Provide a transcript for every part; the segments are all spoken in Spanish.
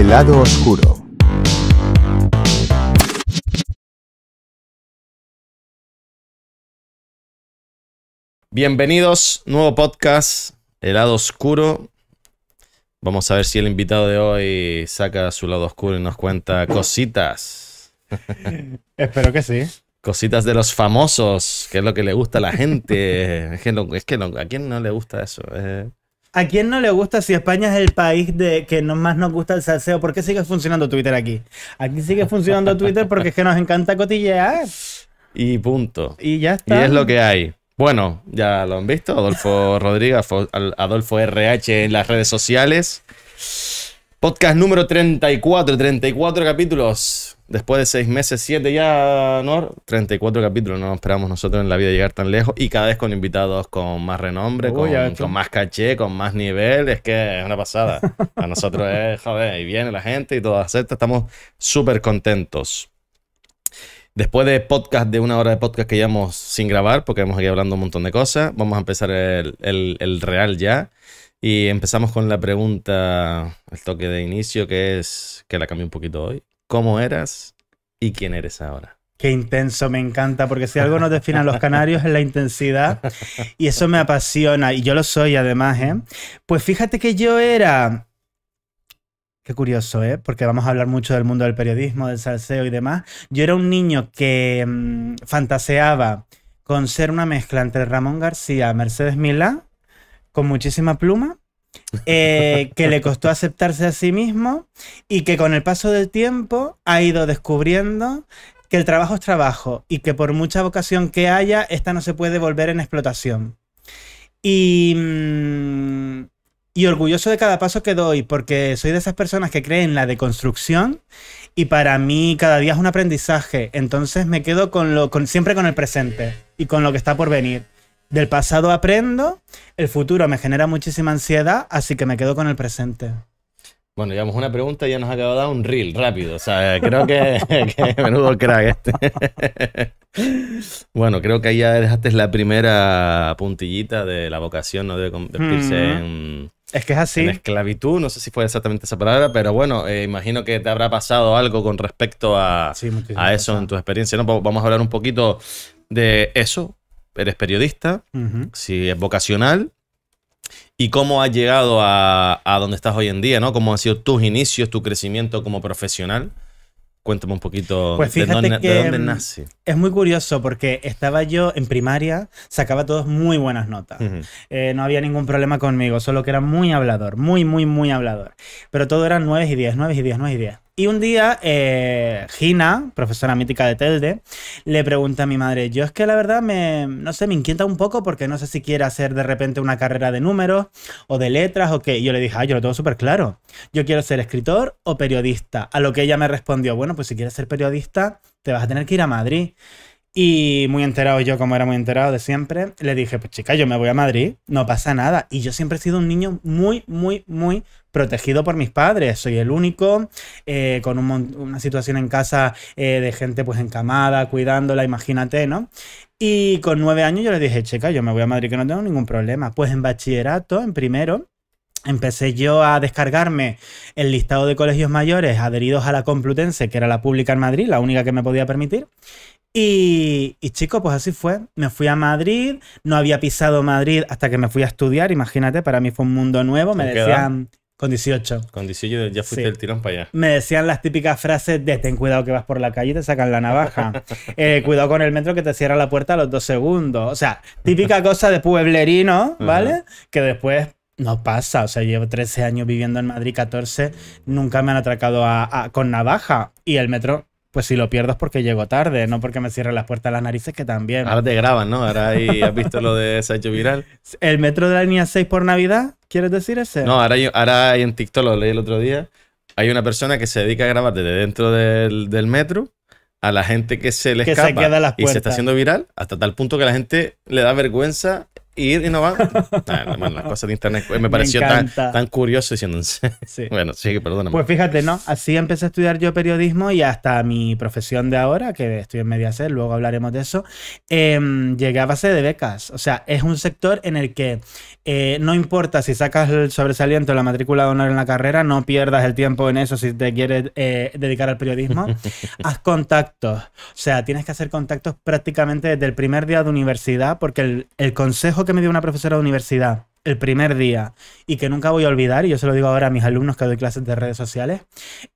El lado oscuro. Bienvenidos, nuevo podcast, El lado oscuro. Vamos a ver si el invitado de hoy saca su lado oscuro y nos cuenta cositas. Espero que sí. Cositas de los famosos, que es lo que le gusta a la gente. es que, a quién no le gusta eso. Eh, ¿A quién no le gusta si España es el país de que más nos gusta el salseo? ¿Por qué sigue funcionando Twitter aquí? Aquí sigue funcionando Twitter porque es que nos encanta cotillear. Y punto. Y ya está. Y es lo que hay. Bueno, ya lo han visto. Adolfo Rodríguez, Adolfo RH en las redes sociales. Podcast número 34, 34 capítulos. Después de seis meses, siete ya, ¿no? 34 capítulos, no esperamos nosotros en la vida llegar tan lejos. Y cada vez con invitados con más renombre, con, más caché, con más nivel. Es que es una pasada. A nosotros es, joder, y viene la gente y todo, acepta, Estamos súper contentos. Después de podcast, de una hora de podcast que llevamos sin grabar, porque hemos aquí hablando un montón de cosas, vamos a empezar el real ya. Y empezamos con la pregunta, el toque de inicio, que es, que la cambié un poquito hoy. ¿Cómo eras y quién eres ahora? Qué intenso, me encanta, porque si algo nos a los canarios es la intensidad y eso me apasiona y yo lo soy además, ¿eh? Pues fíjate que yo era... Qué curioso, ¿eh? Porque vamos a hablar mucho del mundo del periodismo, del salseo y demás. Yo era un niño que mm, fantaseaba con ser una mezcla entre Ramón García, Mercedes Milá con muchísima pluma, eh, que le costó aceptarse a sí mismo y que con el paso del tiempo ha ido descubriendo que el trabajo es trabajo y que por mucha vocación que haya, esta no se puede volver en explotación. Mm, y, orgulloso de cada paso que doy, porque soy de esas personas que creen en la deconstrucción y para mí cada día es un aprendizaje. Entonces me quedo con lo, con, siempre con el presente y con lo que está por venir. Del pasado aprendo, el futuro me genera muchísima ansiedad, así que me quedo con el presente. Bueno, llevamos una pregunta ya nos acaba de dar un reel rápido. O sea, creo que, menudo crack este. bueno, creo que ahí ya dejaste la primera puntillita de la vocación, ¿no? debe convertirse mm. en. Es que es así. En esclavitud, no sé si fue exactamente esa palabra, pero bueno, eh, imagino que te habrá pasado algo con respecto a, eso en tu experiencia. ¿no? Vamos a hablar un poquito de eso, eres periodista, si es vocacional y cómo has llegado a, donde estás hoy en día, ¿no? ¿Cómo han sido tus inicios, tu crecimiento como profesional? Cuéntame un poquito pues de, dónde, que mm, Es muy curioso porque estaba yo en primaria, sacaba todos muy buenas notas. Eh, no había ningún problema conmigo, solo que era muy hablador, muy, muy, muy hablador. Pero todo era 9 y 10, 9 y 10, 9 y diez. Y un día, eh, Gina, profesora mítica de Telde, le pregunta a mi madre, yo es que la verdad me, no sé, me inquieta un poco porque no sé si quiere hacer de repente una carrera de números o de letras o qué. Y yo le dije, ah, yo lo tengo súper claro. Yo quiero ser escritor o periodista. A lo que ella me respondió, bueno, pues si quieres ser periodista, te vas a tener que ir a Madrid. Y muy enterado yo, como era muy enterado de siempre, le dije, pues chica, yo me voy a Madrid, no pasa nada. Y yo siempre he sido un niño muy, muy, muy protegido por mis padres. Soy el único, eh, con una situación en casa eh, de gente pues encamada, cuidándola, imagínate, ¿no? Y con nueve años yo le dije, chica, yo me voy a Madrid que no tengo ningún problema. Pues en bachillerato, en primero, empecé yo a descargarme el listado de colegios mayores adheridos a la Complutense, que era la pública en Madrid, la única que me podía permitir. Y, y chicos, pues así fue. Me fui a Madrid, no había pisado Madrid hasta que me fui a estudiar, imagínate, para mí fue un mundo nuevo. Me decían, Con 18. Con 18 ya fuiste el tirón para allá. Me decían las típicas frases de ten cuidado que vas por la calle y te sacan la navaja. Eh, cuidado con el metro que te cierra la puerta a los dos segundos. O sea, típica cosa de pueblerino, ¿vale? Que después no pasa. O sea, llevo 13 años viviendo en Madrid, 14, nunca me han atracado con navaja. Y el metro, pues si lo pierdo es porque llego tarde, no porque me cierren las puertas a las narices, que también. Ahora te graban, ¿no? Ahora ahí has visto lo de ese viral. ¿El metro de la línea 6 por Navidad? ¿Quieres decir ese? No, ahora, yo, ahora en TikTok, lo leí el otro día. Hay una persona que se dedica a grabar desde dentro del, metro a la gente que se le escapa y se está haciendo viral hasta tal punto que la gente le da vergüenza y no nah, las cosas de internet eh, me, pareció tan, curioso diciéndose. bueno, sí, perdóname. Pues fíjate, ¿no? Así empecé a estudiar yo periodismo y hasta mi profesión de ahora, que estoy en Mediaset, luego hablaremos de eso, em, llegué a base de becas. O sea, es un sector en el que eh, no importa si sacas el sobresaliente o la matrícula de honor en la carrera, no pierdas el tiempo en eso si te quieres eh, dedicar al periodismo. Haz contactos. O sea, tienes que hacer contactos prácticamente desde el primer día de universidad porque el consejo que me dio una profesora de universidad el primer día y que nunca voy a olvidar, y yo se lo digo ahora a mis alumnos que doy clases de redes sociales,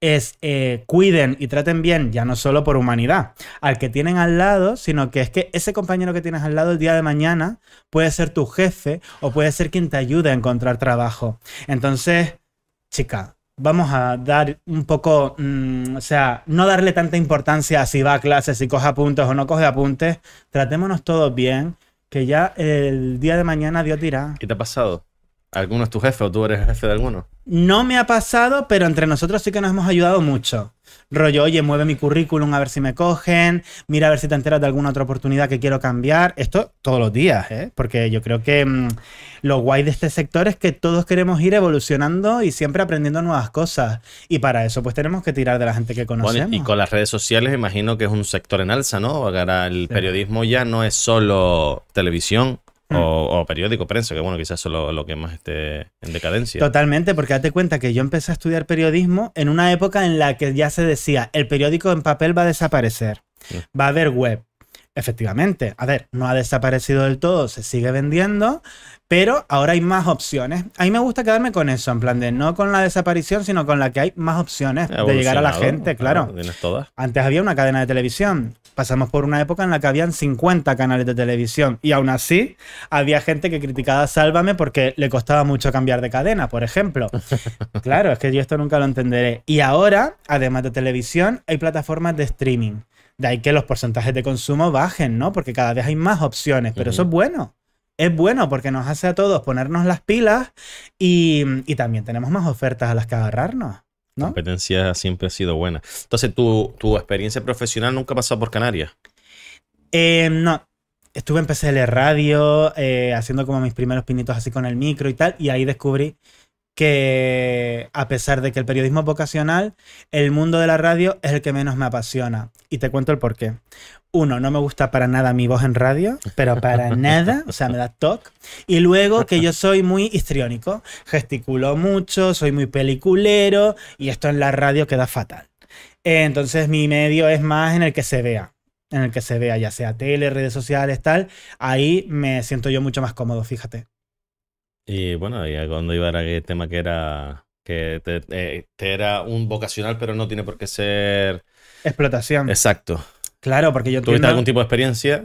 es eh, cuiden y traten bien, ya no solo por humanidad, al que tienen al lado, sino que es que ese compañero que tienes al lado el día de mañana puede ser tu jefe o puede ser quien te ayude a encontrar trabajo. Entonces, chica, vamos a dar un poco, mm, o sea, no darle tanta importancia si va a clases, si coge apuntes o no coge apuntes. Tratémonos todos bien que ya el día de mañana Dios dirá. ¿Qué te ha pasado? ¿Alguno es tu jefe o tú eres el jefe de alguno? No me ha pasado, pero entre nosotros sí que nos hemos ayudado mucho. Rollo, oye, mueve mi currículum a ver si me cogen, mira a ver si te enteras de alguna otra oportunidad que quiero cambiar. Esto todos los días, ¿eh? Porque yo creo que mm, lo guay de este sector es que todos queremos ir evolucionando y siempre aprendiendo nuevas cosas. Y para eso, pues tenemos que tirar de la gente que conocemos. y con las redes sociales, imagino que es un sector en alza, ¿no? Ahora el periodismo ya no es solo televisión, Mm. O, periódico, prensa, que bueno, quizás es lo, que más esté en decadencia. Totalmente, porque date cuenta que yo empecé a estudiar periodismo en una época en la que ya se decía, el periódico en papel va a desaparecer, mm. va a haber web. Efectivamente, a ver, no ha desaparecido del todo, se sigue vendiendo, pero ahora hay más opciones. A mí me gusta quedarme con eso, en plan de no con la desaparición, sino con la que hay más opciones de llegar a la gente, ah, claro. Antes había una cadena de televisión. Pasamos por una época en la que habían 50 canales de televisión. Y aún así, había gente que criticaba Sálvame porque le costaba mucho cambiar de cadena, por ejemplo. claro, es que yo esto nunca lo entenderé. Y ahora, además de televisión, hay plataformas de streaming. De ahí que los porcentajes de consumo bajen, ¿no? Porque cada vez hay más opciones, pero eso es bueno es bueno porque nos hace a todos ponernos las pilas y, también tenemos más ofertas a las que agarrarnos. ¿no? La competencia siempre ha sido buena. Entonces, ¿tu, tu experiencia profesional nunca pasó por Canarias? Eh, no. Estuve en PCL Radio, eh, haciendo como mis primeros pinitos así con el micro y tal, y ahí descubrí que a pesar de que el periodismo es vocacional, el mundo de la radio es el que menos me apasiona. Y te cuento el porqué uno, no me gusta para nada mi voz en radio, pero para nada, o sea, me da toque. Y luego que yo soy muy histriónico, gesticulo mucho, soy muy peliculero y esto en la radio queda fatal. Entonces mi medio es más en el que se vea, en el que se vea, ya sea tele, redes sociales, tal. Ahí me siento yo mucho más cómodo, fíjate. Y bueno, y cuando iba a el tema que era que te eh, era un vocacional, pero no tiene por qué ser explotación. Exacto. Claro, porque yo tuve ¿Tuviste algún tipo de experiencia?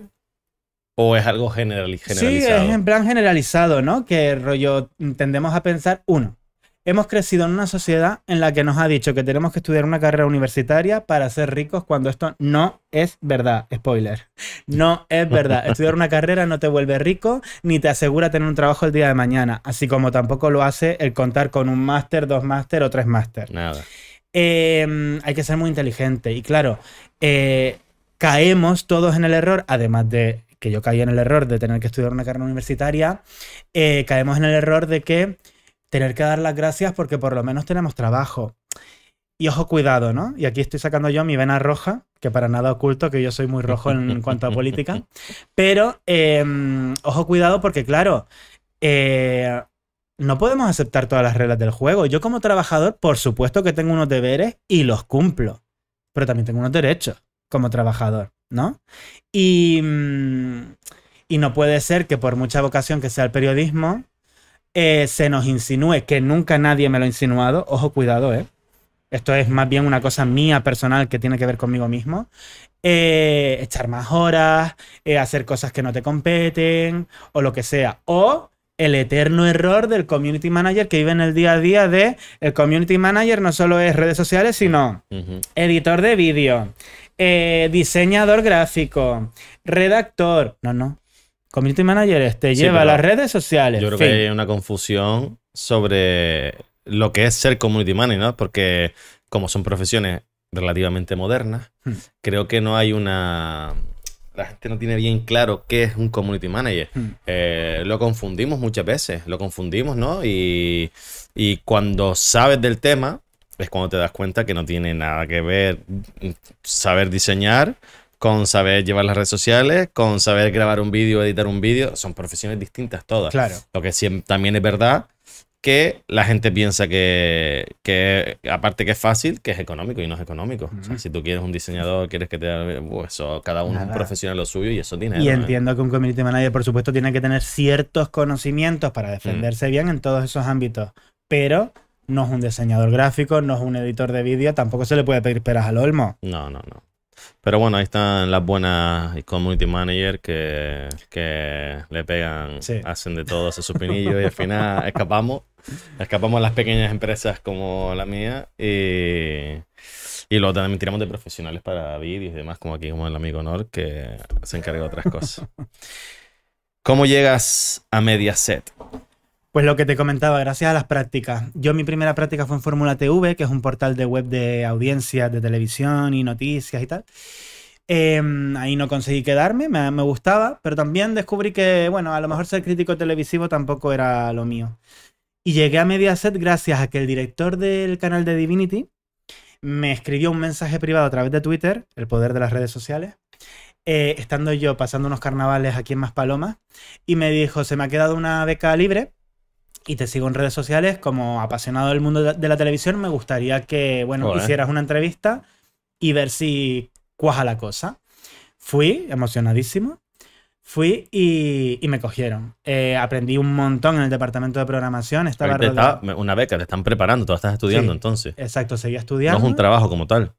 ¿O es algo general, generalizado? Sí, es en plan generalizado, ¿no? Que rollo tendemos a pensar, uno, hemos crecido en una sociedad en la que nos ha dicho que tenemos que estudiar una carrera universitaria para ser ricos cuando esto no es verdad. Spoiler. No es verdad. Estudiar una carrera no te vuelve rico ni te asegura tener un trabajo el día de mañana, así como tampoco lo hace el contar con un máster, dos máster o tres máster. Nada. Em, hay que ser muy inteligente y claro, eh, caemos todos en el error, además de que yo caí en el error de tener que estudiar una carrera universitaria, eh, caemos en el error de que tener que dar las gracias porque por lo menos tenemos trabajo. Y ojo, cuidado, ¿no? Y aquí estoy sacando yo mi vena roja, que para nada oculto, que yo soy muy rojo en cuanto a política. Pero em, ojo, cuidado, porque claro, eh, no podemos aceptar todas las reglas del juego. Yo como trabajador, por supuesto que tengo unos deberes y los cumplo, pero también tengo unos derechos como trabajador, ¿no? Y, mm, y no puede ser que por mucha vocación que sea el periodismo, eh, se nos insinúe, que nunca nadie me lo ha insinuado, ojo, cuidado, ¿eh? Esto es más bien una cosa mía personal que tiene que ver conmigo mismo. Eh, echar más horas, eh, hacer cosas que no te competen, o lo que sea. O el eterno error del community manager que vive en el día a día de el community manager no solo es redes sociales, sino editor de vídeo, eh, diseñador gráfico, redactor. No, no. Community manager te este, lleva a las redes sociales. Yo creo que hay una confusión sobre lo que es ser community manager, ¿no? Porque como son profesiones relativamente modernas, hmm. creo que no hay una la gente no tiene bien claro qué es un community manager. Hmm. Eh, lo confundimos muchas veces, lo confundimos, ¿no? Y, y, cuando sabes del tema, es cuando te das cuenta que no tiene nada que ver saber diseñar con saber llevar las redes sociales, con saber grabar un vídeo, editar un vídeo. Son profesiones distintas todas. Claro. Lo que también es verdad que la gente piensa que, que, aparte que es fácil, que es económico y no es económico. si tú quieres un diseñador, quieres que te... Pues, eso, cada uno es un profesional lo suyo y eso tiene... Y entiendo que un community manager, por supuesto, tiene que tener ciertos conocimientos para mm. defenderse bien en todos esos ámbitos, pero no es un diseñador gráfico, no es un editor de vídeo, tampoco se le puede pedir peras al olmo. No, no, no. Pero bueno, ahí están las buenas community manager que, que le pegan, hacen de todo ese pinillos y al final escapamos. Escapamos a las pequeñas empresas como la mía y, y luego también tiramos de profesionales para vídeos y demás, como aquí, como el amigo Nor, que se encarga de otras cosas. ¿Cómo llegas a Mediaset? Pues lo que te comentaba, gracias a las prácticas. Yo mi primera práctica fue en Fórmula TV, que es un portal de web de audiencias de televisión y noticias y tal. Em, ahí no conseguí quedarme, me, gustaba, pero también descubrí que, bueno, a lo mejor ser crítico televisivo tampoco era lo mío. Y llegué a Mediaset gracias a que el director del canal de Divinity me escribió un mensaje privado a través de Twitter, el poder de las redes sociales, eh, estando yo pasando unos carnavales aquí en Maspalomas, y me dijo, se me ha quedado una beca libre y te sigo en redes sociales como apasionado del mundo de la televisión, me gustaría que, bueno, hicieras una entrevista y ver si cuaja la cosa. Fui emocionadísimo. Fui y, me cogieron. Eh, aprendí un montón en el departamento de programación. Estaba está, una beca, te están preparando, tú estás estudiando entonces. Exacto, seguía estudiando. No es un trabajo como tal.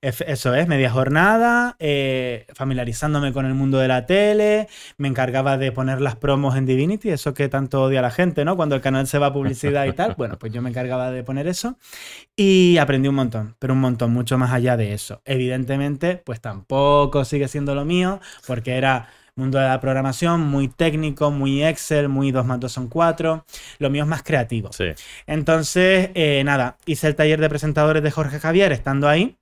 Eso es, media jornada, eh, familiarizándome con el mundo de la tele, me encargaba de poner las promos en Divinity, eso que tanto odia la gente, ¿no? Cuando el canal se va a publicidad y tal, bueno, pues yo me encargaba de poner eso y aprendí un montón, pero un montón, mucho más allá de eso. Evidentemente, pues tampoco sigue siendo lo mío, porque era mundo de la programación, muy técnico, muy Excel, muy 2 más 2 son 4. Lo mío es más creativo. Entonces, eh, nada, hice el taller de presentadores de Jorge Javier estando ahí.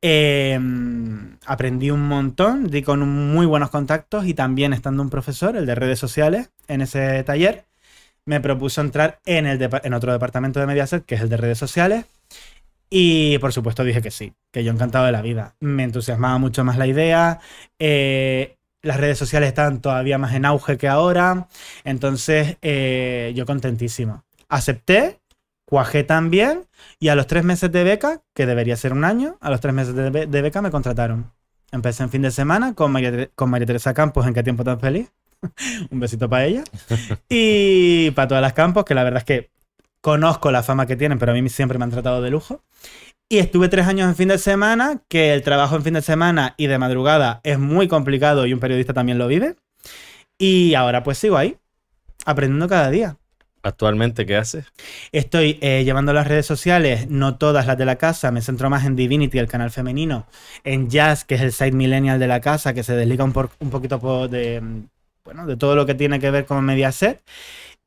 Em, aprendí un montón, di con muy buenos contactos y también estando un profesor, el de redes sociales, en ese taller, me propuso entrar en, el en otro departamento de Mediaset, que es el de redes sociales. Y por supuesto dije que sí, que yo encantado de la vida. Me entusiasmaba mucho más la idea. Eh, las redes sociales estaban todavía más en auge que ahora. Entonces, eh, yo contentísimo. Acepté cuajé también y a los tres meses de beca, que debería ser un año, a los tres meses de, beca me contrataron. Empecé en fin de semana con María, con María Teresa Campos en Qué tiempo tan feliz. un besito para ella. Y para todas las campos, que la verdad es que conozco la fama que tienen, pero a mí siempre me han tratado de lujo. Y estuve tres años en fin de semana, que el trabajo en fin de semana y de madrugada es muy complicado y un periodista también lo vive. Y ahora pues sigo ahí, aprendiendo cada día. ¿Actualmente qué haces? Estoy eh, llevando las redes sociales, no todas las de la casa, me centro más en Divinity, el canal femenino, en Jazz, que es el site millennial de la casa, que se desliga un, un poquito de, mm, bueno, de todo lo que tiene que ver con Mediaset,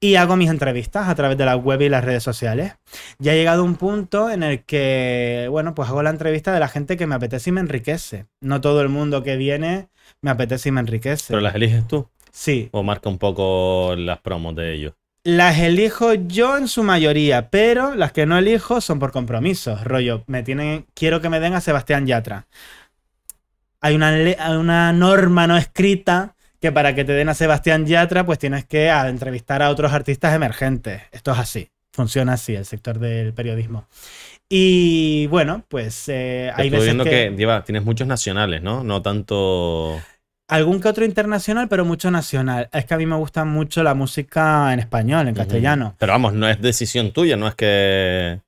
y hago mis entrevistas a través de la web y las redes sociales. Ya he llegado a un punto en el que, bueno, pues hago la entrevista de la gente que me apetece y me enriquece. No todo el mundo que viene me apetece y me enriquece. ¿Pero las eliges tú? Sí. ¿O marca un poco las promos de ellos? las elijo yo en su mayoría, pero las que no elijo son por compromisos. Rollo, me tienen, quiero que me den a Sebastián Yatra. Hay una, una norma no escrita que para que te den a Sebastián Yatra, pues tienes que ah, entrevistar a otros artistas emergentes. Esto es así. Funciona así el sector del periodismo. Y bueno, pues eh, Estoy viendo que, tienes muchos nacionales, ¿no? No tanto algún que otro internacional, pero mucho nacional. Es que a mí me gusta mucho la música en español, en castellano. Pero vamos, no es decisión tuya, no es que.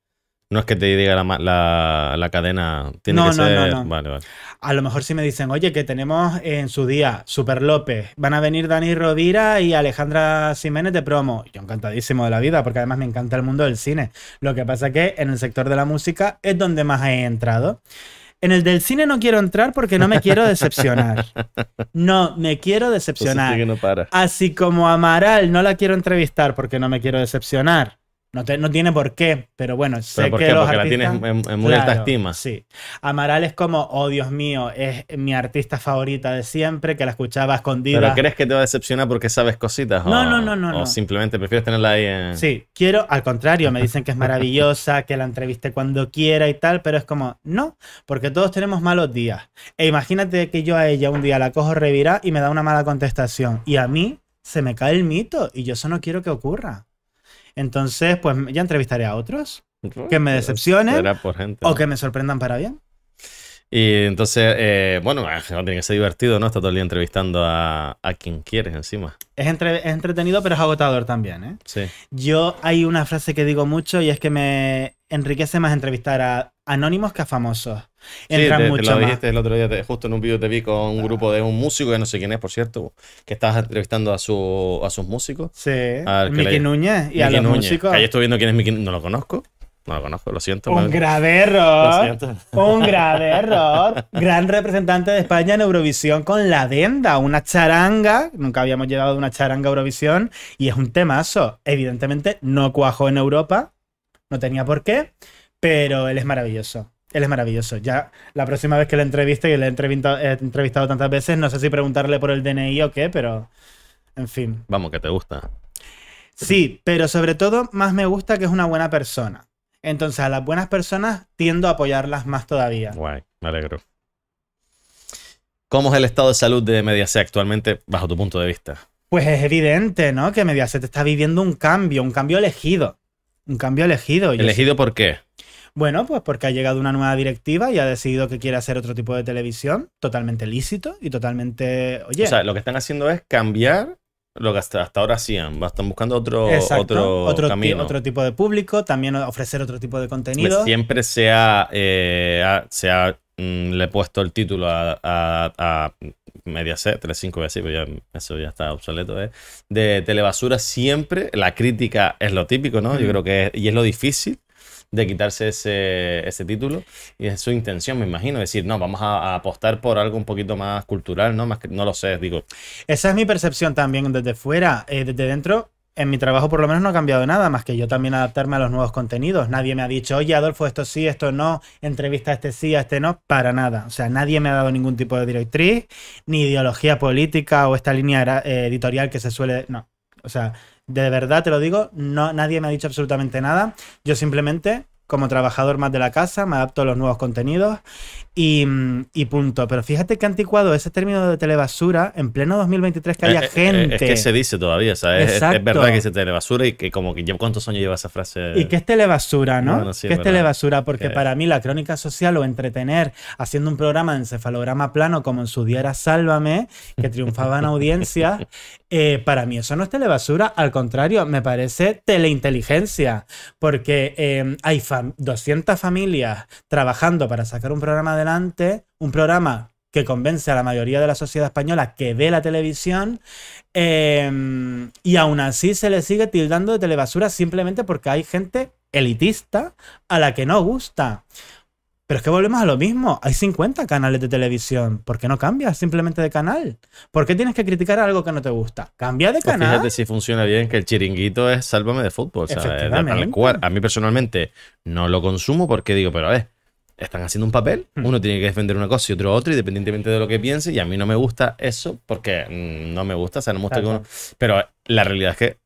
No es que te diga la, cadena. no, no, no, no. Vale, vale. A lo mejor si me dicen, oye, que tenemos en su día Super López, van a venir Dani Rodira y Alejandra Jiménez de promo. Yo encantadísimo de la vida, porque además me encanta el mundo del cine. Lo que pasa que en el sector de la música es donde más he entrado. En el del cine no quiero entrar porque no me quiero decepcionar. No, me quiero pues decepcionar. Así como Amaral no la quiero entrevistar porque no me quiero decepcionar. No, no tiene por qué, pero bueno, sé que Porque la tienes en, muy alta estima. Sí. Amaral es como, oh Dios mío, es mi artista favorita de siempre, que la escuchaba escondida. ¿Pero crees que te va a decepcionar porque sabes cositas? No, o, no, no, no. O no. simplemente prefieres tenerla ahí en... Sí, quiero, al contrario, me dicen que es maravillosa, que la entreviste cuando quiera y tal, pero es como, no, porque todos tenemos malos días. E imagínate que yo a ella un día la cojo revirá y me da una mala contestación. Y a mí se me cae el mito y yo eso no quiero que ocurra. Entonces, pues ya entrevistaré a otros que me decepcionen por gente, o que me sorprendan para bien. Y entonces, eh, bueno, ah, tiene que ser divertido, ¿no? Estar todo el día entrevistando a, quien quieres encima. Es, entre, es, entretenido, pero es agotador también, ¿eh? Sí. Yo hay una frase que digo mucho y es que me enriquece más entrevistar a anónimos que a famosos. Entran sí, te, lo dijiste el otro día, justo en un vídeo te vi con un grupo de un músico, que no sé quién es, por cierto, que estabas entrevistando a, su, a sus músicos. Sí, Miki Núñez y a Núñez, ahí estoy viendo quién es Miki, no lo conozco. No lo conozco, lo siento. Un Graverro. error. Un grave error. Gran representante de España en Eurovisión con La Denda, una charanga. Nunca habíamos llevado una charanga a Eurovisión y es un temazo. Evidentemente no cuajó en Europa, no tenía por qué. Pero él es maravilloso. Él es maravilloso. Ya la próxima vez que le entreviste, que le he entrevistado, tantas veces, no sé si preguntarle por el DNI o qué, pero. En fin. Vamos, que te gusta. Sí, pero sobre todo más me gusta que es una buena persona. Entonces a las buenas personas tiendo a apoyarlas más todavía. Guay, me alegro. ¿Cómo es el estado de salud de Mediaset actualmente bajo tu punto de vista? Pues es evidente, ¿no? Que Mediaset está viviendo un cambio, un cambio elegido. Un cambio elegido. ¿Elegido por qué? Bueno, pues porque ha llegado una nueva directiva y ha decidido que quiere hacer otro tipo de televisión, totalmente lícito y totalmente. Oye. O sea, lo que están haciendo es cambiar lo que hasta, ahora hacían. Están buscando otro, otro, camino. Otro tipo de público, también ofrecer otro tipo de contenido. Siempre se ha, eh, se mm, le he puesto el título a, Media C, Mediaset, 35 veces, ya, eso ya está obsoleto, ¿eh? De Telebasura siempre, la crítica es lo típico, ¿no? Yo creo que y es lo difícil, de quitarse ese, ese título y es su intención, me imagino, decir, no, vamos a, apostar por algo un poquito más cultural, ¿no? Más no lo sé, digo. Esa es mi percepción también desde fuera, eh, desde dentro. En mi trabajo por lo menos no ha cambiado nada, más que yo también adaptarme a los nuevos contenidos. Nadie me ha dicho, oye Adolfo, esto sí, esto no, entrevista a este sí, este no, para nada. O sea, nadie me ha dado ningún tipo de directriz, ni ideología política o esta línea eh, editorial que se suele... No, o sea, de verdad te lo digo, no, nadie me ha dicho absolutamente nada. Yo simplemente, como trabajador más de la casa, me adapto a los nuevos contenidos y, mm, punto. Pero fíjate qué anticuado ese término de telebasura en pleno 2023 que eh, había eh, eh, gente. es que se dice todavía, ¿sabes? es, verdad que se telebasura y que como que cuántos años lleva esa frase. Y que es telebasura, ¿no? que es telebasura, porque para mí la crónica social o entretener haciendo un programa de encefalograma plano como en su día Sálvame, que triunfaba en audiencias, Eh, para mí eso no es telebasura, al contrario, me parece teleinteligencia, porque em, hay 200 familias trabajando para sacar un programa adelante, un programa que convence a la mayoría de la sociedad española que ve la televisión, em, y aún así se le sigue tildando de telebasura simplemente porque hay gente elitista a la que no gusta. Pero es que volvemos a lo mismo. Hay 50 canales de televisión. ¿Por qué no cambias simplemente de canal? ¿Por qué tienes que criticar algo que no te gusta? Cambia de pues canal. fíjate si funciona bien que el chiringuito es sálvame de fútbol. A mí personalmente no lo consumo porque digo, pero a ver, están haciendo un papel. Hmm. Uno tiene que defender una cosa y otro otro, independientemente de lo que piense. Y a mí no me gusta eso porque mm, no me gusta. O me que Pero la realidad es que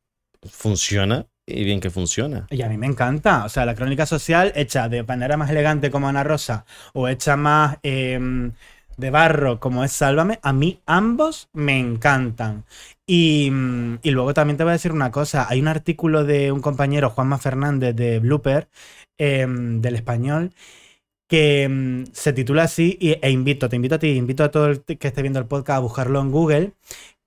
funciona y bien que funciona. Y a mí me encanta. O sea, la crónica social hecha de manera más elegante como Ana Rosa o hecha más em, de barro como es Sálvame, a mí ambos me encantan. Mm, y, luego también te voy a decir una cosa. Hay un artículo de un compañero, Juanma Fernández, de Blooper, em, del español, que em, se titula así, e invito, te invito a ti, invito a todo el que esté viendo el podcast a buscarlo en Google,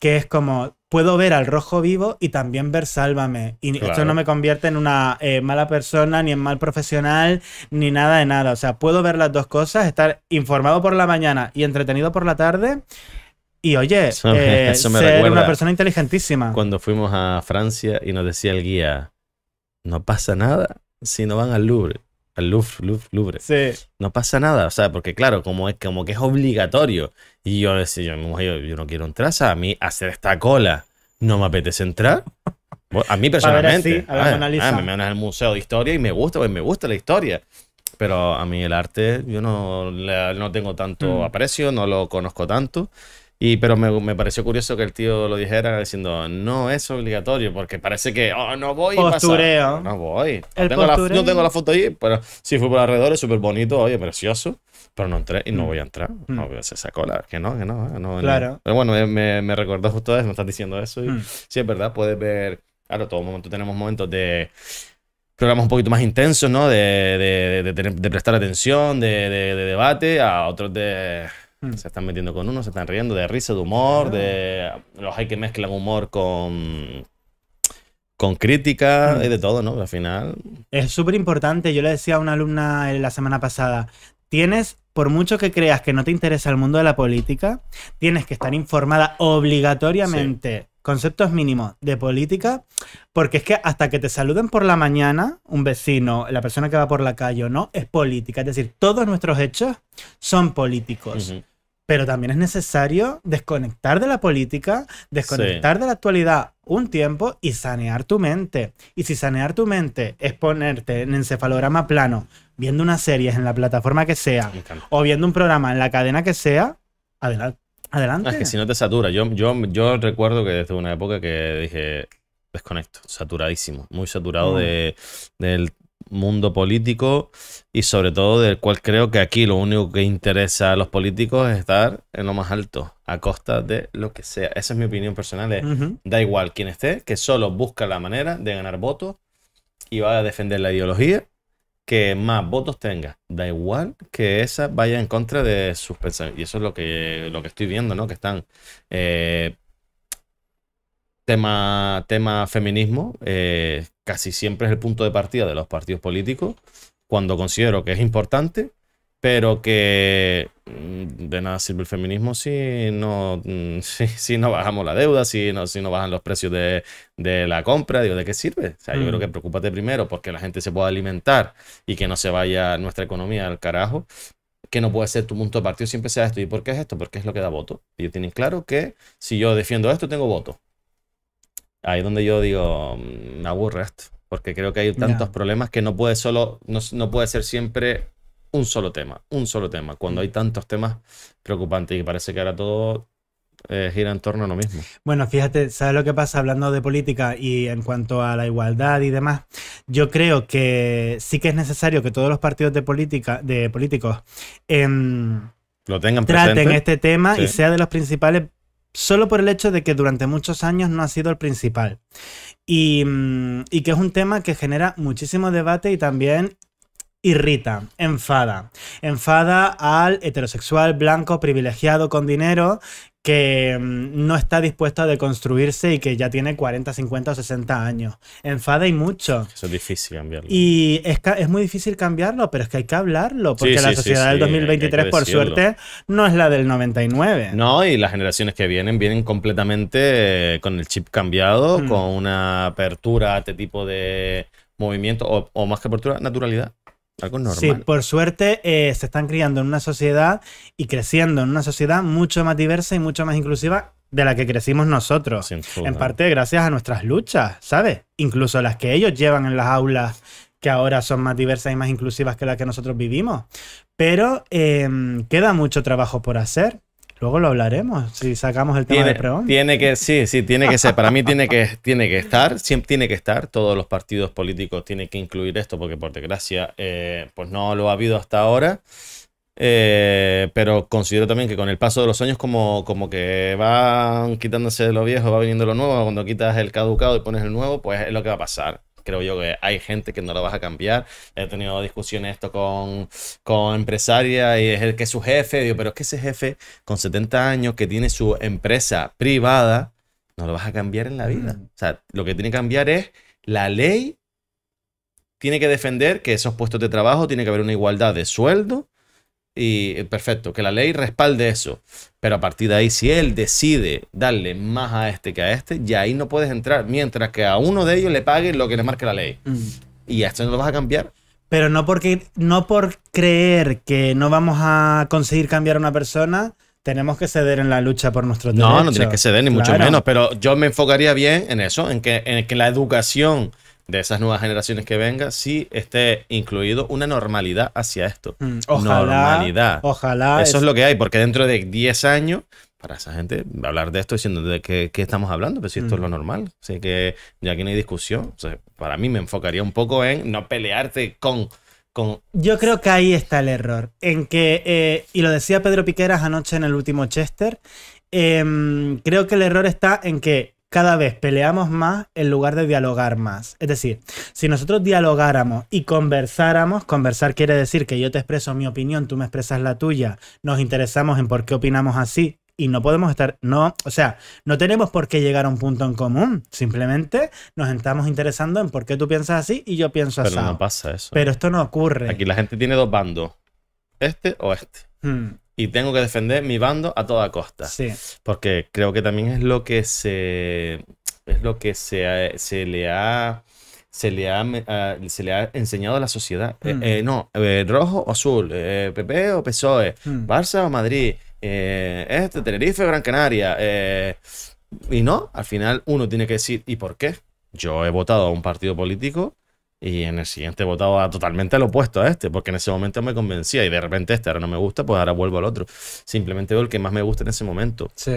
que es como puedo ver al rojo vivo y también ver Sálvame. Y esto no me convierte en una eh, mala persona, ni en mal profesional, ni nada de nada. O sea, puedo ver las dos cosas, estar informado por la mañana y entretenido por la tarde. Y oye, eh, ser una persona inteligentísima. Cuando fuimos a Francia y nos decía el guía, no pasa nada si no van al Louvre. Louvre, No pasa nada, o sea, porque claro, como es que es obligatorio. Y yo decía, yo, no quiero entrar, a mí hacer esta cola no me apetece entrar. A mí personalmente. A ah, ah, me van al museo de historia y me gusta, pues, me gusta la historia. Pero a mí el arte, yo no, tengo tanto mm. aprecio, no lo conozco tanto. Y, pero me, me, pareció curioso que el tío lo dijera diciendo, no es obligatorio, porque parece que, oh, no voy. no voy. tengo la, no tengo la foto ahí, pero sí fui por alrededor, es súper bonito, oye, precioso. Pero no entré y no mm. voy a entrar. Mm. No voy a esa pues, cola. Que no, que no. no claro. Pero bueno, me, me recordó justo eso, me estás diciendo eso. Y mm. sí, es verdad, puedes ver. Claro, todo momento tenemos momentos de programas un poquito más intensos, ¿no? de, de prestar atención, de, debate, a otros de Mm. Se están metiendo con uno, se están riendo de risa, de humor, ah. de los hay que mezclan humor con con crítica mm. y de todo, ¿no? Al final. Es súper importante. Yo le decía a una alumna eh, la semana pasada: tienes, por mucho que creas que no te interesa el mundo de la política, tienes que estar informada obligatoriamente. Conceptos mínimos de política, porque es que hasta que te saluden por la mañana, un vecino, la persona que va por la calle o no, es política. Es decir, todos nuestros hechos son políticos pero también es necesario desconectar de la política, desconectar de la actualidad un tiempo y sanear tu mente. Y si sanear tu mente es ponerte en encefalograma plano, viendo una serie en la plataforma que sea, o viendo un programa en la cadena que sea, adelante. Adelante. es que si no te satura. Yo, yo, yo recuerdo que desde una época que dije, desconecto, saturadísimo, muy saturado de, del mundo político y sobre todo del cual creo que aquí lo único que interesa a los políticos es estar en lo más alto, a costa de lo que sea. Esa es mi opinión personal. Es, Da igual quien esté, que solo busca la manera de ganar votos y va a defender la ideología que más votos tenga. Da igual que esa vaya en contra de sus pensamientos. Y eso es lo que, lo que estoy viendo, ¿no? Que están eh, tema, tema feminismo eh, casi siempre es el punto de partida de los partidos políticos, cuando considero que es importante, pero que mm, de nada sirve el feminismo si no, mm, si, no bajamos la deuda, si no, si no bajan los precios de, de la compra, digo, ¿de qué sirve? O sea, yo creo mm. que preocúpate primero porque la gente se pueda alimentar y que no se vaya nuestra economía al carajo, que no puede ser tu punto de partido siempre sea esto. ¿Y por qué es esto? Porque es lo que da voto. Y tienen claro que si yo defiendo esto, tengo voto. Ahí es donde yo digo, mm, me aburre esto, porque creo que hay tantos problemas que no puede, solo, no, puede ser siempre un solo tema, un solo tema, cuando hay tantos temas preocupantes y parece que ahora todo eh, gira en torno a lo mismo. Bueno, fíjate, ¿sabes lo que pasa hablando de política y en cuanto a la igualdad y demás? Yo creo que sí que es necesario que todos los partidos de política, de políticos, em, lo tengan traten este tema y sea de los principales solo por el hecho de que durante muchos años no ha sido el principal. Y, mm, y, que es un tema que genera muchísimo debate y también irrita, enfada. Enfada al heterosexual blanco privilegiado con dinero que mm, no está dispuesto a deconstruirse y que ya tiene 40, 50 o 60 años. Enfada y mucho. Eso es difícil cambiarlo. Y es, muy difícil cambiarlo, pero es que hay que hablarlo, porque la sociedad del 2023, por suerte, no es la del 99. No, y las generaciones que vienen vienen completamente eh, con el chip cambiado, mm. con una apertura a este tipo de movimiento, o, o más que apertura, naturalidad. Algo Sí, por suerte eh, se están criando en una sociedad y creciendo en una sociedad mucho más diversa y mucho más inclusiva de la que crecimos nosotros. En parte gracias a nuestras luchas, ¿sabes? Incluso las que ellos llevan en las aulas que ahora son más diversas y más inclusivas que las que nosotros vivimos. Pero em, queda mucho trabajo por hacer. Luego lo hablaremos si sacamos el tema tiene, de Tiene que, sí, sí, tiene que ser. Para mí tiene que, tiene que estar, siempre tiene que estar. Todos los partidos políticos tienen que incluir esto, porque por desgracia, eh, pues no lo ha habido hasta ahora. Eh, pero considero también que con el paso de los años, como, como que van quitándose de lo viejo, va viniendo lo nuevo. Cuando quitas el caducado y pones el nuevo, pues es lo que va a pasar creo yo que hay gente que no lo vas a cambiar. He tenido discusiones esto con, con empresaria y es el que es su jefe. Digo, pero es que ese jefe con 70 años que tiene su empresa privada, no lo vas a cambiar en la mm. vida. O sea, lo que tiene que cambiar es la ley. Tiene que defender que esos puestos de trabajo tiene que haber una igualdad de sueldo y eh, perfecto, que la ley respalde eso. Pero a partir de ahí, si él decide darle más a este que a este, ya ahí no puedes entrar, mientras que a uno de ellos le pague lo que le marque la ley. Mm. Y a esto no lo vas a cambiar. Pero no porque no por creer que no vamos a conseguir cambiar a una persona, tenemos que ceder en la lucha por nuestro derecho. No, no tienes que ceder ni mucho menos, pero yo me enfocaría bien en eso, en que, en que la educación de esas nuevas generaciones que venga, sí esté incluido una normalidad hacia esto. Mm, ojalá. Normalidad. Ojalá. Eso es... lo que hay, porque dentro de 10 años, para esa gente, hablar de esto diciendo de qué, estamos hablando, pero pues si esto es lo mm. normal. Así que ya que no hay discusión. para mí me enfocaría un poco en no pelearte con. Con... Yo creo que ahí está el error. En que, eh, y lo decía Pedro Piqueras anoche en el último Chester, em, creo que el error está en que cada vez peleamos más en lugar de dialogar más. Es decir, si nosotros dialogáramos y conversáramos, conversar quiere decir que yo te expreso mi opinión, tú me expresas la tuya, nos interesamos en por qué opinamos así y no podemos estar, no, o sea, no tenemos por qué llegar a un punto en común, simplemente nos estamos interesando en por qué tú piensas así y yo pienso así. Pero no pasa eso. Pero ¿eh? esto no ocurre. Aquí la gente tiene dos bandos, este o este. Hmm y tengo que defender mi bando a toda costa. Porque creo que también es lo que se. Es lo que se, se le ha. Se le, ah, se le ha enseñado a la sociedad. Eh, mm. eh, no, eh, rojo o azul, PP o PSOE, mm. Barça o Madrid, este, Tenerife o Gran Canaria. y no, al final uno tiene que decir, ¿y por qué? Yo he votado a un partido político y en el siguiente votado totalmente al opuesto a este, porque en ese momento me convencía y de repente este ahora no me gusta, pues ahora vuelvo al otro. Simplemente veo el que más me gusta en ese momento. Sí.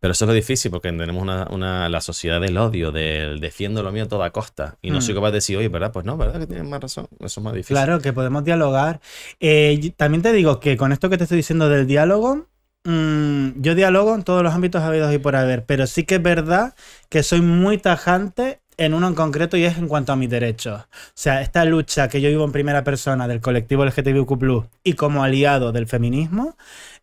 Pero eso es lo difícil porque tenemos una, una, la sociedad del odio, del defiendo lo mío a toda costa. Y no sé mm. soy capaz de decir, oye, ¿verdad? Pues no, ¿verdad? Que tienes más razón. Eso es más difícil. Claro, que podemos dialogar. Eh, también te digo que con esto que te estoy diciendo del diálogo, mm, yo dialogo en todos los ámbitos habidos y por haber, pero sí que es verdad que soy muy tajante en uno en concreto y es en cuanto a mis derechos. O sea, esta lucha que yo vivo en primera persona del colectivo LGTBIQ y como aliado del feminismo,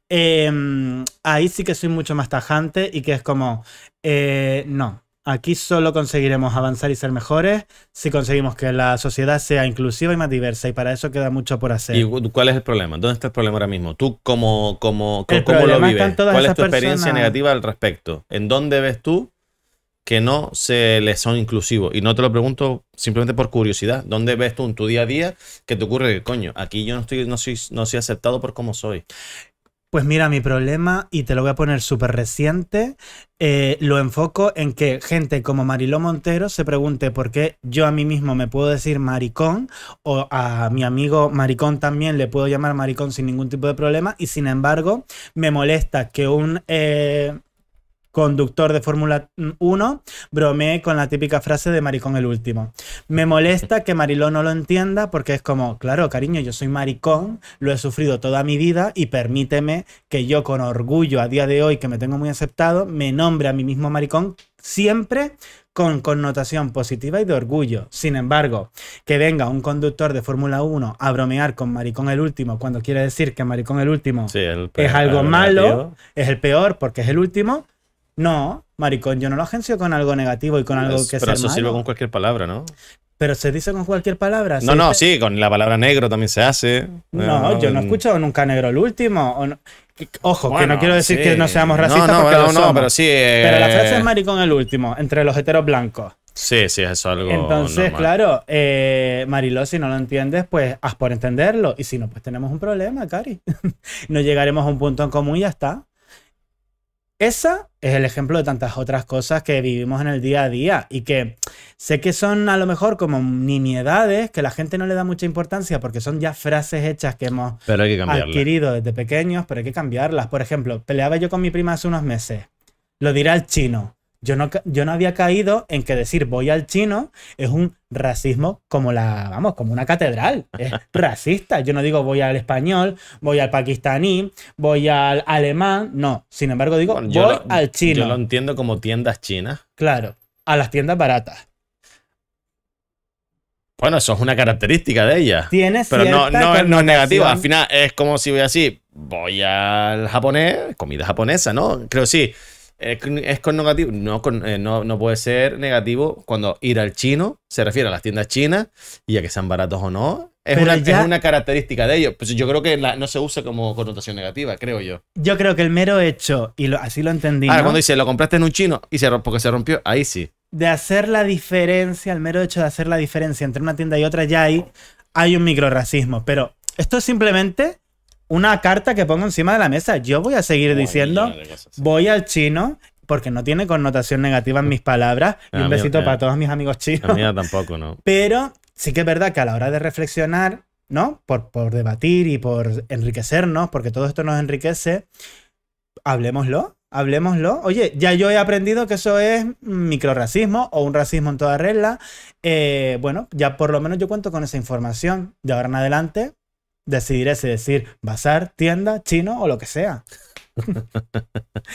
em, ahí sí que soy mucho más tajante y que es como, eh, no, aquí solo conseguiremos avanzar y ser mejores si conseguimos que la sociedad sea inclusiva y más diversa y para eso queda mucho por hacer. ¿Y cuál es el problema? ¿Dónde está el problema ahora mismo? ¿Tú cómo, cómo, cómo, lo vives? ¿Cuál es tu experiencia negativa al respecto? ¿En dónde ves tú? que no se les son inclusivos. Y no te lo pregunto simplemente por curiosidad. ¿Dónde ves tú en tu día a día que te ocurre que, coño, aquí yo no, estoy, no, soy, no soy aceptado por cómo soy? Pues mira, mi problema, y te lo voy a poner súper reciente, eh, lo enfoco en que gente como Mariló Montero se pregunte por qué yo a mí mismo me puedo decir maricón o a mi amigo maricón también le puedo llamar maricón sin ningún tipo de problema y sin embargo me molesta que un... Eh, conductor de Fórmula 1, bromeé con la típica frase de maricón el último. Me molesta que Mariló no lo entienda porque es como, claro, cariño, yo soy maricón, lo he sufrido toda mi vida y permíteme que yo con orgullo a día de hoy, que me tengo muy aceptado, me nombre a mí mismo maricón siempre con connotación positiva y de orgullo. Sin embargo, que venga un conductor de Fórmula 1 a bromear con Maricón el último cuando quiere decir que Maricón el último es algo malo, es el peor porque es el último, no, maricón, yo no lo agencio con algo negativo y con algo que sea. Pero eso sirve con cualquier palabra, ¿no? Pero se dice con cualquier palabra. No, no, sí, con la palabra negro también se hace. No, yo no he escuchado nunca negro el último. Ojo, que no quiero decir que no seamos racistas. No, no, porque no, pero sí. Pero la frase eh, es maricón el último, entre los heteros blancos. Sí, sí, es algo. Entonces, claro, eh, Mariló, si no lo entiendes, pues haz por entenderlo. Y si no, pues tenemos un problema, Cari. no llegaremos a un punto en común y ya está. Esa es el ejemplo de tantas otras cosas que vivimos en el día a día y que sé que son a lo mejor como nimiedades que la gente no le da mucha importancia porque son ya frases hechas que hemos adquirido desde pequeños, pero hay que cambiarlas. Por ejemplo, peleaba yo con mi prima hace unos meses. Lo dirá el chino. Yo no, había caído en que decir voy al chino es un racismo como la, vamos, como una catedral. Es racista. Yo no digo voy al español, voy al pakistaní, voy al alemán. No. Sin embargo, digo voy al chino. Yo lo entiendo como tiendas chinas. Claro. A las tiendas baratas. Bueno, eso es una característica de ella. Tiene Pero no, no, es negativa. Al final es como si voy así, voy al japonés, comida japonesa, ¿no? Creo sí es con negativo. Eh, no, no, puede ser negativo cuando ir al chino se refiere a las tiendas chinas y a que sean baratos o no. Es, una, característica de ellos. Pues yo creo que no se usa como connotación negativa, creo yo. Yo creo que el mero hecho, y así lo entendí. Ahora, cuando dice lo compraste en un chino y se, porque se rompió, ahí sí. De hacer la diferencia, el mero hecho de hacer la diferencia entre una tienda y otra, ya hay, hay un racismo. Pero esto es simplemente una carta que pongo encima de la mesa. Yo voy a seguir diciendo, voy al chino porque no tiene connotación negativa en mis palabras. y un ah, besito para eh. todos mis amigos chinos. tampoco, ¿no? Pero sí que es verdad que a la hora de reflexionar, ¿no? Por, por debatir y por enriquecernos, porque todo esto nos enriquece, hablemoslo, hablemoslo. Oye, ya yo he aprendido que eso es microracismo o un racismo en toda regla. Eh, bueno, ya por lo menos yo cuento con esa información. De ahora en adelante, decidiré si decir bazar, tienda, chino o lo que sea.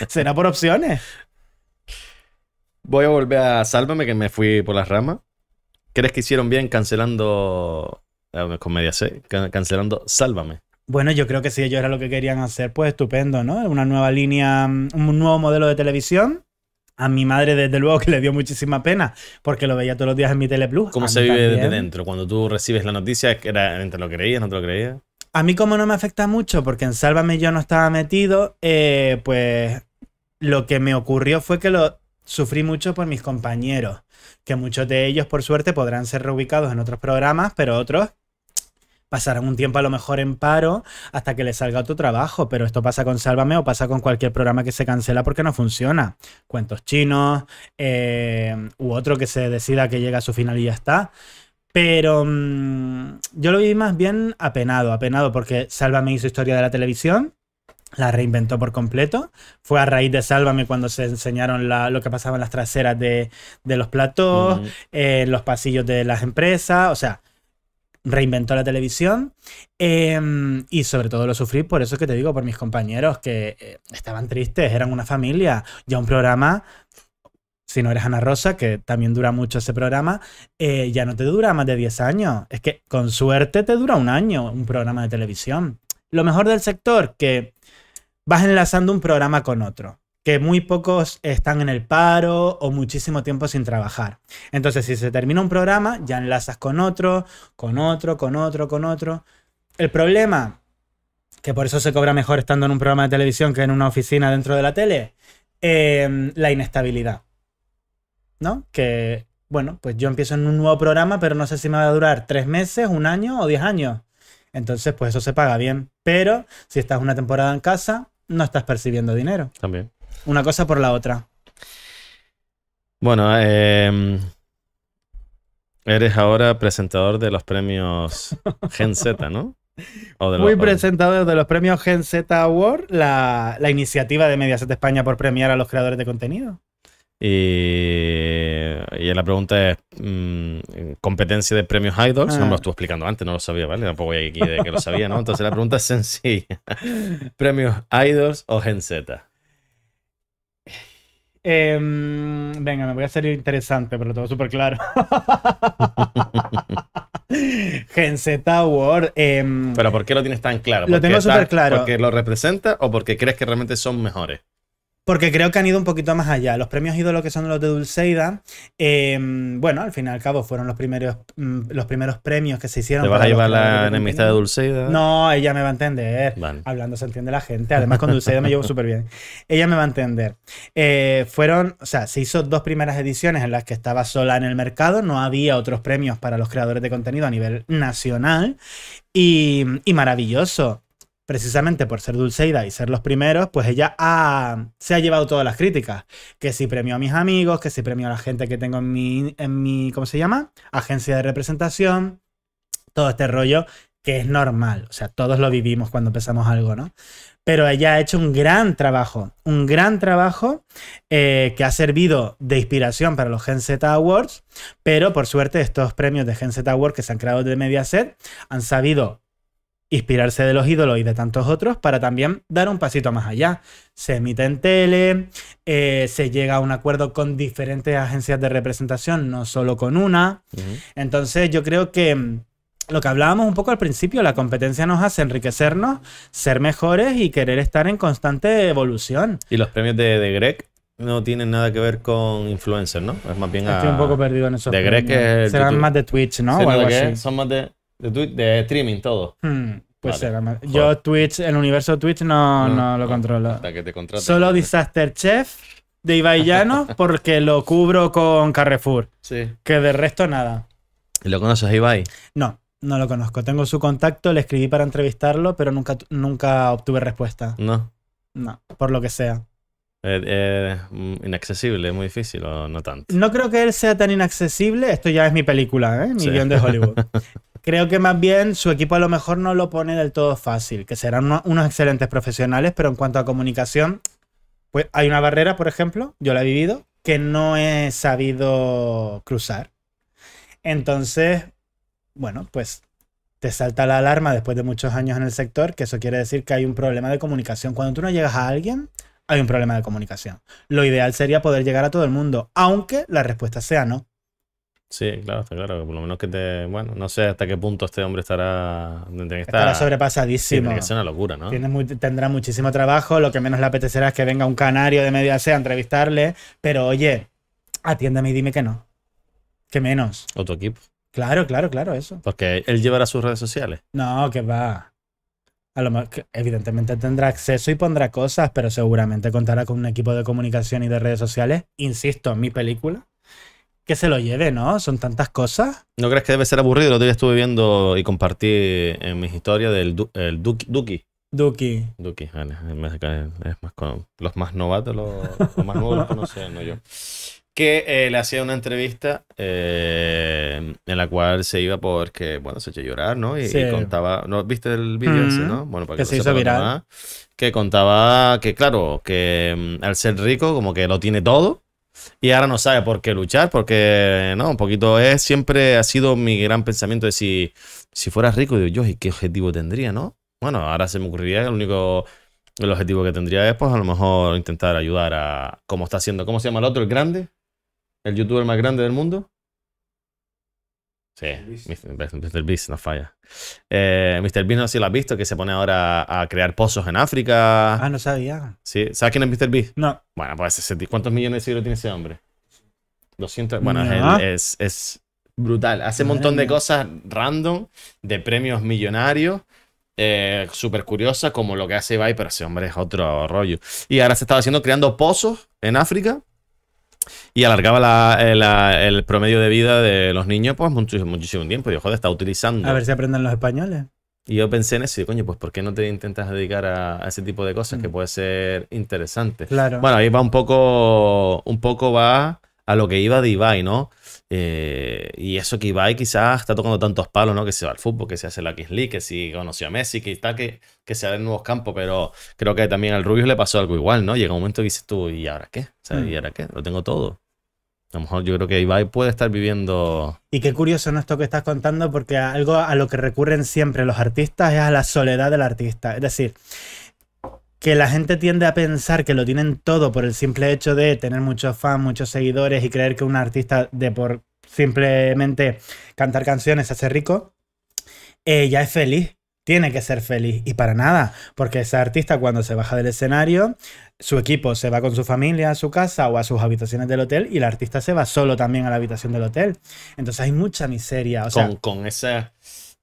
Será por opciones. Voy a volver a Sálvame, que me fui por las ramas. ¿Crees que hicieron bien cancelando eh, Comedia C? cancelando Sálvame. Bueno, yo creo que si ellos era lo que querían hacer, pues estupendo, ¿no? Una nueva línea, mm, un nuevo modelo de televisión a mi madre, desde luego, que le dio muchísima pena, porque lo veía todos los días en mi Teleplus. ¿Cómo se vive desde dentro? Cuando tú recibes la noticia, ¿te lo creías, no te lo creías? A mí como no me afecta mucho, porque en Sálvame yo no estaba metido, eh, pues lo que me ocurrió fue que lo sufrí mucho por mis compañeros, que muchos de ellos por suerte podrán ser reubicados en otros programas, pero otros pasarán un tiempo a lo mejor en paro hasta que le salga otro trabajo, pero esto pasa con Sálvame o pasa con cualquier programa que se cancela porque no funciona. Cuentos chinos eh, u otro que se decida que llega a su final y ya está. Pero mm, yo lo vi más bien apenado, apenado porque Sálvame hizo historia de la televisión, la reinventó por completo. Fue a raíz de Sálvame cuando se enseñaron lo que pasaba en las traseras de, los platos, en los pasillos de las empresas. O sea, reinventó la televisión em, y sobre todo lo sufrí por eso que te digo, por mis compañeros que eh, estaban tristes, eran una familia, ya un programa, si no eres Ana Rosa, que también dura mucho ese programa, eh, ya no te dura más de 10 años, es que con suerte te dura un año un programa de televisión. Lo mejor del sector, que vas enlazando un programa con otro que muy pocos están en el paro o muchísimo tiempo sin trabajar. Entonces, si se termina un programa, ya enlazas con otro, con otro, con otro, con otro. El problema, que por eso se cobra mejor estando en un programa de televisión que en una oficina dentro de la tele, em, la inestabilidad. ¿No? Que, bueno, pues yo empiezo en un nuevo programa, pero no sé si me va a durar tres meses, un año o diez años. Entonces, pues eso se paga bien. Pero si estás una temporada en casa, no estás percibiendo dinero. También una cosa por la otra? Bueno, em, eres ahora presentador de los premios Gen Z, ¿no? Muy presentador de los premios Gen Z Award, la, iniciativa de Mediaset España por premiar a los creadores de contenido. Y, la pregunta es: mm, competencia de premios idols. Ah. No lo estuvo explicando antes, no lo sabía, ¿vale? Tampoco voy aquí de que lo sabía, ¿no? Entonces la pregunta es sencilla: ¿premios idols o Gen Z? Em, venga, me voy a hacer interesante, pero todo súper claro. Gen Z Tower em, pero ¿por qué lo tienes tan claro? lo tengo súper claro. ¿Porque lo representa o porque crees que realmente son mejores? porque creo que han ido un poquito más allá. Los premios ídolos que son los de Dulceida, em, bueno, al fin y al cabo fueron los primeros, mm, los primeros premios que se hicieron. ¿Te vas a llevar la enemistad de Dulceida? No, ella me va a entender. Hablando se entiende la gente. Además, con Dulceida me llevo súper bien. Ella me va a entender. Eh, fueron, o sea, se hizo dos primeras ediciones en las que estaba sola en el mercado. No había otros premios para los creadores de contenido a nivel nacional. y maravilloso precisamente por ser Dulceida y ser los primeros, pues ella ah, se ha llevado todas las críticas. Que si premio a mis amigos, que si premio a la gente que tengo en mi, en mi ¿cómo se llama? Agencia de representación, todo este rollo que es normal. O sea, todos lo vivimos cuando empezamos algo, ¿no? Pero ella ha hecho un gran trabajo, un gran trabajo eh, que ha servido de inspiración para los Gen Z Awards, pero por suerte estos premios de Gen Z Awards que se han creado de Mediaset han sabido inspirarse de los ídolos y de tantos otros para también dar un pasito más allá. Se emite en tele, eh, se llega a un acuerdo con diferentes agencias de representación, no solo con una. Entonces yo creo que mm, lo que hablábamos un poco al principio, la competencia nos hace enriquecernos, ser mejores y querer estar en constante evolución. Y los premios de, de Greg no tienen nada que ver con influencers, ¿no? Es más bien Estoy un poco perdido en eso. De Greg que Serán más de Twitch, ¿no? Son más de... De, streaming, todo. Hmm, pues Yo Twitch, el universo de Twitch no, lo controlo. te Solo Disaster Chef de Ibai Llano porque lo cubro con Carrefour. Sí. Que de resto nada. ¿Lo conoces Ibai? No, no lo conozco. Tengo su contacto, le escribí para entrevistarlo, pero nunca, nunca obtuve respuesta. No. No, por lo que sea. Eh, eh mm, inaccesible, muy difícil o no tanto. No creo que él sea tan inaccesible. Esto ya es mi película, ¿eh? mi guión de Hollywood. Creo que más bien su equipo a lo mejor no lo pone del todo fácil, que serán unos excelentes profesionales, pero en cuanto a comunicación, pues hay una barrera, por ejemplo, yo la he vivido, que no he sabido cruzar. Entonces, bueno, pues te salta la alarma después de muchos años en el sector, que eso quiere decir que hay un problema de comunicación. Cuando tú no llegas a alguien, hay un problema de comunicación. Lo ideal sería poder llegar a todo el mundo, aunque la respuesta sea no. Sí, claro, está claro. por lo menos que te. Bueno, no sé hasta qué punto este hombre estará. Estar, estará sobrepasadísimo. Tiene que ser una locura, ¿no? tendrá muchísimo trabajo. Lo que menos le apetecerá es que venga un canario de media sea a entrevistarle. Pero oye, atiéndame y dime que no. Que menos. O tu equipo. Claro, claro, claro, eso. Porque él llevará sus redes sociales. No, que va. A lo evidentemente tendrá acceso y pondrá cosas, pero seguramente contará con un equipo de comunicación y de redes sociales. Insisto, mi película que se lo lleve, ¿no? Son tantas cosas. ¿No crees que debe ser aburrido? Lo otro día estuve viendo y compartí en mis historias del el Duki. Duki. Duki. Duki, vale. Es más con, los más novatos, los, más nuevos no sé, no yo. Que eh, le hacía una entrevista eh, en la cual se iba porque, bueno, se echó a llorar, ¿no? Y, sí. contaba, ¿no? ¿Viste el vídeo ese, no? Bueno, para que, se hizo viral. que contaba que, claro, que mm, al ser rico, como que lo tiene todo y ahora no sabe por qué luchar, porque no, un poquito es, siempre ha sido mi gran pensamiento de si, si fuera rico, digo yo, ¿y qué objetivo tendría, no? Bueno, ahora se me ocurriría que el único el objetivo que tendría es, pues, a lo mejor intentar ayudar a, ¿cómo está haciendo, ¿cómo se llama el otro, el grande? ¿El youtuber más grande del mundo? Sí, Mr. Beast no falla. Eh, Mr. Beast no sé si lo has visto, que se pone ahora a crear pozos en África. Ah, no sabía. Sí, ¿sabes quién es Mr. Beast? No. Bueno, pues ¿cuántos millones de euros tiene ese hombre? 200. Bueno, es, brutal. Hace un montón de cosas random, de premios millonarios. Eh, súper curiosa como lo que hace Viper. ese hombre es otro rollo. Y ahora se está haciendo creando pozos en África y alargaba eh, la, el promedio de vida de los niños pues muchísimo, tiempo. Y yo, joder, está utilizando. A ver si aprenden los españoles. Y yo pensé en eso, coño, pues ¿por qué no te intentas dedicar a, ese tipo de cosas que mm. puede ser interesante? Claro. Bueno, ahí va un poco, un poco va a lo que iba de Ibai, ¿no? Eh, y eso que Ibai quizás está tocando tantos palos, ¿no? Que se va al fútbol, que se hace la Kings que si conoció a Messi, que está que, que se abren nuevos campos, pero creo que también al Rubio le pasó algo igual, ¿no? Llega un momento que dices tú, ¿y ahora qué? sea ¿Y mm. ahora qué? Lo tengo todo. A lo mejor yo creo que Ibai puede estar viviendo. Y qué curioso ¿no? esto que estás contando, porque algo a lo que recurren siempre los artistas es a la soledad del artista. Es decir, que la gente tiende a pensar que lo tienen todo por el simple hecho de tener muchos fans, muchos seguidores y creer que un artista de por simplemente cantar canciones hace rico, ella ya es feliz. Tiene que ser feliz y para nada, porque ese artista cuando se baja del escenario, su equipo se va con su familia a su casa o a sus habitaciones del hotel y el artista se va solo también a la habitación del hotel. Entonces hay mucha miseria. con, con esa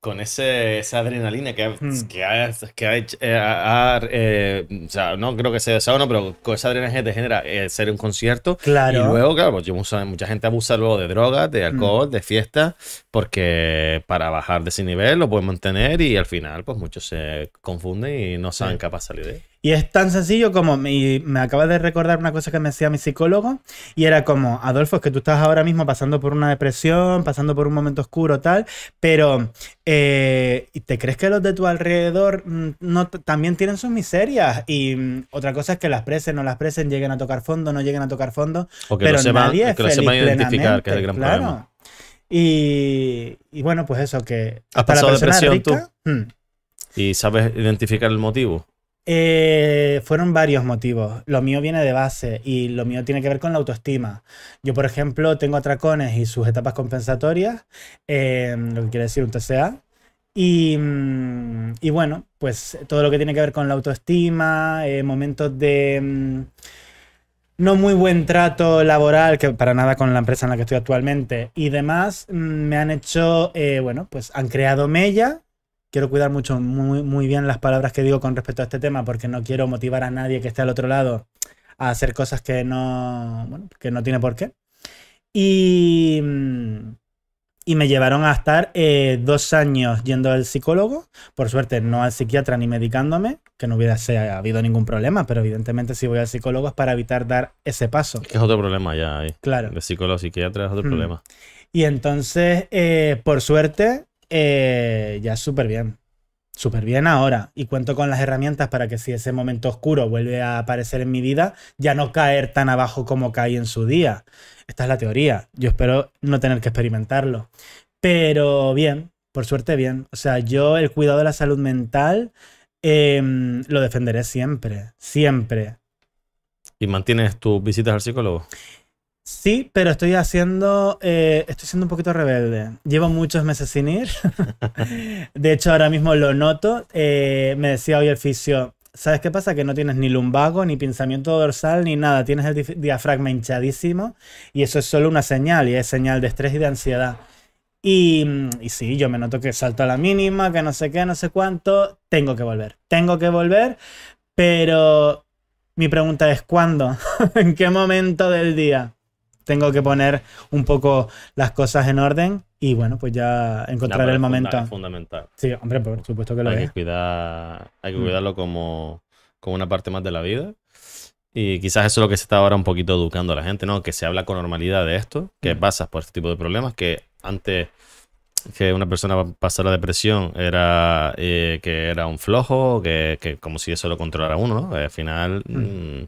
con ese, esa adrenalina que, ha, que, hecho, no creo que sea esa no, pero con esa adrenalina que te genera hacer eh, ser un concierto. Claro. Y luego, claro, pues, mucha gente abusa luego de drogas, de hmm. alcohol, de fiestas, porque para bajar de ese nivel lo pueden mantener y al final, pues muchos se confunden y no saben va capaz salir de y es tan sencillo como me, me acabas de recordar una cosa que me decía mi psicólogo y era como, Adolfo, es que tú estás ahora mismo pasando por una depresión, pasando por un momento oscuro tal, pero eh, ¿te crees que los de tu alrededor mm, no, también tienen sus miserias? Y mm, otra cosa es que las presen, no las presen, lleguen a tocar fondo, no lleguen a tocar fondo, que pero nadie es identificar, que es gran claro. Y, y, bueno, pues eso, que... ¿Has pasado depresión tú? Hmm. ¿Y sabes identificar el motivo? Eh, fueron varios motivos. Lo mío viene de base y lo mío tiene que ver con la autoestima. Yo, por ejemplo, tengo atracones y sus etapas compensatorias, em, lo que quiere decir un TCA. Mm, y, bueno, pues todo lo que tiene que ver con la autoestima, eh, momentos de mm, no muy buen trato laboral, que para nada con la empresa en la que estoy actualmente y demás, mm, me han hecho, eh, bueno, pues han creado Mella quiero cuidar mucho, muy, bien las palabras que digo con respecto a este tema, porque no quiero motivar a nadie que esté al otro lado a hacer cosas que no, bueno, que no tiene por qué. Y, mm, y me llevaron a estar eh, dos años yendo al psicólogo, por suerte no al psiquiatra ni medicándome, que no sea habido ningún problema, pero evidentemente si voy al psicólogo es para evitar dar ese paso. Es que es otro problema ya ahí. Eh, claro. El psicólogo a psiquiatra es otro mm. problema. Y entonces, eh, por suerte, eh, ya súper bien. Súper bien ahora. Y cuento con las herramientas para que si ese momento oscuro vuelve a aparecer en mi vida, ya no caer tan abajo como caí en su día. Esta es la teoría. Yo espero no tener que experimentarlo. Pero bien, por suerte bien. O sea, yo el cuidado de la salud mental em, lo defenderé siempre. Siempre. ¿Y mantienes tus visitas al psicólogo? Sí, pero estoy haciendo, eh, estoy siendo un poquito rebelde. Llevo muchos meses sin ir. de hecho, ahora mismo lo noto. Eh, me decía hoy el fisio, ¿sabes qué pasa? Que no tienes ni lumbago, ni pensamiento dorsal, ni nada. Tienes el diafragma hinchadísimo y eso es solo una señal y es señal de estrés y de ansiedad. Y, y sí, yo me noto que salto a la mínima, que no sé qué, no sé cuánto. Tengo que volver. Tengo que volver, pero mi pregunta es ¿cuándo? ¿En qué momento del día? tengo que poner un poco las cosas en orden y bueno, pues ya encontrar el momento. fundamental. Sí, hombre, por supuesto que lo hay Que hay que mm. cuidarlo como, como una parte más de la vida. Y quizás eso es lo que se está ahora un poquito educando a la gente, ¿no? Que se habla con normalidad de esto, que mm. pasas por este tipo de problemas, que antes que una persona pasara depresión era eh, que era un flojo, que, como si eso lo controlara uno, ¿no? Al final... Mm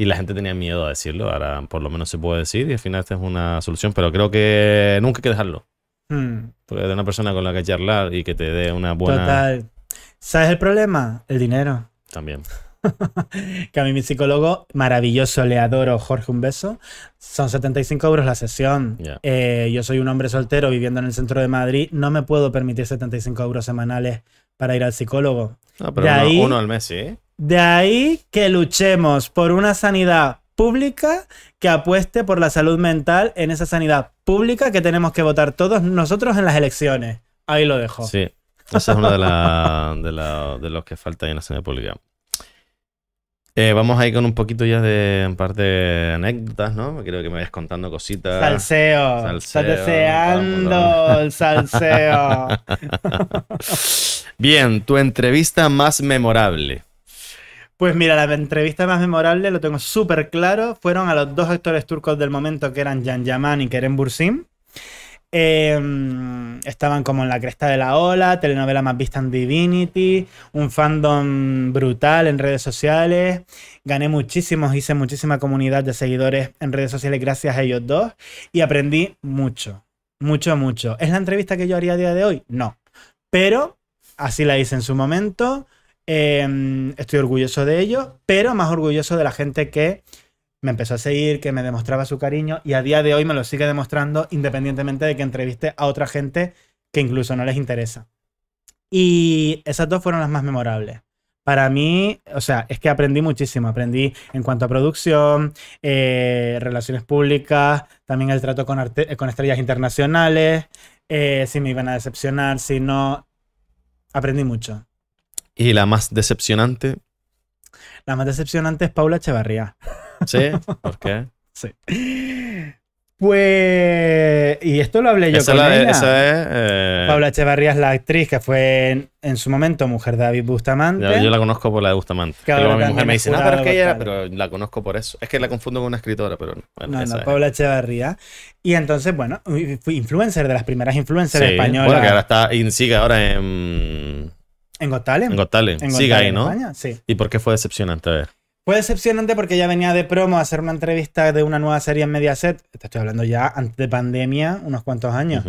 y la gente tenía miedo a decirlo. Ahora por lo menos se puede decir y al final esta es una solución, pero creo que nunca hay que dejarlo. Hmm. Porque de una persona con la que charlar y que te dé una buena. Total. ¿Sabes el problema? El dinero. También. que a mí mi psicólogo, maravilloso, le adoro, Jorge, un beso. Son 75 euros la sesión. Eh, yo soy un hombre soltero viviendo en el centro de Madrid. No me puedo permitir 75 euros semanales para ir al psicólogo. No, pero uno, uno, al mes, sí. De ahí que luchemos por una sanidad pública que apueste por la salud mental en esa sanidad pública que tenemos que votar todos nosotros en las elecciones. Ahí lo dejo. Sí, esa es una de, los que falta en la sanidad pública. Eh, vamos ahí con un poquito ya de en parte, anécdotas, ¿no? Creo que me vayas contando cositas. Salseo. Salseo. Salseando el salseo. Bien, tu entrevista más memorable. Pues mira, la entrevista más memorable, lo tengo súper claro, fueron a los dos actores turcos del momento que eran Jan Yaman y Kerem Bursin. Em, estaban como en la cresta de la ola, telenovela más vista en Divinity, un fandom brutal en redes sociales. Gané muchísimos, hice muchísima comunidad de seguidores en redes sociales gracias a ellos dos y aprendí mucho, mucho, mucho. ¿Es la entrevista que yo haría a día de hoy? No, pero así la hice en su momento. Em, estoy orgulloso de ello, pero más orgulloso de la gente que me empezó a seguir, que me demostraba su cariño y a día de hoy me lo sigue demostrando independientemente de que entreviste a otra gente que incluso no les interesa. Y esas dos fueron las más memorables. Para mí, o sea, es que aprendí muchísimo. Aprendí en cuanto a producción, eh, relaciones públicas, también el trato con, estrellas internacionales, eh, si me iban a decepcionar, si no. Aprendí mucho. Y la más decepcionante. La más decepcionante es Paula Echevarría. Sí, ¿por qué? sí. Pues. Y esto lo hablé yo con ella. Eh, Paula Echevarría es la actriz que fue en, su momento mujer de David Bustamante. yo la conozco por la de Bustamante. Claro, mujer me dice, no, pero pero la conozco por eso. Es que la confundo con una escritora, pero bueno, no. No, no, Paula Echevarría. Y entonces, bueno, influencer de las primeras influencers españolas. Bueno, que ahora está, sigue ahora en en Got En Got Talent. ahí, ¿no? España, sí. ¿Y por qué fue decepcionante? ver. Fue decepcionante porque ya venía de promo a hacer una entrevista de una nueva serie en Mediaset. Te estoy hablando ya antes de pandemia, unos cuantos años.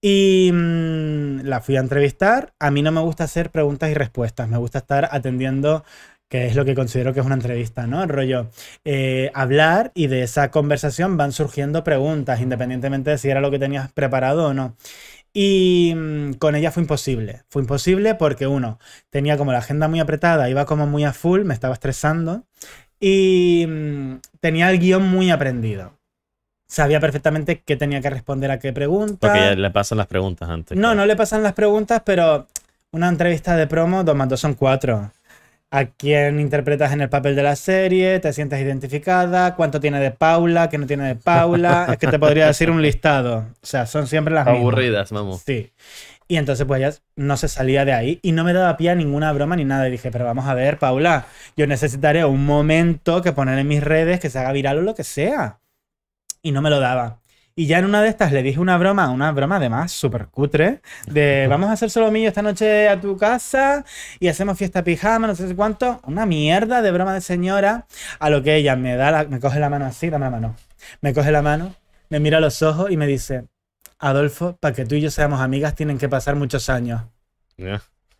Y mm, la fui a entrevistar. A mí no me gusta hacer preguntas y respuestas. Me gusta estar atendiendo que es lo que considero que es una entrevista, ¿no? El rollo, eh, hablar y de esa conversación van surgiendo preguntas, independientemente de si era lo que tenías preparado o no. Y mm, con ella fue imposible. Fue imposible porque uno, tenía como la agenda muy apretada, iba como muy a full, me estaba estresando y mm, tenía el guión muy aprendido. Sabía perfectamente qué tenía que responder a qué pregunta. Porque le pasan las preguntas antes. No, no le pasan las preguntas, pero una entrevista de promo, dos más dos son cuatro a quién interpretas en el papel de la serie, te sientes identificada, cuánto tiene de Paula, qué no tiene de Paula. es que te podría decir un listado. O sea, son siempre las Aburridas, vamos. Sí. Y entonces, pues ya no se salía de ahí y no me daba pie a ninguna broma ni nada. Y dije, pero vamos a ver, Paula, yo necesitaré un momento que poner en mis redes, que se haga viral o lo que sea. Y no me lo daba. Y ya en una de estas le dije una broma, una broma además súper cutre, de vamos a hacer solomillo esta noche a tu casa y hacemos fiesta pijama, no sé cuánto. Una mierda de broma de señora. A lo que ella me da, me coge la mano así, dame la mano. Me coge la mano, me mira a los ojos y me dice, Adolfo, para que tú y yo seamos amigas tienen que pasar muchos años.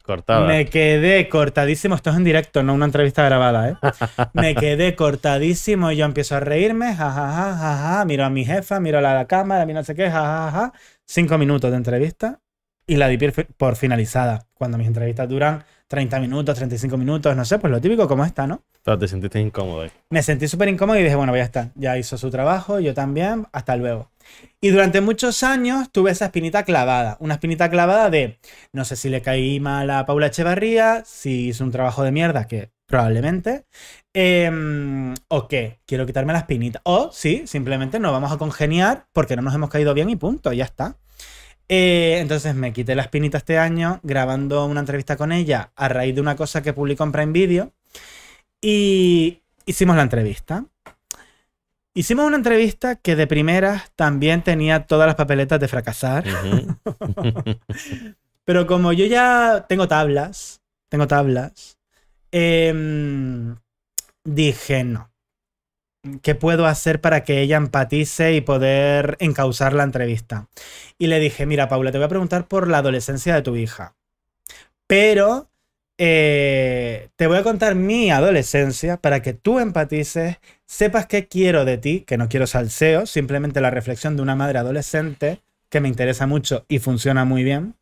Cortada. Me quedé cortadísimo. Esto es en directo, no una entrevista grabada, ¿eh? Me quedé cortadísimo y yo empiezo a reírme, Ja, ja, ja, ja, miro a mi jefa, miro a la, cámara, miro no sé qué, ja. Cinco minutos de entrevista y la di por finalizada. Cuando mis entrevistas duran 30 minutos, 35 minutos, no sé, pues lo típico como está, ¿no? Pero te sentiste incómodo. ahí. Me sentí súper incómodo y dije, bueno, ya está. Ya hizo su trabajo, yo también, hasta luego. Y durante muchos años tuve esa espinita clavada, una espinita clavada de no sé si le caí mal a Paula Echevarría, si es un trabajo de mierda, que probablemente, em, o qué, quiero quitarme la espinita, o sí, simplemente nos vamos a congeniar porque no nos hemos caído bien y punto, ya está. Eh, entonces me quité la espinita este año grabando una entrevista con ella a raíz de una cosa que publicó en Prime Video y hicimos la entrevista. Hicimos una entrevista que de primeras también tenía todas las papeletas de fracasar. Pero como yo ya tengo tablas, tengo tablas, em, dije no. ¿Qué puedo hacer para que ella empatice y poder encauzar la entrevista? Y le dije, mira, Paula, te voy a preguntar por la adolescencia de tu hija. Pero eh, te voy a contar mi adolescencia para que tú empatices, sepas qué quiero de ti, que no quiero salseo, simplemente la reflexión de una madre adolescente, que me interesa mucho y funciona muy bien.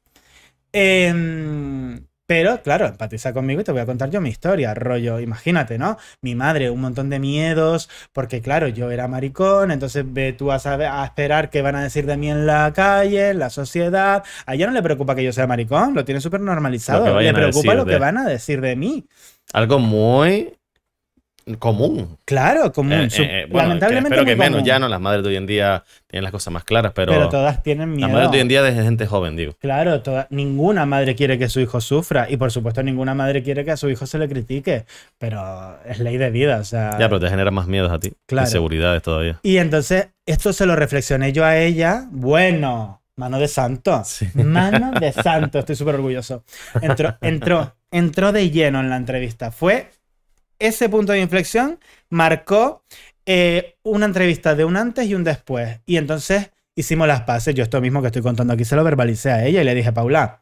Eh, pero claro, empatiza conmigo y te voy a contar yo mi historia, rollo, imagínate, ¿no? Mi madre, un montón de miedos, porque claro, yo era maricón, entonces ve tú a, a esperar qué van a decir de mí en la calle, en la sociedad. A ella no le preocupa que yo sea maricón, lo tiene súper normalizado, le preocupa lo que van a decir de mí. Algo muy común. Claro, común. Eh, eh, eh, lamentablemente. que menos, ya no, las madres de hoy en día tienen las cosas más claras, pero. Pero todas tienen miedo. Las madres de hoy en día desde gente joven, digo. Claro, ninguna madre quiere que su hijo sufra y por supuesto ninguna madre quiere que a su hijo se le critique, pero es ley de vida, o sea. Ya, pero te genera más miedos a ti. Claro. Inseguridades todavía. Y entonces, esto se lo reflexioné yo a ella. Bueno. Mano de santo. Mano de santo. Estoy súper orgulloso. Entró, entró, entró de lleno en la entrevista. Fue ese punto de inflexión marcó eh, una entrevista de un antes y un después. Y entonces hicimos las paces. Yo esto mismo que estoy contando aquí se lo verbalicé a ella y le dije, Paula,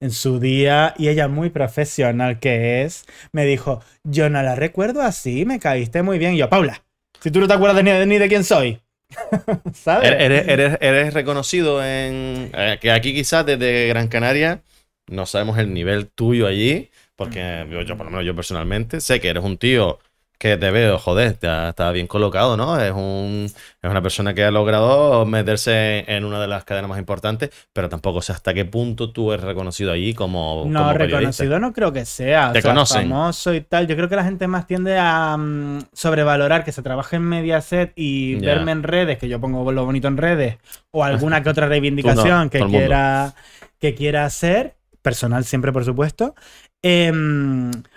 en su día, y ella muy profesional que es, me dijo, yo no la recuerdo así, me caíste muy bien. Y yo, Paula, si tú no te acuerdas ni, de, quién soy. ¿Sabes? Er-, eres, reconocido en... Eh, que aquí quizás desde Gran Canaria no sabemos el nivel tuyo allí porque yo, yo, por lo menos yo personalmente, sé que eres un tío que te veo, joder, está bien colocado, ¿no? Es, un, es una persona que ha logrado meterse en una de las cadenas más importantes, pero tampoco sé hasta qué punto tú eres reconocido allí como. No, reconocido no creo que sea. Te conocen. famoso y tal. Yo creo que la gente más tiende a mm, sobrevalorar que se trabaje en Mediaset y verme en redes, que yo pongo lo bonito en redes, o alguna que otra reivindicación que, quiera, que quiera hacer personal siempre, por supuesto, eh,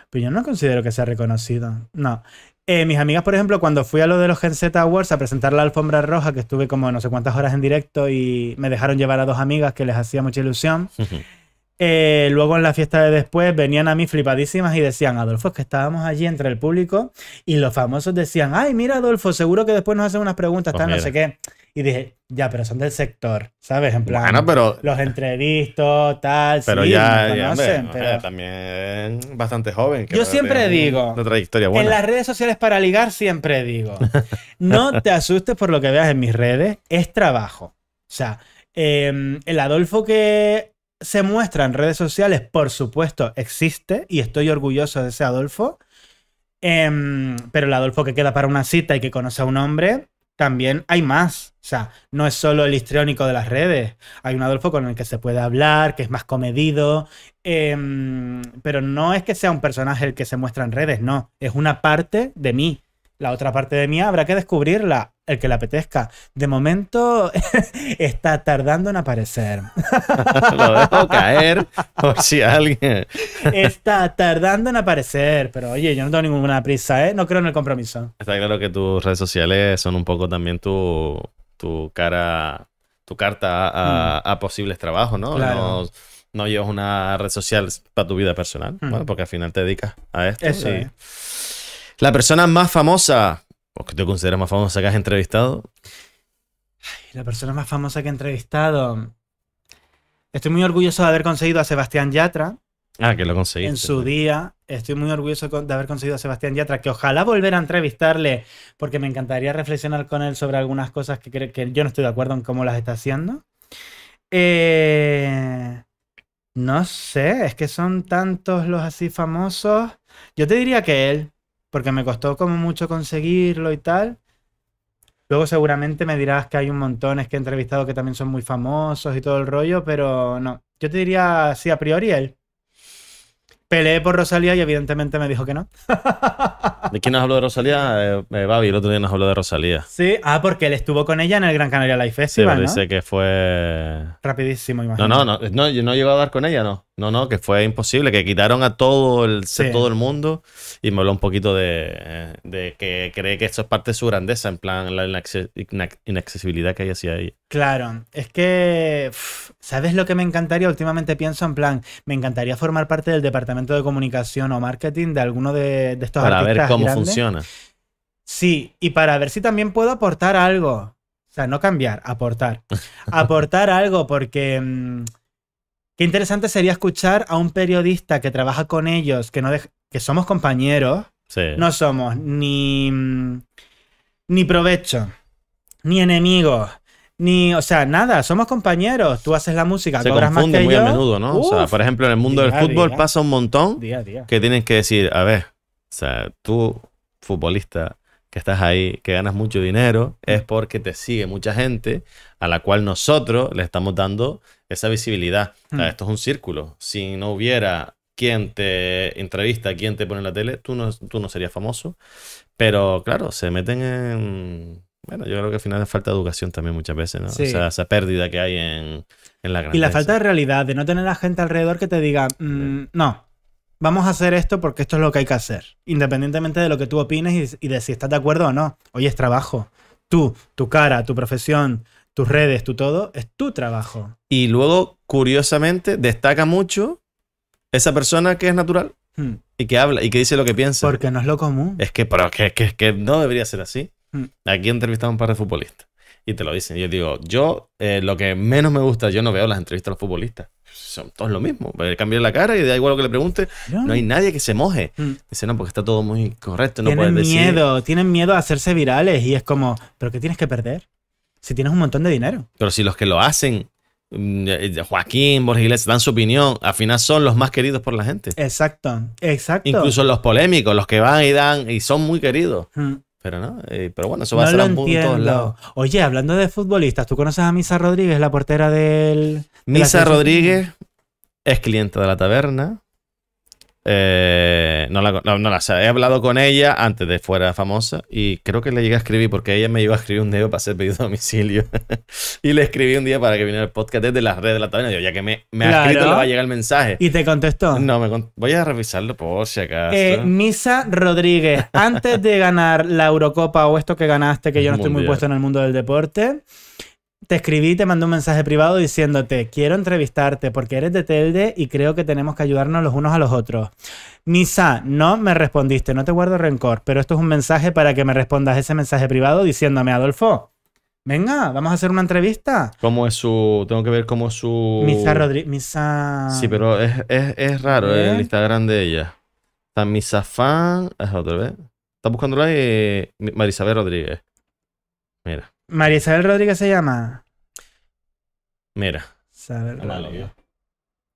pero yo no considero que sea reconocido. No. Eh, mis amigas, por ejemplo, cuando fui a lo de los Gen Z Awards a presentar la alfombra roja, que estuve como no sé cuántas horas en directo y me dejaron llevar a dos amigas que les hacía mucha ilusión. Eh, luego en la fiesta de después venían a mí flipadísimas y decían, Adolfo, es que estábamos allí entre el público y los famosos decían, ay, mira Adolfo, seguro que después nos hacen unas preguntas, pues tal, no sé qué. Y dije, ya, pero son del sector, ¿sabes? En plan, pero, los entrevistos, tal, pero sí, ya, también bastante joven. Yo siempre digo, en las redes sociales para ligar siempre digo, no te asustes por lo que veas en mis redes, es trabajo. O sea, em, el Adolfo que se muestra en redes sociales, por supuesto, existe y estoy orgulloso de ese Adolfo. Em, pero el Adolfo que queda para una cita y que conoce a un hombre, también hay más. O sea, no es solo el histriónico de las redes. Hay un Adolfo con el que se puede hablar, que es más comedido. Em, pero no es que sea un personaje el que se muestra en redes, no. Es una parte de mí. La otra parte de mí habrá que descubrirla, el que la apetezca. De momento está tardando en aparecer. Lo dejo caer por si alguien. está tardando en aparecer, pero oye, yo no tengo ninguna prisa, ¿eh? No creo en el compromiso. Está claro que tus redes sociales son un poco también tu, tu cara, tu carta a, mm. posibles trabajos, ¿no? ¿no? llevas una red social para tu vida personal, bueno, porque al final te dedicas a esto. La persona más famosa, ¿o que te consideras más famosa que has entrevistado? Ay, la persona más famosa que he entrevistado. Estoy muy orgulloso de haber conseguido a Sebastián Yatra, Ah, que lo conseguí. En su pues. día. Estoy muy orgulloso de haber conseguido a Sebastián Yatra, que ojalá volver a entrevistarle, porque me encantaría reflexionar con él sobre algunas cosas que, que yo no estoy de acuerdo en cómo las está haciendo. Eh, no sé, es que son tantos los así famosos. Yo te diría que él, porque me costó como mucho conseguirlo y tal. Luego seguramente me dirás que hay un montón, es que he entrevistado que también son muy famosos y todo el rollo, pero no. Yo te diría, sí, a priori él. Peleé por Rosalía y evidentemente me dijo que no. ¿De quién nos habló de Rosalía? Eh, eh, Babi, el otro día nos habló de Rosalía. Sí, ah, porque él estuvo con ella en el Gran Canaria Life Festival. Sí, me dice que fue. Rapidísimo, imagino. No, no, no, no, yo no llegó a dar con ella, no. No, no, que fue imposible, que quitaron a todo el, todo el mundo y me habló un poquito de, que cree que esto es parte de su grandeza, en plan la inaccesibilidad que hay hacia ahí. Claro, es que, ¿sabes lo que me encantaría? Últimamente pienso en plan, me encantaría formar parte del departamento de comunicación o marketing de alguno de, de estos Para ver cómo funciona. Sí, y para ver si también puedo aportar algo. O sea, no cambiar, aportar. aportar algo porque... Mm, Qué interesante sería escuchar a un periodista que trabaja con ellos, que, no que somos compañeros, no somos ni, mm, ni provecho, ni enemigos, ni, o sea, nada, somos compañeros, tú haces la música, Se cobras más que muy a menudo, ¿no? o sea, por ejemplo, en el mundo del fútbol pasa un montón que tienes que decir, a ver, o sea, tú, futbolista, que estás ahí, que ganas mucho dinero, es mm. porque te sigue mucha gente a la cual nosotros le estamos dando esa visibilidad. Mm. esto es un círculo. Si no hubiera quien te entrevista, quien te pone en la tele, tú no, tú no serías famoso. Pero claro, se meten en... Bueno, yo creo que al final es falta de educación también muchas veces, O sea, esa pérdida que hay en, la grandeza. Y la falta de realidad, de no tener a la gente alrededor que te diga, mm, no, vamos a hacer esto porque esto es lo que hay que hacer. Independientemente de lo que tú opines y, de si estás de acuerdo o no. Hoy es trabajo. Tú, tu cara, tu profesión, tus redes, tu todo, es tu trabajo. Y luego, curiosamente, destaca mucho esa persona que es natural hmm. y que habla y que dice lo que piensa. Porque no es lo común. Es que, que, no debería ser así. Hmm. Aquí Aquí entrevistado a un par de futbolistas y te lo dicen. Yo digo, yo eh, lo que menos me gusta, yo no veo las entrevistas a los futbolistas. Son todos lo mismo. Cambiar la cara y da igual lo que le pregunte. No hay nadie que se moje. Hmm. Dice, no, porque está todo muy correcto. No tienen miedo, tienen miedo a hacerse virales y es como, ¿pero qué tienes que perder? si tienes un montón de dinero. Pero si los que lo hacen, mm, Joaquín, Borges dan su opinión, al final son los más queridos por la gente. Exacto, exacto. Incluso los polémicos, los que van y dan y son muy queridos. Pero no, eh, pero bueno, eso va a ser un punto Oye, hablando de futbolistas, ¿tú conoces a Misa Rodríguez, la portera del. Misa Rodríguez es cliente de la taberna. Eh, no, la, He hablado con ella antes de fuera famosa y creo que le llegué a escribir porque ella me iba a escribir un dedo para hacer pedido a domicilio. y le escribí un día para que viniera el podcast desde las redes de la taberna. ya que me, ha escrito, le va a llegar el mensaje. ¿Y te contestó? No, me voy a revisarlo por si acaso. Eh, Misa Rodríguez, antes de ganar la Eurocopa o esto que ganaste, que yo no estoy muy puesto en el mundo del deporte te escribí, te mandé un mensaje privado diciéndote, quiero entrevistarte porque eres de Telde y creo que tenemos que ayudarnos los unos a los otros. Misa, no me respondiste, no te guardo rencor, pero esto es un mensaje para que me respondas ese mensaje privado diciéndome, Adolfo, venga, vamos a hacer una entrevista. ¿Cómo es su...? Tengo que ver cómo es su... Misa Rodríguez, Sí, pero es, raro el ¿Eh? Instagram de ella. Está Misa Fan... Es otra vez. Está buscándola eh, Marisabel Rodríguez. Mira. María Isabel Rodríguez se llama. Mira. Isabel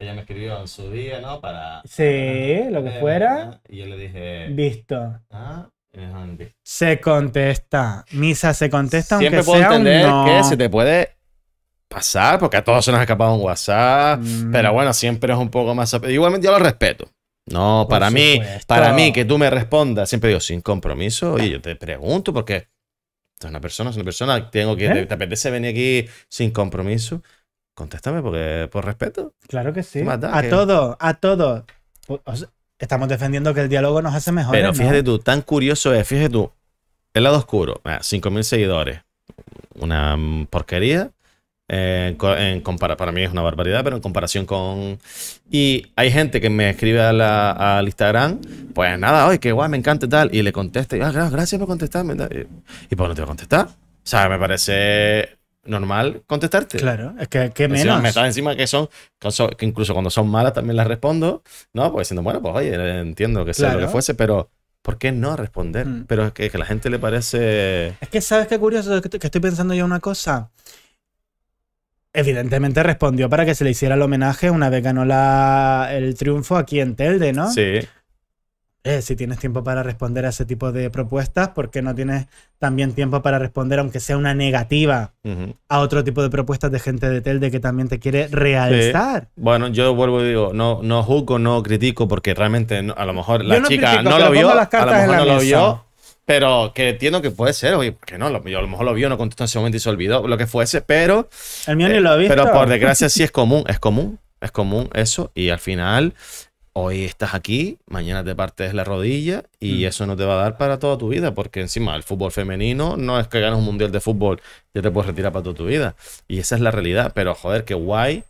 Ella me escribió en su día, ¿no? Para. Sí, lo que fuera. Y yo le dije. Visto. ¿Ah? Se contesta. Misa se contesta Siempre aunque puedo sea entender que se te puede pasar, porque a todos se nos ha escapado un WhatsApp. Mm. Pero bueno, siempre es un poco más. Igualmente yo lo respeto. No, para mí, para mí que tú me respondas, siempre digo sin compromiso y yo te pregunto porque es una persona, es una persona. Tengo que. ¿Eh? Te, apetece venir aquí sin compromiso? Contéstame porque por respeto. Claro que sí. a todos, a todos. estamos defendiendo que el diálogo nos hace mejor. Pero fíjate tú, tan curioso es, fíjate tú. El lado oscuro, 5.000 seguidores. Una porquería en compara para mí es una barbaridad, pero en comparación con... Y hay gente que me escribe a al Instagram, pues nada, oye, qué guay, me encanta y tal. Y le contesta, y, ah, gracias por contestarme. ¿Y pues no te voy a contestar? O sea, me parece normal contestarte. Claro, es que, menos. me estás encima que son, que incluso cuando son malas también las respondo, ¿no? Pues siendo bueno, pues oye, entiendo que sea lo que fuese, pero... ¿Por qué no responder? Mm. Pero es que, que, a la gente le parece... Es que, ¿sabes qué curioso? Que estoy pensando yo una cosa. Evidentemente respondió para que se le hiciera el homenaje una vez ganó la, el triunfo aquí en Telde, ¿no? Sí. Eh, si tienes tiempo para responder a ese tipo de propuestas, ¿por qué no tienes también tiempo para responder, aunque sea una negativa, a otro tipo de propuestas de gente de Telde que también te quiere realizar. Bueno, yo vuelvo y digo, no, no juzgo, no critico, porque realmente a lo mejor la chica no lo vio, a lo mejor no lo vio, pero que entiendo que puede ser, oye, que no? Yo a lo mejor lo vio, no contestó en ese momento y se olvidó, lo que fuese, pero. El mío ni lo ha eh, visto. Pero por desgracia sí es común, es común, es común eso. Y al final, hoy estás aquí, mañana te partes la rodilla y mm. eso no te va a dar para toda tu vida, porque encima el fútbol femenino no es que ganes un mundial de fútbol, ya te puedes retirar para toda tu vida. Y esa es la realidad, pero joder, qué guay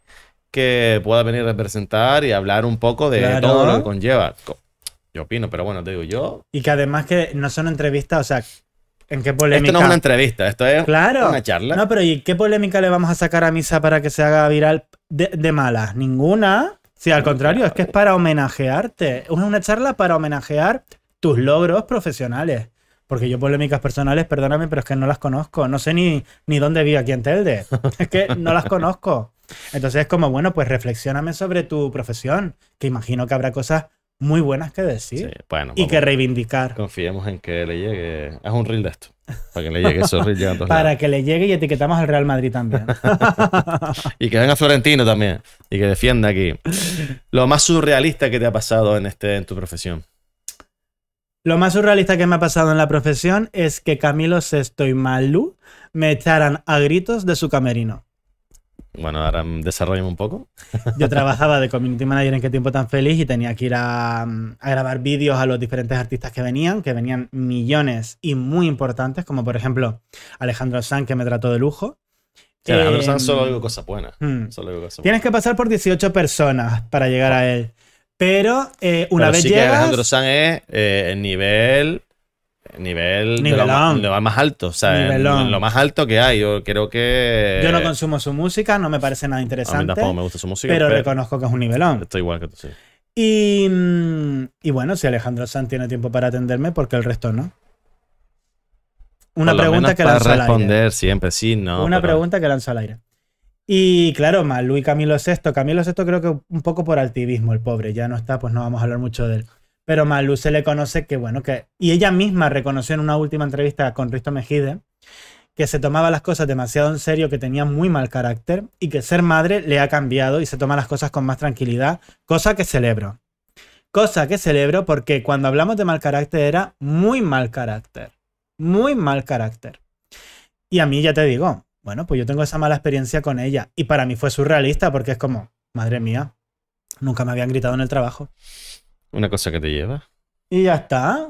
que pueda venir a representar y hablar un poco de todo lo que conlleva. Yo opino, pero bueno, te digo yo. Y que además que no son entrevistas, o sea, ¿en qué polémica? Esto no es una entrevista, esto es claro. una charla. No, pero ¿y qué polémica le vamos a sacar a Misa para que se haga viral de, mala? malas? Ninguna. Sí, al contrario, es que es para homenajearte. Es una charla para homenajear tus logros profesionales. Porque yo polémicas personales, perdóname, pero es que no las conozco. No sé ni, ni dónde vivo aquí en Telde. Es que no las conozco. Entonces es como, bueno, pues reflexioname sobre tu profesión, que imagino que habrá cosas muy buenas que decir y que reivindicar. Confiemos en que le llegue. Haz un reel de esto. Para que le llegue Para que le llegue y etiquetamos al Real Madrid también. y que venga Florentino también. Y que defienda aquí. Lo más surrealista que te ha pasado en, este, en tu profesión. Lo más surrealista que me ha pasado en la profesión es que Camilo Sesto y Malú me echaran a gritos de su camerino. Bueno, ahora mm, desarrollame un poco. Yo trabajaba de community manager en Qué Tiempo Tan Feliz y tenía que ir mm, a, grabar vídeos a los diferentes artistas que venían, que venían millones y muy importantes, como por ejemplo Alejandro Sanz, que me trató de lujo. Alejandro em, Sanz solo digo cosas buenas. Mm, solo digo cosas Tienes que pasar por 18 personas para llegar a ah. él. Pero eh, una vez sí Que Alejandro Sanz es eh, el nivel nivel de lo, más alto, o lo más alto que hay. Yo creo que yo no consumo su música, no me parece nada interesante. me gusta su música, pero, reconozco que es un nivelón. Estoy igual que tú, sí. Y, mm, bueno, si Alejandro Sanz tiene tiempo para atenderme, porque el resto no. Una pregunta que lanzó al aire. responder siempre, sí, no. Una pregunta que lanzó al aire. Y claro, más Luis Camilo VI. Camilo VI creo que un poco por altivismo, el pobre. Ya no está, pues no vamos a hablar mucho de él. Pero Malú se le conoce que, bueno, que. Y ella misma reconoció en una última entrevista con Risto Mejide que se tomaba las cosas demasiado en serio, que tenía muy mal carácter y que ser madre le ha cambiado y se toma las cosas con más tranquilidad, cosa que celebro. Cosa que celebro porque cuando hablamos de mal carácter era muy mal carácter. Muy mal carácter. Y a mí ya te digo, bueno, pues yo tengo esa mala experiencia con ella. Y para mí fue surrealista porque es como, madre mía, nunca me habían gritado en el trabajo. Una cosa que te lleva. Y ya está.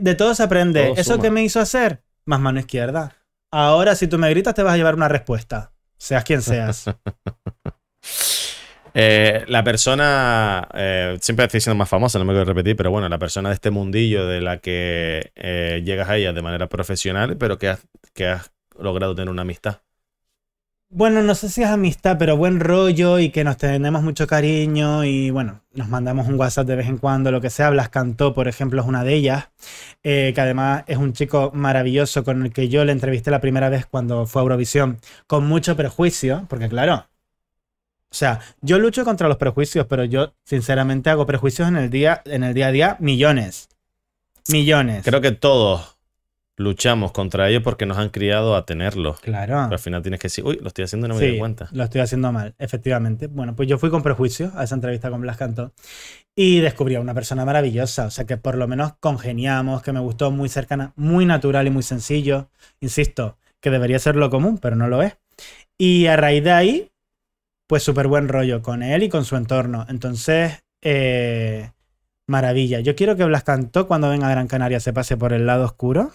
De todo se aprende. Eso que me hizo hacer, más mano izquierda. Ahora, si tú me gritas, te vas a llevar una respuesta. Seas quien seas. Eh, la persona, eh, siempre estoy siendo más famosa, no me a repetir, pero bueno, la persona de este mundillo de la que eh, llegas a ella de manera profesional, pero que que has logrado tener una amistad bueno, no sé si es amistad, pero buen rollo y que nos tenemos mucho cariño y bueno, nos mandamos un WhatsApp de vez en cuando, lo que sea. Blas Cantó, por ejemplo, es una de ellas, eh, que además es un chico maravilloso con el que yo le entrevisté la primera vez cuando fue a Eurovisión, con mucho prejuicio, porque claro, o sea, yo lucho contra los prejuicios, pero yo sinceramente hago prejuicios en el día, en el día a día millones. Millones. Creo que todos luchamos contra ellos porque nos han criado a tenerlo. Claro. Pero al final tienes que decir, uy, lo estoy haciendo y no me doy cuenta. Lo estoy haciendo mal, efectivamente. Bueno, pues yo fui con prejuicio a esa entrevista con Blas Cantó y descubrí a una persona maravillosa. O sea, que por lo menos congeniamos, que me gustó muy cercana, muy natural y muy sencillo. Insisto, que debería ser lo común, pero no lo es. Y a raíz de ahí, pues súper buen rollo con él y con su entorno. Entonces, eh, maravilla. Yo quiero que Blas Cantó, cuando venga a Gran Canaria, se pase por el lado oscuro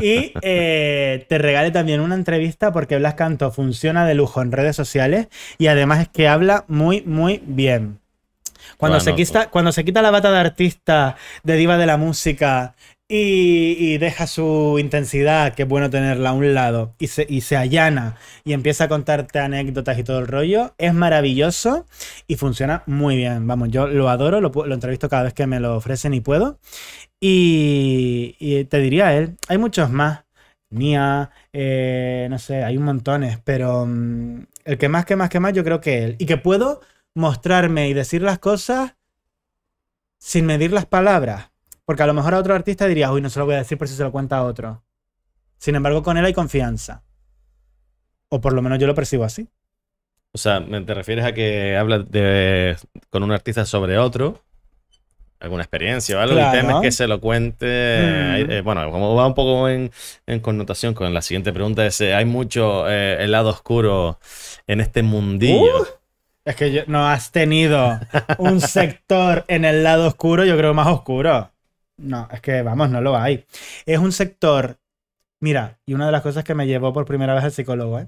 y eh, te regale también una entrevista porque Blas Canto funciona de lujo en redes sociales y además es que habla muy, muy bien. Cuando, se, quita, pues. cuando se quita la bata de artista, de diva de la música y, deja su intensidad, que es bueno tenerla a un lado, y se, allana y empieza a contarte anécdotas y todo el rollo, es maravilloso y funciona muy bien. Vamos, yo lo adoro, lo entrevisto cada vez que me lo ofrecen y puedo. Y, te diría él, hay muchos más. Nia, eh, no sé, hay un montones, pero mm, el que más, que más, que más, yo creo que él. Y que puedo mostrarme y decir las cosas sin medir las palabras. Porque a lo mejor a otro artista diría uy, no se lo voy a decir por si se lo cuenta a otro. Sin embargo, con él hay confianza. O por lo menos yo lo percibo así. O sea, ¿te refieres a que hablas de, con un artista sobre otro? alguna experiencia o algo. El tema que se lo cuente. Mm. Eh, bueno, como va un poco en, connotación con la siguiente pregunta, es: eh, hay mucho eh, el lado oscuro en este mundillo. Uh. es que no has tenido un sector en el lado oscuro, yo creo más oscuro. No, es que vamos, no lo hay. Es un sector, mira, y una de las cosas que me llevó por primera vez al psicólogo,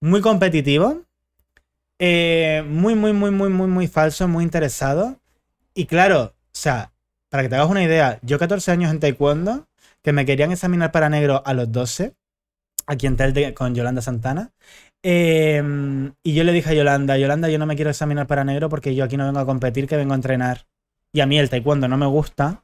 muy competitivo, muy, muy, muy, muy, muy, muy falso, muy interesado, y claro, o sea, para que te hagas una idea, yo 14 años en taekwondo, que me querían examinar para negro a los 12, aquí en Telde con Yolanda Santana. Em, y yo le dije a Yolanda, Yolanda, yo no me quiero examinar para negro porque yo aquí no vengo a competir, que vengo a entrenar. Y a mí el taekwondo no me gusta.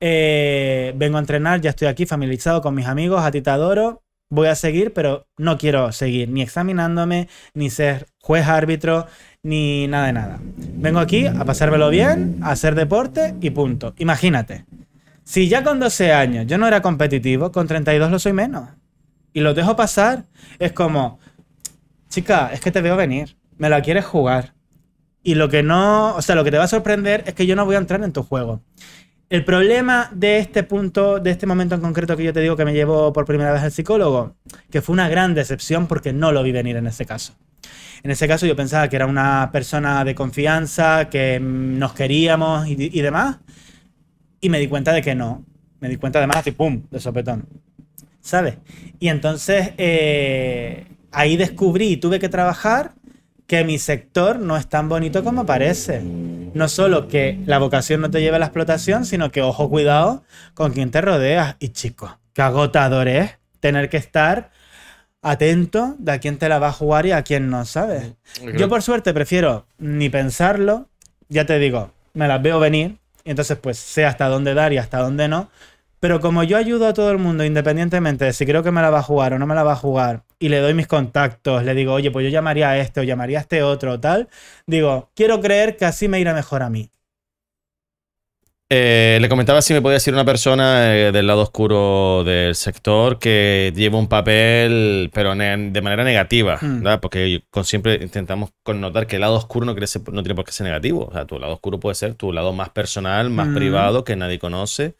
Eh, vengo a entrenar, ya estoy aquí familiarizado con mis amigos, a ti te adoro, voy a seguir, pero no quiero seguir ni examinándome, ni ser juez árbitro, ni nada de nada. Vengo aquí a pasármelo bien, a hacer deporte y punto. Imagínate, si ya con 12 años yo no era competitivo, con 32 lo soy menos. Y lo dejo pasar, es como, chica, es que te veo venir, me la quieres jugar. Y lo que no, o sea, lo que te va a sorprender es que yo no voy a entrar en tu juego. El problema de este punto, de este momento en concreto que yo te digo que me llevo por primera vez al psicólogo, que fue una gran decepción porque no lo vi venir en ese caso. En ese caso yo pensaba que era una persona de confianza, que nos queríamos y, demás. Y me di cuenta de que no. Me di cuenta además y ¡pum! de sopetón. ¿Sabes? Y entonces eh, ahí descubrí y tuve que trabajar que mi sector no es tan bonito como parece. No solo que la vocación no te lleve a la explotación, sino que ojo cuidado con quien te rodeas. Y chicos, qué agotador es tener que estar atento de a quién te la va a jugar y a quién no, ¿sabes? Yo por suerte prefiero ni pensarlo, ya te digo, me las veo venir, entonces pues sé hasta dónde dar y hasta dónde no, pero como yo ayudo a todo el mundo independientemente de si creo que me la va a jugar o no me la va a jugar, y le doy mis contactos, le digo, oye, pues yo llamaría a este o llamaría a este otro, o tal, digo, quiero creer que así me irá mejor a mí. Eh, le comentaba si me podía decir una persona eh, del lado oscuro del sector que lleva un papel, pero de manera negativa, mm. Porque siempre intentamos connotar que el lado oscuro no, tiene por qué ser negativo. O sea, tu lado oscuro puede ser tu lado más personal, más mm. privado, que nadie conoce.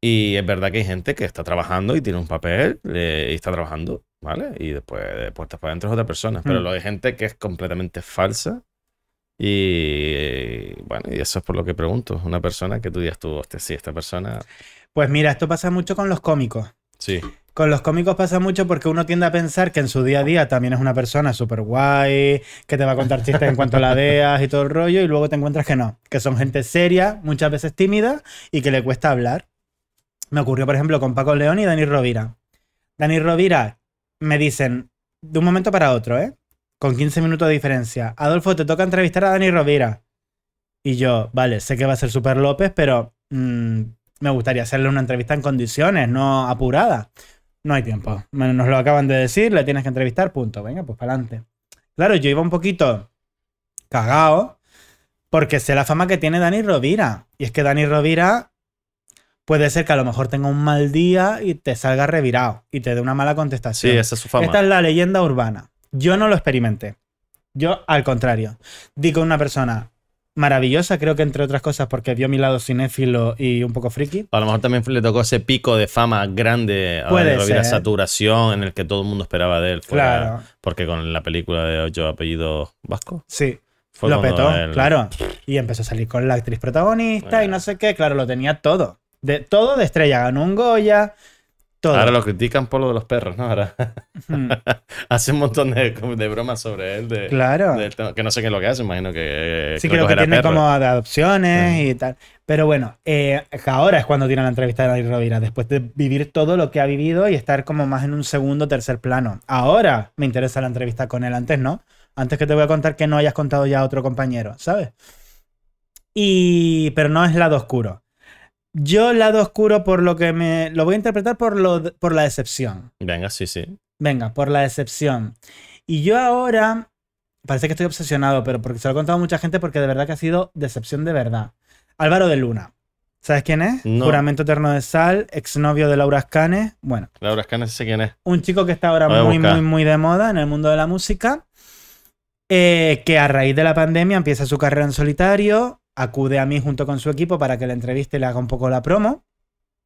Y es verdad que hay gente que está trabajando y tiene un papel eh, y está trabajando, ¿vale? Y después de puertas para adentro es otra persona. Pero mm. lo hay gente que es completamente falsa y bueno, y eso es por lo que pregunto. Una persona que tú digas tú, hostia, sí, esta persona. Pues mira, esto pasa mucho con los cómicos. Sí. Con los cómicos pasa mucho porque uno tiende a pensar que en su día a día también es una persona súper guay, que te va a contar chistes en cuanto la veas y todo el rollo, y luego te encuentras que no, que son gente seria, muchas veces tímida y que le cuesta hablar. Me ocurrió, por ejemplo, con Paco León y Dani Rovira. Dani Rovira me dicen, de un momento para otro, ¿eh? con 15 minutos de diferencia. Adolfo, te toca entrevistar a Dani Rovira. Y yo, vale, sé que va a ser Super López, pero mm, me gustaría hacerle una entrevista en condiciones, no apurada. No hay tiempo. Bueno, nos lo acaban de decir, le tienes que entrevistar, punto. Venga, pues para adelante. Claro, yo iba un poquito cagao, porque sé la fama que tiene Dani Rovira. Y es que Dani Rovira puede ser que a lo mejor tenga un mal día y te salga revirado y te dé una mala contestación. Sí, esa es su fama. Esta es la leyenda urbana. Yo no lo experimenté. Yo, al contrario, di con una persona maravillosa, creo que entre otras cosas porque vio mi lado cinéfilo y un poco friki. A lo mejor también le tocó ese pico de fama grande, a la saturación en el que todo el mundo esperaba de él. claro. Porque con la película de ocho apellidos vasco. Sí. Fue lo petó, claro. Y empezó a salir con la actriz protagonista y no sé qué. Claro, lo tenía todo. De, todo de estrella. Ganó un Goya. Ahora lo critican por lo de los perros, ¿no? Ahora hace un montón de, bromas sobre él. De, claro. Este, que no sé qué es lo que hace, imagino que. Eh, sí, creo que, tiene como adopciones y tal. Pero bueno, eh, ahora es cuando tiene la entrevista de Ari Rovira, después de vivir todo lo que ha vivido y estar como más en un segundo tercer plano. Ahora me interesa la entrevista con él, antes no. Antes que te voy a contar que no hayas contado ya a otro compañero, ¿sabes? Y, pero no es lado oscuro. Yo lado oscuro por lo que me... Lo voy a interpretar por, lo, por la decepción. Venga, sí, sí. Venga, por la decepción. Y yo ahora... Parece que estoy obsesionado, pero porque se lo he contado a mucha gente porque de verdad que ha sido decepción de verdad. Álvaro de Luna. ¿Sabes quién es? Juramento Eterno de Sal, exnovio de Laura Escanes. Bueno. Laura Escanes, sé quién es. Un chico que está ahora muy, muy, muy de moda en el mundo de la música. Eh, que a raíz de la pandemia empieza su carrera en solitario acude a mí junto con su equipo para que la entreviste y le haga un poco la promo.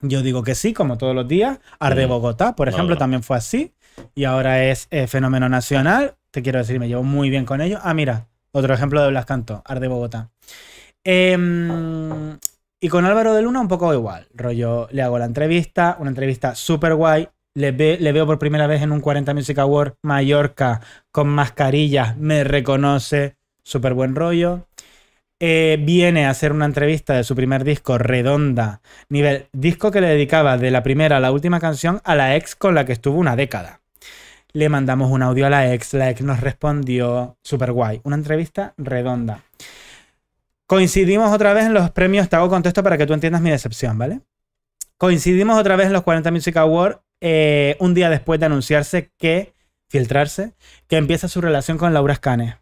Yo digo que sí, como todos los días. Arde Bogotá, por ejemplo, también fue así. Y ahora es eh, fenómeno nacional. Te quiero decir, me llevo muy bien con ellos. Ah, mira, otro ejemplo de Blas Canto, Arde Bogotá. Em, y con Álvaro de Luna un poco igual. Rollo, le hago la entrevista, una entrevista súper guay. Le, le, veo por primera vez en un 40 Music Award Mallorca con mascarillas, me reconoce, súper buen rollo. Eh, viene a hacer una entrevista de su primer disco, Redonda, nivel disco que le dedicaba de la primera a la última canción a la ex con la que estuvo una década. Le mandamos un audio a la ex, la ex nos respondió, super guay, una entrevista redonda. Coincidimos otra vez en los premios, te hago contexto para que tú entiendas mi decepción, ¿vale? Coincidimos otra vez en los 40 Music Awards eh, un día después de anunciarse que, filtrarse, que empieza su relación con Laura Scanes.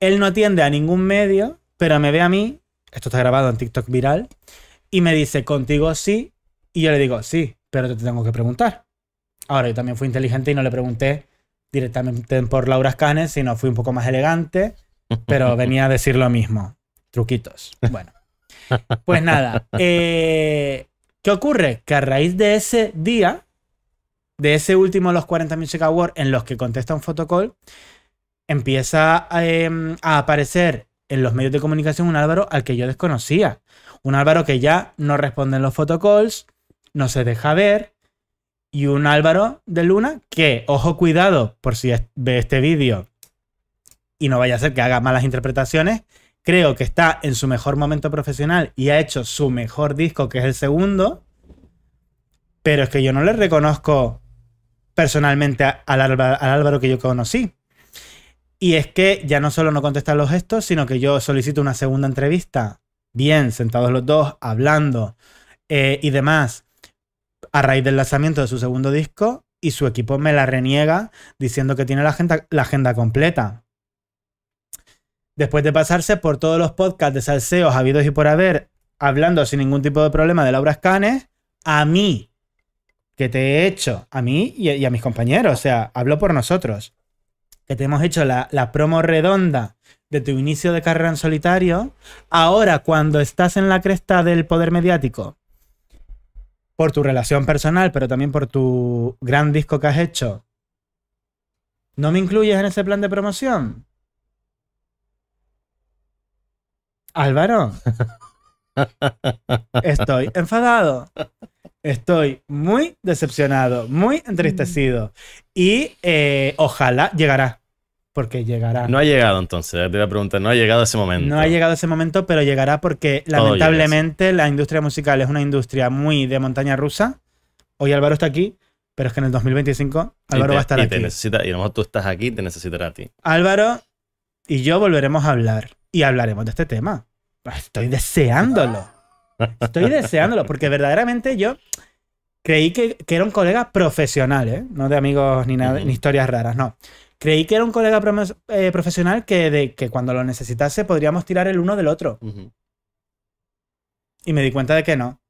Él no atiende a ningún medio, pero me ve a mí, esto está grabado en TikTok viral, y me dice, contigo sí, y yo le digo, sí, pero te tengo que preguntar. Ahora, yo también fui inteligente y no le pregunté directamente por Laura Scanes sino fui un poco más elegante, pero venía a decir lo mismo. Truquitos. Bueno. Pues nada, eh, ¿qué ocurre? Que a raíz de ese día, de ese último Los 40 Music Awards en los que contesta un fotocall, empieza eh, a aparecer en los medios de comunicación un Álvaro al que yo desconocía. Un Álvaro que ya no responde en los fotocalls, no se deja ver. Y un Álvaro de Luna que, ojo, cuidado, por si ve este vídeo y no vaya a ser que haga malas interpretaciones, creo que está en su mejor momento profesional y ha hecho su mejor disco, que es el segundo. Pero es que yo no le reconozco personalmente al Álvaro que yo conocí. Y es que ya no solo no contestan los gestos, sino que yo solicito una segunda entrevista, bien, sentados los dos, hablando eh, y demás, a raíz del lanzamiento de su segundo disco, y su equipo me la reniega diciendo que tiene la agenda, la agenda completa. Después de pasarse por todos los podcasts de salseos habidos y por haber, hablando sin ningún tipo de problema de Laura Scanes, a mí, que te he hecho, a mí y a, y a mis compañeros, o sea, hablo por nosotros que te hemos hecho la, la promo redonda de tu inicio de carrera en solitario, ahora cuando estás en la cresta del poder mediático, por tu relación personal, pero también por tu gran disco que has hecho, ¿no me incluyes en ese plan de promoción? Álvaro. Estoy enfadado. Estoy muy decepcionado, muy entristecido. Mm. Y eh, ojalá llegará. Porque llegará. No ha llegado entonces, te a preguntar, no ha llegado ese momento. No ha llegado ese momento, pero llegará porque lamentablemente la industria musical es una industria muy de montaña rusa. Hoy Álvaro está aquí, pero es que en el 2025 Álvaro va a estar aquí. y a lo mejor tú estás aquí, te necesitará a ti. Álvaro y yo volveremos a hablar y hablaremos de este tema. Estoy deseándolo. Estoy deseándolo, porque verdaderamente yo creí que, que era un colega profesional, ¿eh? No de amigos ni, ni historias raras, no. Creí que era un colega eh, profesional que, de, que cuando lo necesitase podríamos tirar el uno del otro. Y me di cuenta de que no.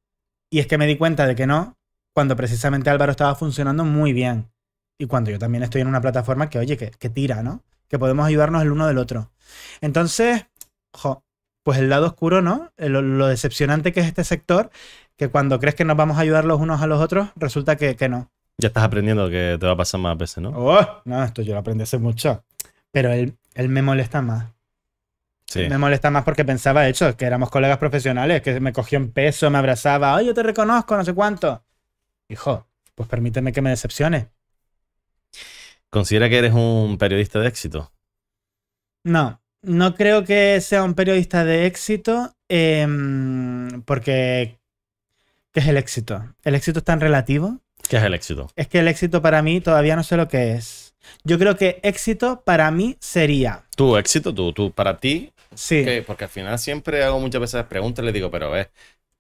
Y es que me di cuenta de que no cuando precisamente Álvaro estaba funcionando muy bien. Y cuando yo también estoy en una plataforma que, oye, que, tira, ¿no? Que podemos ayudarnos el uno del otro. Entonces, jo, pues el lado oscuro, ¿no? Eh, lo, decepcionante que es este sector, que cuando crees que nos vamos a ayudar los unos a los otros, resulta que, no. Ya estás aprendiendo que te va a pasar más veces, ¿no? Oh, no, esto yo lo aprendí hace mucho. Pero él, me molesta más. Sí. Me molesta más porque pensaba, de hecho, que éramos colegas profesionales, que me cogió en peso, me abrazaba, ¡ay, yo te reconozco! No sé cuánto. Hijo, pues permíteme que me decepcione. ¿Considera que eres un periodista de éxito? No no creo que sea un periodista de éxito em, porque ¿qué es el éxito? ¿El éxito es tan relativo? ¿Qué es el éxito? Es que el éxito para mí todavía no sé lo que es. Yo creo que éxito para mí sería. Tu éxito, tú, tú, para ti. Sí. Porque al final siempre hago muchas veces preguntas y le digo, pero ves eh,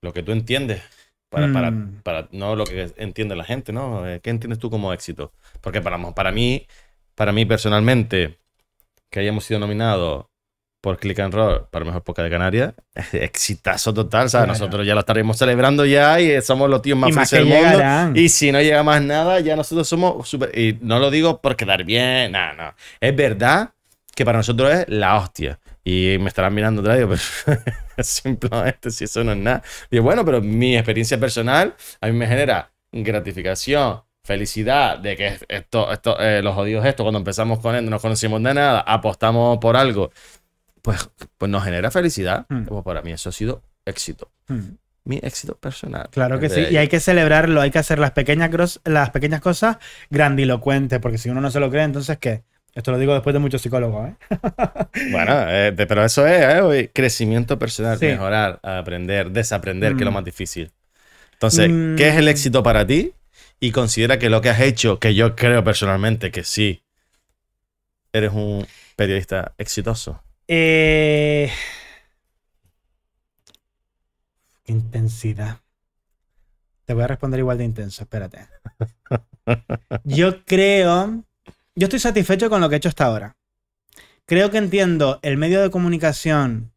lo que tú entiendes. Mm. Para, no lo que entiende la gente, ¿no? Eh, ¿Qué entiendes tú como éxito? Porque para mí, para mí personalmente, que hayamos sido nominados por Click and Roll para Mejor Poca de Canarias. Exitazo total, ¿sabes? Nosotros ya lo estaremos celebrando ya y somos los tíos más felices del mundo. Y si no llega más nada, ya nosotros somos súper... Y no lo digo por quedar bien, no, no. Es verdad que para nosotros es la hostia. Y me estarán mirando otra vez, pero simplemente si eso no es nada. Y bueno, pero mi experiencia personal a mí me genera gratificación, felicidad de que esto, esto, eh, los jodidos esto, cuando empezamos con él, no nos conocimos de nada, apostamos por algo, pues, pues nos genera felicidad. Mm. Pues para mí eso ha sido éxito. Mm. Mi éxito personal. Claro que sí. Y hay que celebrarlo, hay que hacer las pequeñas, las pequeñas cosas grandilocuentes, porque si uno no se lo cree, entonces ¿qué? Esto lo digo después de muchos psicólogos. ¿eh? bueno, eh, pero eso es crecimiento personal, mejorar, aprender, desaprender, que es lo mm. más difícil. Entonces, ¿qué es el éxito para ti? y considera que lo que has hecho, que yo creo personalmente que sí, eres un periodista exitoso? Eh, intensidad. Te voy a responder igual de intenso, espérate. Yo creo, yo estoy satisfecho con lo que he hecho hasta ahora. Creo que entiendo el medio de comunicación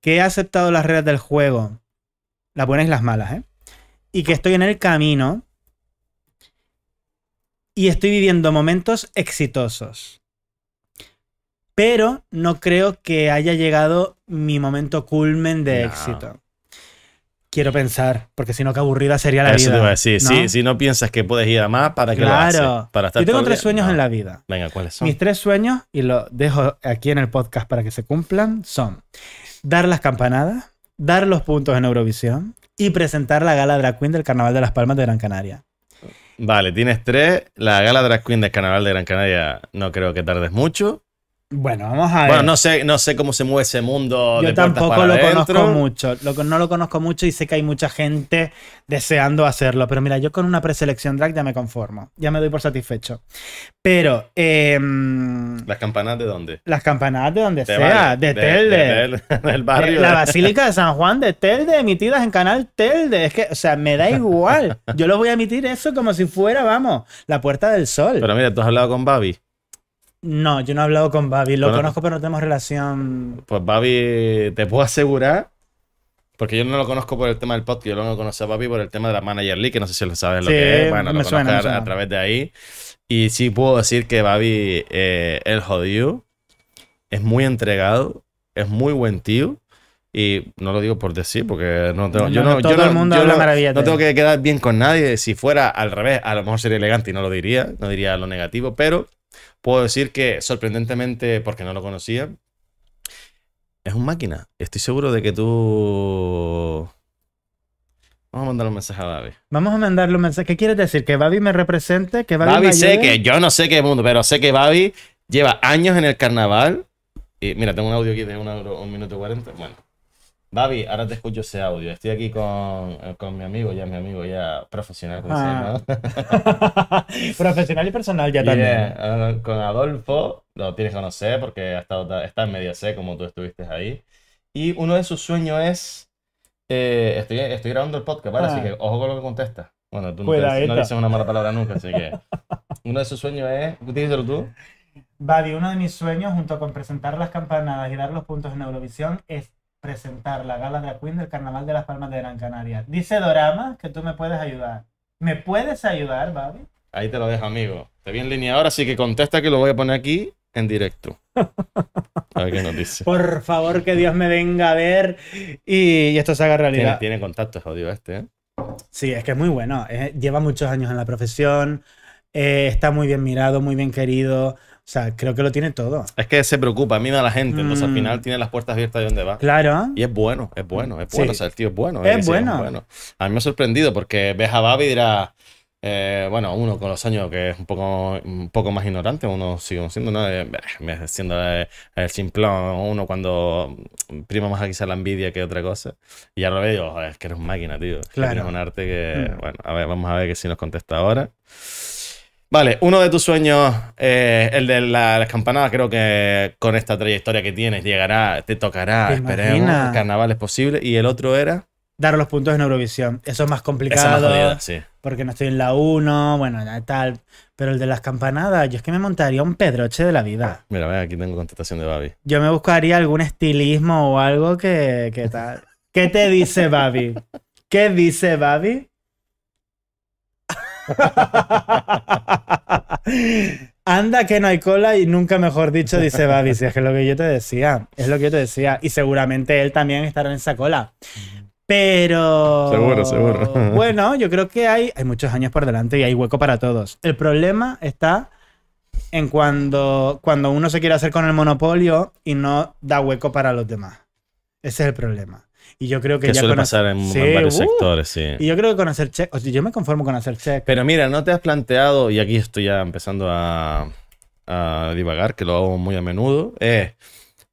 que he aceptado las reglas del juego, las buenas y las malas, ¿eh? y que estoy en el camino y estoy viviendo momentos exitosos. Pero no creo que haya llegado mi momento culmen de éxito. Quiero pensar, porque si no, qué aburrida sería la vida. Sí, si no piensas que puedes ir a más, ¿para qué claro. lo haces? Para Yo tengo tres sueños en la vida. Venga, ¿cuáles son? Mis tres sueños, y los dejo aquí en el podcast para que se cumplan, son dar las campanadas, dar los puntos en Eurovisión y presentar la gala drag queen del Carnaval de las Palmas de Gran Canaria. Vale, tienes tres. La gala Drag Queen del Carnaval de Gran Canaria no creo que tardes mucho. Bueno, vamos a ver. Bueno, no sé, no sé cómo se mueve ese mundo. Yo tampoco lo conozco mucho. no lo conozco mucho y sé que hay mucha gente deseando hacerlo. Pero mira, yo con una preselección drag ya me conformo. Ya me doy por satisfecho. Pero. Em, ¿Las campanadas de dónde? Las campanadas de donde sea. de, Telde. barrio. La Basílica de San Juan de Telde, emitidas en canal Telde. Es que, o sea, me da igual. Yo lo voy a emitir eso como si fuera, vamos, la puerta del sol. Pero mira, tú has hablado con Babi. No, yo no he hablado con Babi. Lo conozco, pero no tenemos relación. Pues Babi, te puedo asegurar, porque yo no lo conozco por el tema del podcast, yo lo conozco a Babi por el tema de la Manager League, que no sé si lo sabes lo que es. Bueno, lo a, través de ahí. Y sí puedo decir que Babi, eh, el jodido, es muy entregado, es muy buen tío. Y no lo digo por decir, porque no tengo. yo no, No tengo que quedar bien con nadie. Si fuera al revés, a lo mejor sería elegante y no lo diría, no diría lo negativo, pero Puedo decir que, sorprendentemente, porque no lo conocía, es un máquina. Estoy seguro de que tú. Vamos a mandar un mensaje a Babi. Vamos a mandar un mensaje. ¿Qué quieres decir? ¿Que Babi me represente? ¿Que Babi, Babi sé que, yo no sé qué mundo, pero sé que Babi lleva años en el carnaval. Y mira, tengo un audio aquí de un, un minuto cuarenta. Bueno. Babi, ahora te escucho ese audio. Estoy aquí con, eh, con mi amigo, ya mi amigo, ya profesional. ¿no? Ah. profesional y personal ya también. Eh, con Adolfo, lo tienes que conocer porque ha estado, está en media C, como tú estuviste ahí. Y uno de sus sueños es... Eh, estoy, estoy grabando el podcast, ¿vale? Así ah. que ojo con lo que contesta. Bueno, tú no, dices una mala palabra nunca, así que... uno de sus sueños es... Díselo tú. Babi, uno de mis sueños, junto con presentar las campanadas y dar los puntos en Eurovisión, es presentar la gala la queen del Carnaval de las Palmas de Gran Canaria. Dice Dorama que tú me puedes ayudar. ¿Me puedes ayudar, Babi? Ahí te lo dejo, amigo. Te bien en línea ahora, así que contesta que lo voy a poner aquí en directo. A ver qué nos dice. Por favor, que Dios me venga a ver y, esto se haga realidad. Tiene, contactos, odio este, ¿eh? Sí, es que es muy bueno. lleva muchos años en la profesión, eh, está muy bien mirado, muy bien querido o sea, creo que lo tiene todo. Es que se preocupa, mira a la gente, entonces al final mm. tiene las puertas abiertas de donde va. Claro. Y es bueno, es bueno, es bueno. O sea, el tío es bueno. Es, eh, bueno. A mí me ha sorprendido porque ves a Babi y dirás. Eh, bueno, uno con los años que es un poco, un poco más ignorante, uno sigue siendo, ¿no? Eh, siendo el, simplón, uno cuando prima más quizá la envidia que otra cosa. Y ahora veo, es que eres máquina, tío. Claro. es un arte que, mm. bueno, a ver, vamos a ver que si nos contesta ahora. Vale, uno de tus sueños, eh, el de las campanadas, creo que con esta trayectoria que tienes llegará, te tocará, esperemos, el carnaval es posible. Y el otro era... Dar los puntos en Eurovisión. Eso es más complicado. Porque no estoy en la 1, bueno, ya tal. Pero el de las campanadas, yo es que me montaría un pedroche de la vida. Mira, ve, aquí tengo contestación de Babi. Yo me buscaría algún estilismo o algo que, que tal. ¿Qué te dice Babi? ¿Qué dice Babi? Anda que no hay cola y nunca mejor dicho, dice Babi. Si es que lo que yo te decía, es lo que yo te decía. Y seguramente él también estará en esa cola. Pero. Bueno, yo creo que hay, hay muchos años por delante y hay hueco para todos. El problema está en cuando, cuando uno se quiere hacer con el monopolio y no da hueco para los demás. Ese es el problema. Y yo creo que, ya suele pasar en, varios uh. sectores, Y yo creo que con hacer check, o sea, yo me conformo con hacer check. Pero mira, no te has planteado, y aquí estoy ya empezando a, divagar, que lo hago muy a menudo, es eh,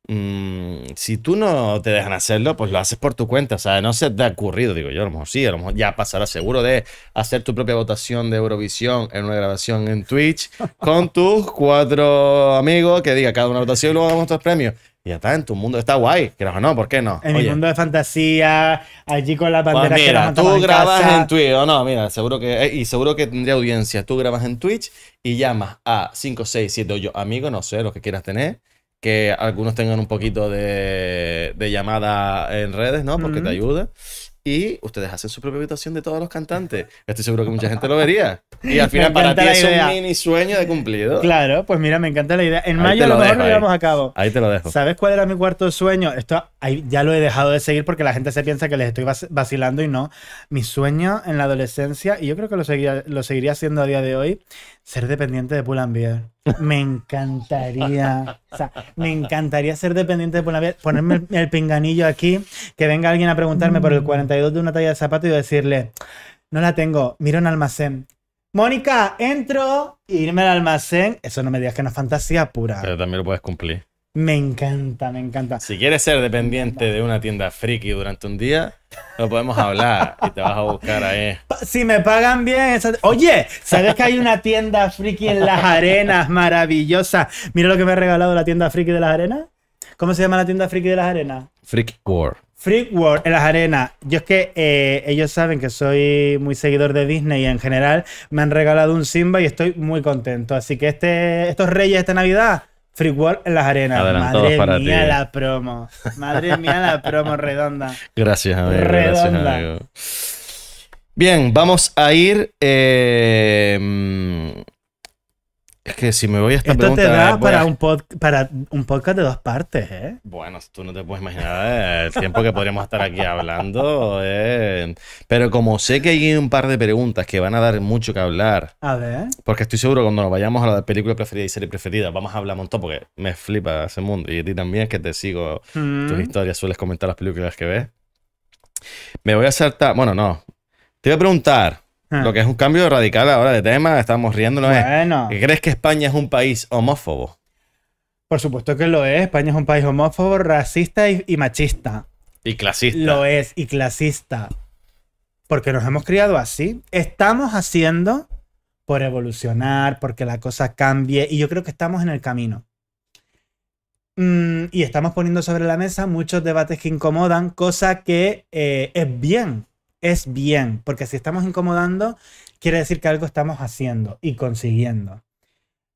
mm, si tú no te dejan hacerlo, pues lo haces por tu cuenta. O sea, no se te ha ocurrido, digo yo, a lo mejor sí, a lo mejor ya pasará seguro de hacer tu propia votación de Eurovisión en una grabación en Twitch con tus cuatro amigos que diga cada una votación y luego damos tus premios. Y ya está, en tu mundo está guay. Creo, no, ¿por qué no? En el mi mundo de fantasía, allí con la pues bandera mira, tú grabas en, Twitch, no, mira, seguro que, eh, y seguro que tendría audiencia. Tú grabas en Twitch y llamas a 5, 6, 7, 8 amigos, no sé, los que quieras tener. Que algunos tengan un poquito de, llamada en redes, ¿no? Porque te ayuda. Y ustedes hacen su propia habitación de todos los cantantes. Estoy seguro que mucha gente lo vería. Y al final para ti es un mini sueño de cumplido. Claro, pues mira, me encanta la idea. En mayo a lo mejor lo llevamos a cabo. Ahí te lo dejo. ¿Sabes cuál era mi cuarto sueño? Esto ahí, ya lo he dejado de seguir porque la gente se piensa que les estoy vacilando y no. Mi sueño en la adolescencia, y yo creo que lo, seguiría lo seguiría haciendo a día de hoy, ser dependiente de Pull&Bear. Me encantaría. o sea, me encantaría ser dependiente de Pull&Bear. Ponerme el, pinganillo aquí, que venga alguien a preguntarme por el 42 de una talla de zapato y decirle, no la tengo, miro en almacén. Mónica, entro, irme al almacén. Eso no me digas que no es fantasía pura. Pero también lo puedes cumplir. Me encanta, me encanta. Si quieres ser dependiente de una tienda friki durante un día, lo podemos hablar y te vas a buscar ahí. Si me pagan bien. Oye, ¿sabes que hay una tienda friki en las arenas maravillosa? Mira lo que me ha regalado la tienda friki de las arenas. ¿Cómo se llama la tienda friki de las arenas? Freak War. Freak War en las arenas. Yo es que eh, ellos saben que soy muy seguidor de Disney y en general me han regalado un Simba y estoy muy contento. Así que este, estos reyes, esta Navidad, World en las arenas. Madre mía la promo. Madre mía la promo redonda. Gracias, amigo. Redonda. Bien, vamos a ir eh, es que si me voy a esta Esto pregunta, te da eh, para, un para un podcast de dos partes, ¿eh? Bueno, tú no te puedes imaginar eh, el tiempo que podríamos estar aquí hablando. Eh. Pero como sé que hay un par de preguntas que van a dar mucho que hablar. A ver. Porque estoy seguro que cuando nos vayamos a la película preferida y serie preferida, vamos a hablar un montón porque me flipa ese mundo. Y a ti también, que te sigo mm. tus historias, sueles comentar las películas que ves. Me voy a saltar. Bueno, no. Te voy a preguntar. Ah. Lo que es un cambio radical ahora de tema, estamos riéndonos. ¿eh? ¿Crees que España es un país homófobo? Por supuesto que lo es. España es un país homófobo, racista y, machista. Y clasista. Lo es, y clasista. Porque nos hemos criado así. Estamos haciendo por evolucionar, porque la cosa cambie, y yo creo que estamos en el camino. Mm, y estamos poniendo sobre la mesa muchos debates que incomodan, cosa que eh, es bien es bien, porque si estamos incomodando, quiere decir que algo estamos haciendo y consiguiendo.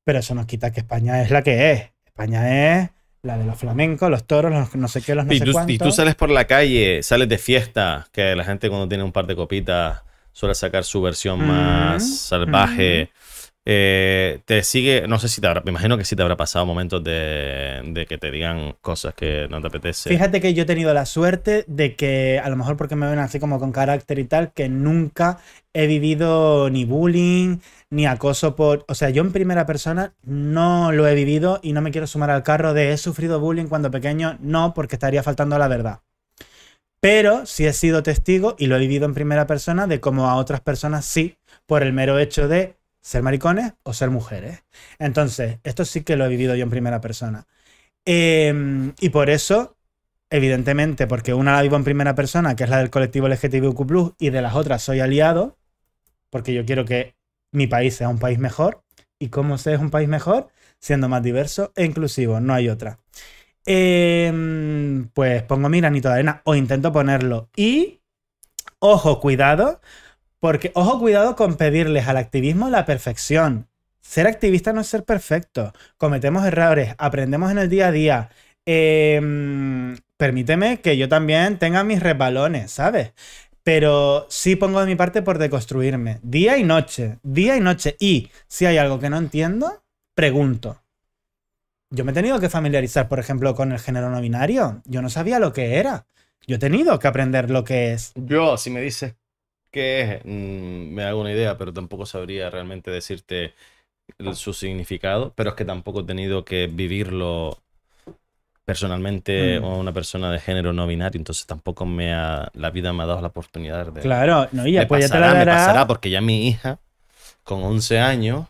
Pero eso nos quita que España es la que es. España es la de los flamencos, los toros, los no sé qué, los no y sé tú, Y tú sales por la calle, sales de fiesta, que la gente cuando tiene un par de copitas suele sacar su versión mm, más salvaje. Mm. Eh, te sigue, no sé si te habrá, me imagino que sí te habrá pasado momentos de, que te digan cosas que no te apetece. Fíjate que yo he tenido la suerte de que, a lo mejor porque me ven así como con carácter y tal, que nunca he vivido ni bullying, ni acoso por... O sea, yo en primera persona no lo he vivido y no me quiero sumar al carro de he sufrido bullying cuando pequeño, no, porque estaría faltando la verdad. Pero sí he sido testigo y lo he vivido en primera persona de cómo a otras personas sí, por el mero hecho de ser maricones o ser mujeres. Entonces, esto sí que lo he vivido yo en primera persona. Em, y por eso, evidentemente, porque una la vivo en primera persona, que es la del colectivo LGTBQ, y de las otras soy aliado, porque yo quiero que mi país sea un país mejor. ¿Y cómo se es un país mejor? Siendo más diverso e inclusivo, no hay otra. Em, pues pongo mi granito de arena o intento ponerlo. Y, ojo, cuidado, porque ojo cuidado con pedirles al activismo la perfección. Ser activista no es ser perfecto. Cometemos errores, aprendemos en el día a día. Em, permíteme que yo también tenga mis resbalones, ¿sabes? Pero sí pongo de mi parte por deconstruirme. Día y noche, día y noche. Y si hay algo que no entiendo, pregunto. Yo me he tenido que familiarizar, por ejemplo, con el género no binario. Yo no sabía lo que era. Yo he tenido que aprender lo que es. Yo, si me dices que es, mm, me hago una idea, pero tampoco sabría realmente decirte su significado, pero es que tampoco he tenido que vivirlo personalmente mm. o una persona de género no binario, entonces tampoco me la vida me ha dado la oportunidad de... Claro, no, y ya, pasará, Me pasará porque ya mi hija, con 11 años,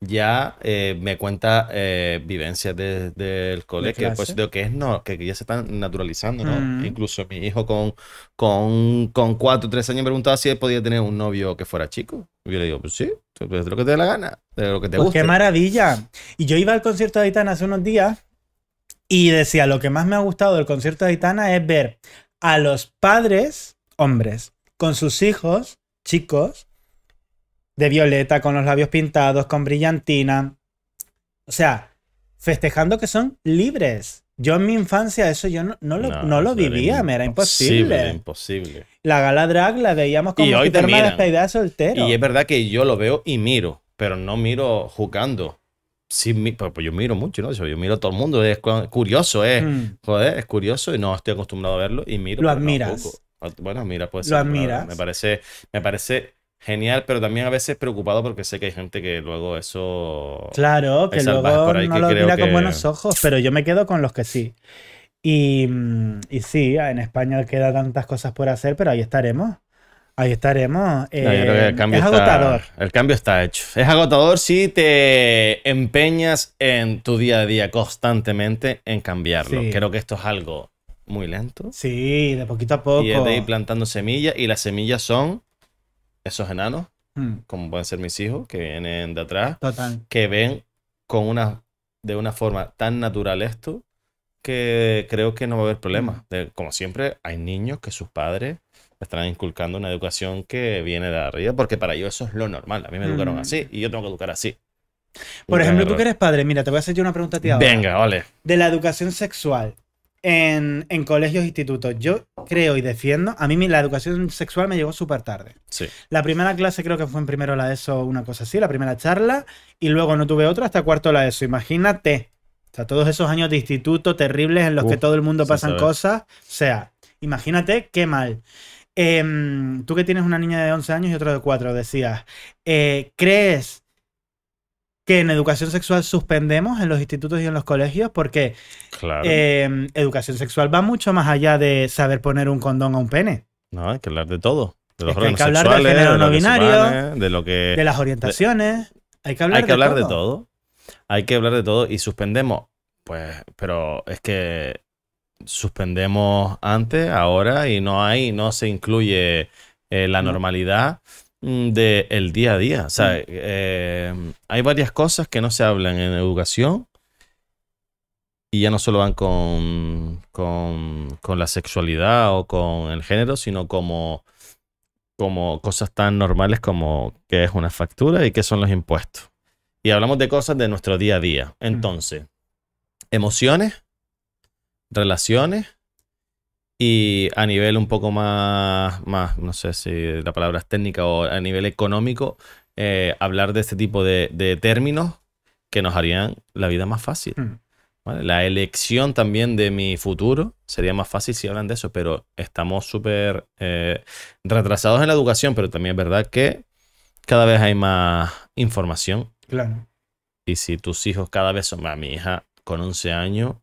ya eh, me cuenta eh, vivencias del colegio, pues que es, no, que ya se están naturalizando, mm. Incluso mi hijo con, con, con cuatro o tres años me preguntaba si él podía tener un novio que fuera chico. Y yo le digo, pues sí, pues lo que te dé la gana, de lo que te pues, ¡Qué maravilla! Y yo iba al concierto de Aitana hace unos días y decía, lo que más me ha gustado del concierto de Aitana es ver a los padres, hombres, con sus hijos, chicos, de violeta, con los labios pintados, con brillantina. O sea, festejando que son libres. Yo en mi infancia eso yo no, lo, vivía, me era imposible. Imposible. La gala drag la veíamos como tema hoy una idea de Y es verdad que yo lo veo y miro, pero no miro jugando. Sí, pues, pues yo miro mucho, ¿no? Yo miro a todo el mundo, es curioso, es, mm. joder, es curioso y no estoy acostumbrado a verlo y miro. Lo admiras. Bueno, mira, pues. Lo admiras. Me parece, me parece genial, pero también a veces preocupado porque sé que hay gente que luego eso. Claro, que luego no lo mira con buenos ojos, pero yo me quedo con los que sí. Y, mm, y sí, en España queda tantas cosas por hacer, pero ahí estaremos. Ahí estaremos. Eh, es agotador. El cambio está hecho. Es agotador si te empeñas en tu día a día constantemente en cambiarlo. Creo que esto es algo muy lento. Sí, de poquito a poco. Y de ir plantando semillas y las semillas son esos enanos, hmm. como pueden ser mis hijos, que vienen de atrás, que ven con una, de una forma tan natural esto, que creo que no va a haber problema. Hmm. como siempre, hay niños que sus padres están inculcando una educación que viene de arriba, porque para ellos eso es lo normal. A mí me educaron hmm. así y yo tengo que educar así. Por ejemplo, tú que eres padre, mira, te voy a hacer yo una pregunta a ti Venga, vale. De la educación sexual en, colegios e institutos. Yo creo y defiendo, a mí la educación sexual me llegó súper tarde. La primera clase creo que fue en primero la ESO, una cosa así, la primera charla, y luego no tuve otra hasta cuarto la ESO. Imagínate. O sea, todos esos años de instituto terribles en los que todo el mundo pasan cosas. O sea, imagínate qué mal. Em, tú que tienes una niña de 11 años y otro de 4, decías, eh, ¿crees que en educación sexual suspendemos en los institutos y en los colegios porque em, educación sexual va mucho más allá de saber poner un condón a un pene. No, hay que hablar de todo. De hay que hablar del género no binario, de, lo que, de las orientaciones. hay que hablar, que de, hablar todo. de todo. Hay que hablar de todo y suspendemos. Pues, pero es que suspendemos antes, ahora, y no hay, no se incluye eh, la normalidad. Mm, del el día a día. O sea, mm. eh, hay varias cosas que no se hablan en educación y ya no solo van con, con, con la sexualidad o con el género, sino como, como cosas tan normales como qué es una factura y qué son los impuestos. Y hablamos de cosas de nuestro día a día. Mm. Entonces, emociones, relaciones, y a nivel un poco más, no sé si la palabra es técnica o a nivel económico, eh, hablar de este tipo de, términos que nos harían la vida más fácil. Hmm. La elección también de mi futuro sería más fácil si hablan de eso, pero estamos súper eh, retrasados en la educación, pero también es verdad que cada vez hay más información. Claro. Y si tus hijos cada vez son más, mi hija con 11 años,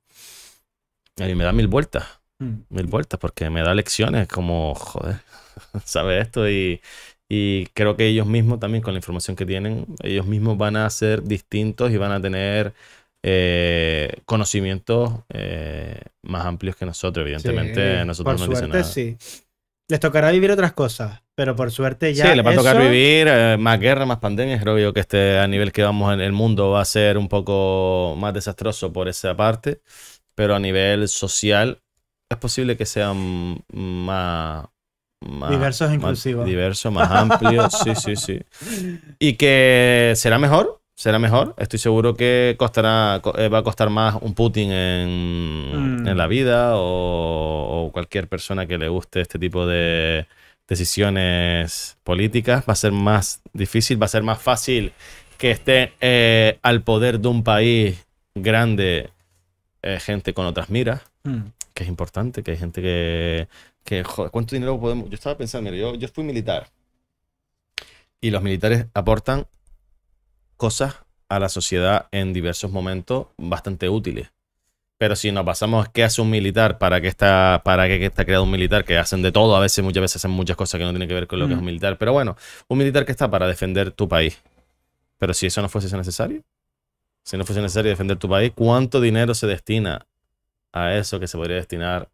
a mí me da mil vueltas Mm. mil vueltas porque me da lecciones como, joder, ¿sabes esto? Y, y creo que ellos mismos también, con la información que tienen, ellos mismos van a ser distintos y van a tener eh, conocimientos eh, más amplios que nosotros. Evidentemente, nosotros no suerte, nada. sí. Les tocará vivir otras cosas, pero por suerte ya. Sí, les va a tocar vivir eh, más guerra, más pandemias. Creo obvio que este, a nivel que vamos en el mundo, va a ser un poco más desastroso por esa parte. Pero a nivel social, es posible que sean más, diversos e inclusivos. más amplios. sí, sí, sí. Y que será mejor, será mejor. Estoy seguro que costará, eh, va a costar más un Putin en, mm. la vida o, cualquier persona que le guste este tipo de decisiones políticas. Va a ser más difícil, va a ser más fácil que esté eh, al poder de un país grande eh, gente con otras miras. Mm que es importante, que hay gente que, ¿cuánto dinero podemos? Yo estaba pensando, mira, yo, yo fui militar y los militares aportan cosas a la sociedad en diversos momentos bastante útiles. Pero si nos pasamos qué hace un militar, para que está, para qué está creado un militar, que hacen de todo, a veces, muchas veces hacen muchas cosas que no tienen que ver con lo que es un mm. militar. Pero bueno, un militar que está para defender tu país. Pero si eso no fuese necesario, si no fuese necesario defender tu país, ¿cuánto dinero se destina a eso que se podría destinar.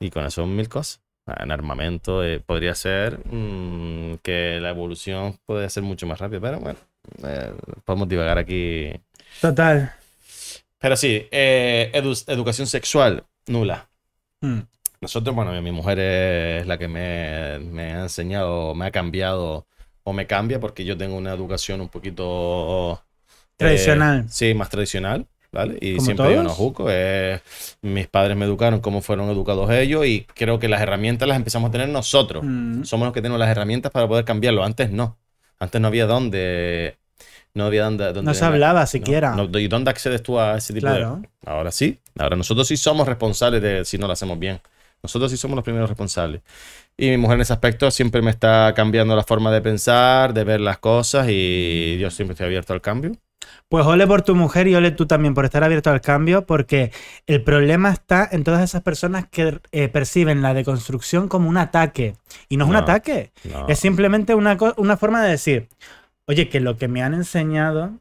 Y con eso mil cosas. Ah, en armamento eh, podría ser mm, que la evolución puede ser mucho más rápida, pero bueno, eh, podemos divagar aquí. Total. Pero sí, eh, educación sexual, nula. Hmm. Nosotros, bueno, mi mujer es la que me, ha enseñado, me ha cambiado o me cambia porque yo tengo una educación un poquito... Tradicional. sí, más tradicional. Y siempre todos? no, juzgo mis padres me educaron como fueron educados ellos y creo que las herramientas las empezamos a tener nosotros. Mm. Somos los que tenemos las herramientas para poder cambiarlo. Antes no. Antes no había dónde... No había dónde... se hablaba siquiera. ¿Y dónde accedes tú a ese tipo Ahora sí. Ahora nosotros sí somos responsables de si no lo hacemos bien. Nosotros sí somos los primeros responsables. Y mi mujer en ese aspecto siempre me está cambiando la forma de pensar, de ver las cosas y Dios mm. siempre estoy abierto al cambio. Pues ole por tu mujer y ole tú también por estar abierto al cambio, porque el problema está en todas esas personas que eh, perciben la deconstrucción como un ataque. Y no es un ataque, es simplemente una, una forma de decir, oye, que lo que me han enseñado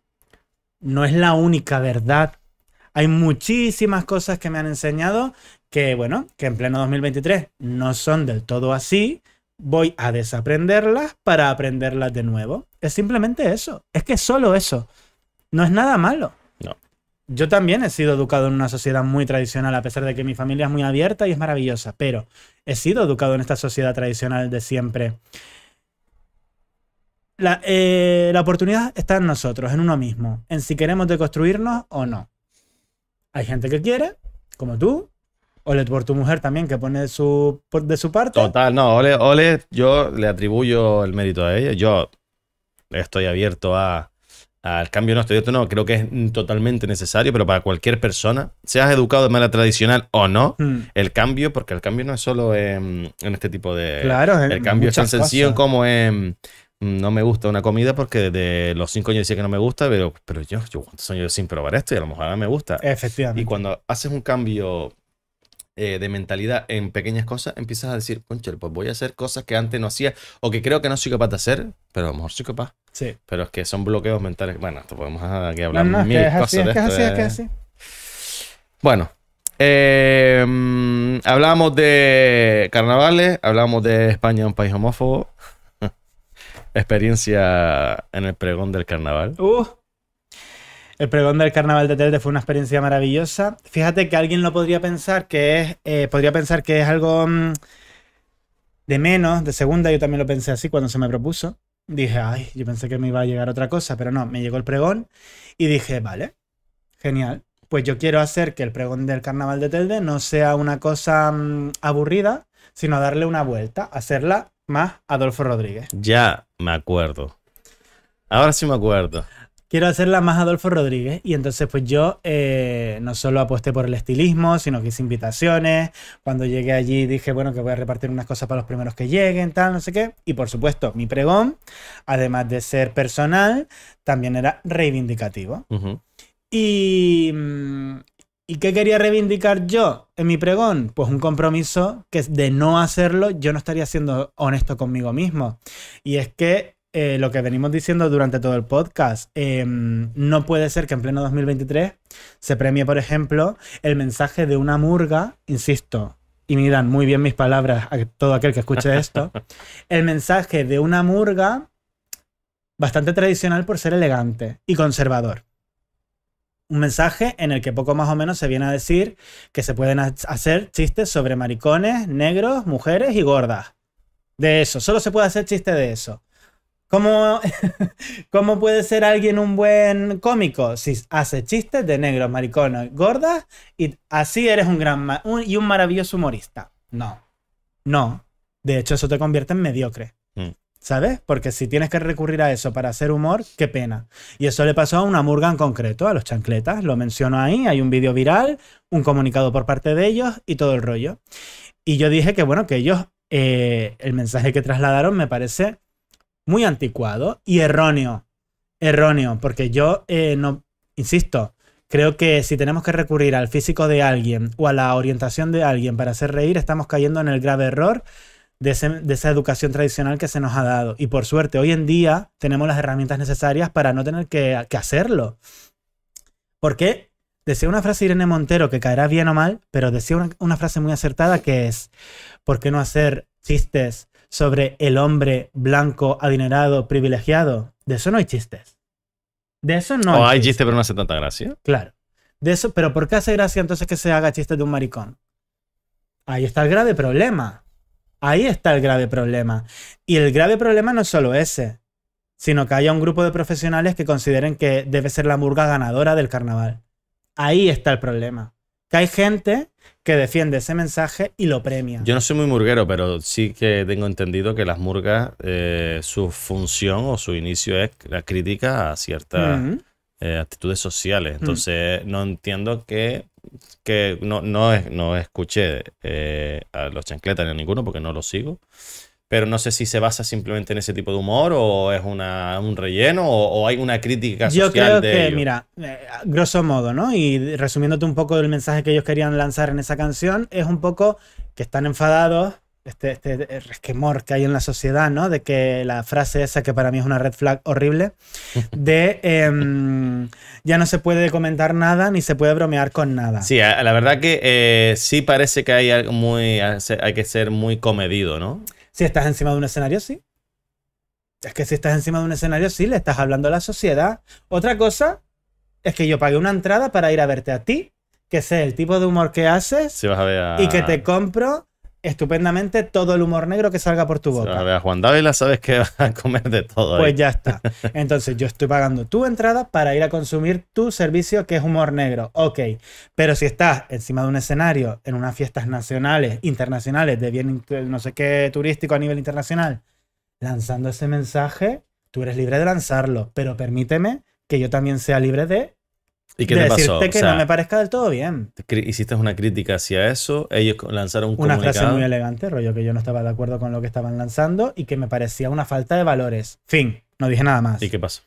no es la única verdad. Hay muchísimas cosas que me han enseñado que, bueno, que en pleno 2023 no son del todo así, voy a desaprenderlas para aprenderlas de nuevo. Es simplemente eso. Es que solo eso no es nada malo. No. Yo también he sido educado en una sociedad muy tradicional, a pesar de que mi familia es muy abierta y es maravillosa, pero he sido educado en esta sociedad tradicional de siempre. La, eh, oportunidad está en nosotros, en uno mismo, en si queremos deconstruirnos o no. Hay gente que quiere, como tú, Ole por tu mujer también, que pone su, de su parte. Total, no, Ole, Ole, yo le atribuyo el mérito a ella. Yo estoy abierto a el cambio no estoy no, creo que es totalmente necesario, pero para cualquier persona, seas educado de manera tradicional o no, hmm. el cambio, porque el cambio no es solo en, este tipo de... Claro, el cambio es tan sencillo como en... No me gusta una comida porque desde los cinco años decía que no me gusta, pero, pero yo, yo ¿cuántos años sin probar esto? Y a lo mejor ahora me gusta. Efectivamente. Y cuando haces un cambio eh, de mentalidad en pequeñas cosas, empiezas a decir, conchel, pues voy a hacer cosas que antes no hacía o que creo que no soy capaz de hacer, pero a lo mejor soy capaz. Sí. Pero es que son bloqueos mentales. Bueno, esto podemos ah, hablar mil que Bueno, hablamos de carnavales, hablamos de España, un país homófobo. Experiencia en el pregón del carnaval. Uh. El pregón del carnaval de Telde fue una experiencia maravillosa. Fíjate que alguien lo podría pensar que es. Eh, podría pensar que es algo mm, de menos, de segunda. Yo también lo pensé así cuando se me propuso. Dije, ay, yo pensé que me iba a llegar otra cosa, pero no, me llegó el pregón y dije, vale, genial. Pues yo quiero hacer que el pregón del carnaval de Telde no sea una cosa mm, aburrida, sino darle una vuelta, hacerla más Adolfo Rodríguez. Ya me acuerdo. Ahora sí me acuerdo quiero hacerla más Adolfo Rodríguez. Y entonces, pues yo eh, no solo aposté por el estilismo, sino que hice invitaciones. Cuando llegué allí dije, bueno, que voy a repartir unas cosas para los primeros que lleguen, tal, no sé qué. Y por supuesto, mi pregón, además de ser personal, también era reivindicativo. Y. Mm, ¿Y qué quería reivindicar yo en mi pregón? Pues un compromiso que de no hacerlo yo no estaría siendo honesto conmigo mismo. Y es que eh, lo que venimos diciendo durante todo el podcast. Em, no puede ser que en pleno 2023 se premie, por ejemplo, el mensaje de una murga, insisto, y miran muy bien mis palabras a todo aquel que escuche esto, el mensaje de una murga bastante tradicional por ser elegante y conservador. Un mensaje en el que poco más o menos se viene a decir que se pueden hacer chistes sobre maricones, negros, mujeres y gordas. De eso, solo se puede hacer chiste de eso. ¿Cómo, puede ser alguien un buen cómico? Si hace chistes de negros, maricones, gordas, y así eres un gran y un maravilloso humorista. No. No. De hecho, eso te convierte en mediocre. Mm. ¿Sabes? Porque si tienes que recurrir a eso para hacer humor, qué pena. Y eso le pasó a una murga en concreto, a los chancletas. Lo menciono ahí, hay un vídeo viral, un comunicado por parte de ellos y todo el rollo. Y yo dije que, bueno, que ellos, eh, el mensaje que trasladaron me parece muy anticuado y erróneo. Erróneo, porque yo eh, no, insisto, creo que si tenemos que recurrir al físico de alguien o a la orientación de alguien para hacer reír, estamos cayendo en el grave error de, esa educación tradicional que se nos ha dado. Y por suerte, hoy en día tenemos las herramientas necesarias para no tener que, hacerlo. Porque decía una frase Irene Montero que caerá bien o mal, pero decía una frase muy acertada que es, ¿por qué no hacer chistes sobre el hombre blanco, adinerado, privilegiado. De eso no hay chistes. De eso no. Oh, hay, chistes, chiste, pero no hace tanta gracia. Claro. De eso, pero ¿por qué hace gracia entonces que se haga chistes de un maricón? Ahí está el grave problema. Ahí está el grave problema. Y el grave problema no es solo ese, sino que haya un grupo de profesionales que consideren que debe ser la murga ganadora del carnaval. Ahí está el problema. Que hay gente que defiende ese mensaje y lo premia. Yo no soy muy murguero, pero sí que tengo entendido que las murgas, eh, su función o su inicio es la crítica a ciertas eh, actitudes sociales. Mm. Entonces, no entiendo que, que no, no, no escuché eh, a los chancletas ni a ninguno porque no los sigo pero no sé si se basa simplemente en ese tipo de humor o es una, un relleno o, hay una crítica social. Yo creo que, mira, eh, grosso modo, ¿no? Y resumiéndote un poco el mensaje que ellos querían lanzar en esa canción, es un poco que están enfadados, este, este eh, resquemor que hay en la sociedad, ¿no? De que la frase esa, que para mí es una red flag horrible, de em, ya no se puede comentar nada ni se puede bromear con nada. Sí, la verdad que eh, sí parece que hay, algo muy, hay que ser muy comedido, ¿no? Si estás encima de un escenario, sí. Es que si estás encima de un escenario, sí, le estás hablando a la sociedad. Otra cosa es que yo pagué una entrada para ir a verte a ti, que sé el tipo de humor que haces y que te compro estupendamente todo el humor negro que salga por tu boca. a ver Juan Dávila sabes que va a comer de todo. Pues ya está. Entonces yo estoy pagando tu entrada para ir a consumir tu servicio que es humor negro. Ok, pero si estás encima de un escenario en unas fiestas nacionales, internacionales, de bien eh, no sé qué turístico a nivel internacional, lanzando ese mensaje, tú eres libre de lanzarlo, pero permíteme que yo también sea libre de ¿Y que no me parezca del todo bien. Hiciste una crítica hacia eso, ellos lanzaron un Una frase muy elegante, rollo que yo no estaba de acuerdo con lo que estaban lanzando y que me parecía una falta de valores. Fin, no dije nada más. ¿Y qué pasó?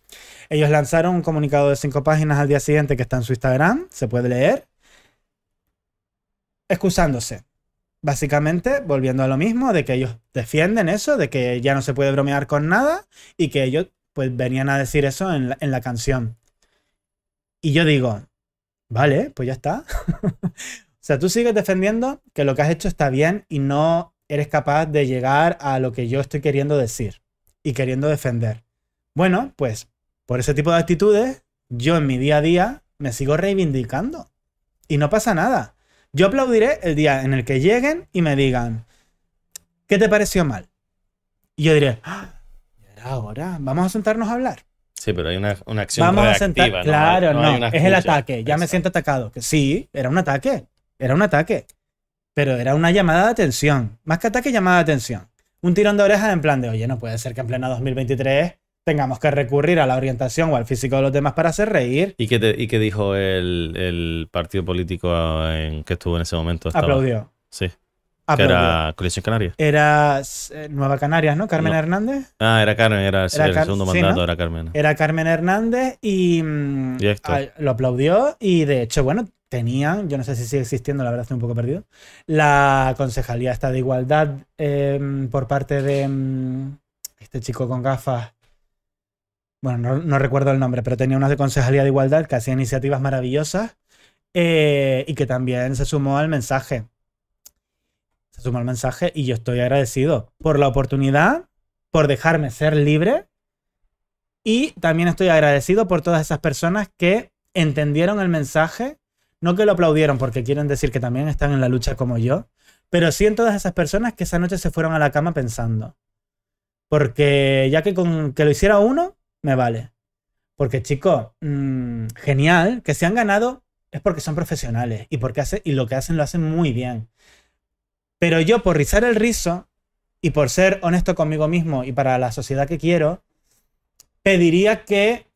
Ellos lanzaron un comunicado de cinco páginas al día siguiente que está en su Instagram, se puede leer, excusándose. Básicamente, volviendo a lo mismo, de que ellos defienden eso, de que ya no se puede bromear con nada y que ellos pues venían a decir eso en en la canción. Y yo digo, vale, pues ya está. o sea, tú sigues defendiendo que lo que has hecho está bien y no eres capaz de llegar a lo que yo estoy queriendo decir y queriendo defender. Bueno, pues por ese tipo de actitudes, yo en mi día a día me sigo reivindicando. Y no pasa nada. Yo aplaudiré el día en el que lleguen y me digan, ¿qué te pareció mal? Y yo diré, ah, ahora, vamos a sentarnos a hablar. Sí, pero hay una, una acción Vamos reactiva, a Claro, no, es el ataque. Ya me siento atacado. que Sí, era un ataque. Era un ataque. Pero era una llamada de atención. Más que ataque, llamada de atención. Un tirón de orejas en plan de, oye, no puede ser que en plena 2023 tengamos que recurrir a la orientación o al físico de los demás para hacer reír. ¿Y qué, y qué dijo el, partido político en que estuvo en ese momento? Aplaudió. Sí. Ah, era Colección Canarias. Era eh, Nueva Canarias, ¿no? Carmen Hernández. Ah, era Carmen, era, el segundo mandato, era Carmen. Era Carmen Hernández y, mm, ah, lo aplaudió y de hecho, bueno, tenía, yo no sé si sigue existiendo, la verdad estoy un poco perdido, la concejalía está de igualdad em, por parte de mm, este chico con gafas. Bueno, no, recuerdo el nombre, pero tenía una de concejalía de igualdad que hacía iniciativas maravillosas. Eh, y que también se sumó al mensaje sumar el mensaje y yo estoy agradecido por la oportunidad, por dejarme ser libre y también estoy agradecido por todas esas personas que entendieron el mensaje, no que lo aplaudieron porque quieren decir que también están en la lucha como yo, pero sí en todas esas personas que esa noche se fueron a la cama pensando. Porque ya que con que lo hiciera uno, me vale. Porque chicos, mm, genial, que se han ganado es porque son profesionales y porque y lo que hacen lo hacen muy bien. Pero yo por rizar el rizo y por ser honesto conmigo mismo y para la sociedad que quiero, pediría que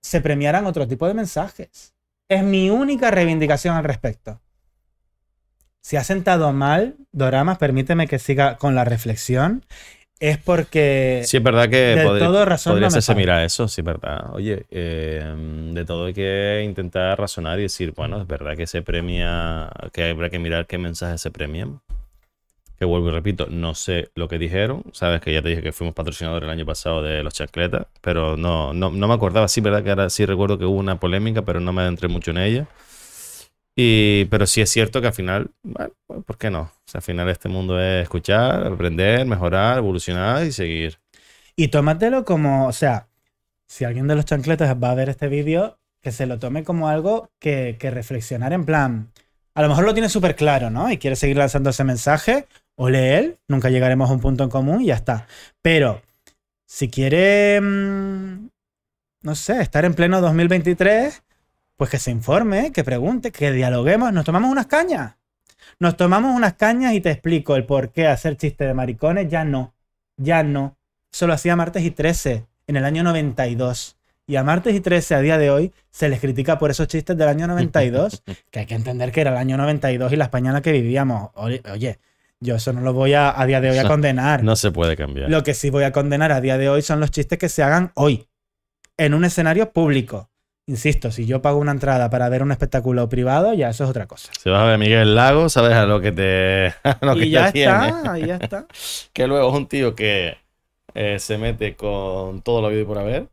se premiaran otro tipo de mensajes. Es mi única reivindicación al respecto. Si ha sentado mal, Doramas, permíteme que siga con la reflexión, es porque... Sí, es verdad que de todo razón podría no mirar eso, sí, es verdad. Oye, em, de todo hay que intentar razonar y decir, bueno, es verdad que se premia, que habrá que mirar qué mensajes se premian que vuelvo y repito, no sé lo que dijeron. Sabes que ya te dije que fuimos patrocinadores el año pasado de los chancletas, pero no, no, no me acordaba. Sí, verdad que ahora sí recuerdo que hubo una polémica, pero no me adentré mucho en ella. Y, pero sí es cierto que al final, bueno, pues, ¿por qué no? O sea, al final este mundo es escuchar, aprender, mejorar, evolucionar y seguir. Y tómatelo como, o sea, si alguien de los chancletas va a ver este vídeo, que se lo tome como algo que, que reflexionar en plan. A lo mejor lo tiene súper claro, ¿no? Y quiere seguir lanzando ese mensaje, o lee él, nunca llegaremos a un punto en común y ya está. Pero si quiere, mm, no sé, estar en pleno 2023, pues que se informe, que pregunte, que dialoguemos, nos tomamos unas cañas. Nos tomamos unas cañas y te explico el por qué hacer chistes de maricones ya no, ya no. Solo hacía martes y 13 en el año 92. Y a martes y 13 a día de hoy se les critica por esos chistes del año 92, que hay que entender que era el año 92 y la España que vivíamos. Oye, yo eso no lo voy a, a día de hoy a condenar. No se puede cambiar. Lo que sí voy a condenar a día de hoy son los chistes que se hagan hoy, en un escenario público. Insisto, si yo pago una entrada para ver un espectáculo privado, ya eso es otra cosa. Si va a ver Miguel Lago, sabes a lo que te. y que ya está, tiene. ya está. que luego es un tío que eh, se mete con todo lo que y por haber,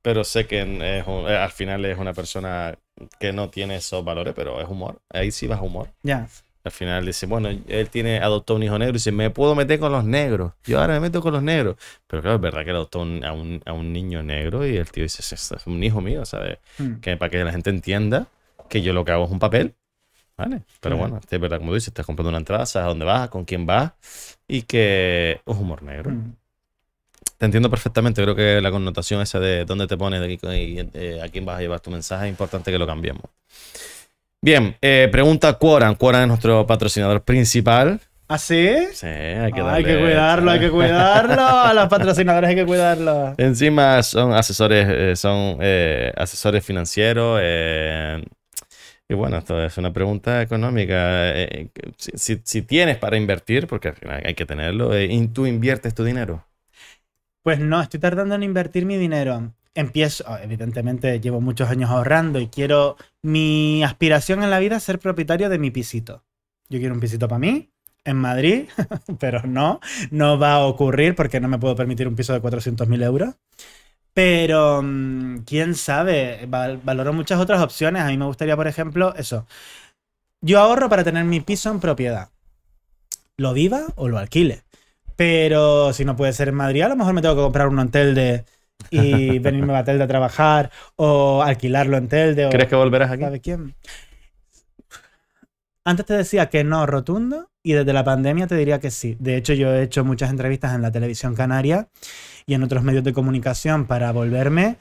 pero sé que eh, al final es una persona que no tiene esos valores, pero es humor. Ahí sí vas humor. Ya. Al final dice, bueno, él tiene, adoptó un hijo negro y dice, me puedo meter con los negros. Yo ahora me meto con los negros. Pero claro, es verdad que adoptó a, un, niño negro y el tío dice, es, un hijo mío, o sea hmm. Que para que la gente entienda que yo lo que hago es un papel. ¿Vale? Pero bueno, es verdad, como dices, estás comprando una entrada, sabes a dónde vas, con quién vas y que es humor negro. Hmm. Te entiendo perfectamente, creo que la connotación esa de dónde te pones y, eh, a quién vas a llevar tu mensaje es importante que lo cambiemos. Bien, eh, pregunta Quoran. Quoran es nuestro patrocinador principal. ¿Ah, sí? Sí, hay que, cuidarlo, hay que cuidarlo. A los patrocinadores hay que cuidarlo. Encima son asesores, eh, son eh, asesores financieros. y bueno, esto es una pregunta económica. Si, tienes para invertir, porque al final hay que tenerlo, ¿tú inviertes tu dinero? Pues no, estoy tardando en invertir mi dinero empiezo, evidentemente llevo muchos años ahorrando y quiero, mi aspiración en la vida es ser propietario de mi pisito. Yo quiero un pisito para mí, en Madrid, pero no, no va a ocurrir porque no me puedo permitir un piso de 400.000 euros. Pero, mm, quién sabe, valoro muchas otras opciones. A mí me gustaría, por ejemplo, eso. Yo ahorro para tener mi piso en propiedad. Lo viva o lo alquile. Pero si no puede ser en Madrid, a lo mejor me tengo que comprar un hotel de y venirme a Telde a trabajar o alquilarlo en Telde. O, ¿Crees que volverás aquí? quién? Antes te decía que no rotundo y desde la pandemia te diría que sí. De hecho, yo he hecho muchas entrevistas en la televisión canaria y en otros medios de comunicación para volverme,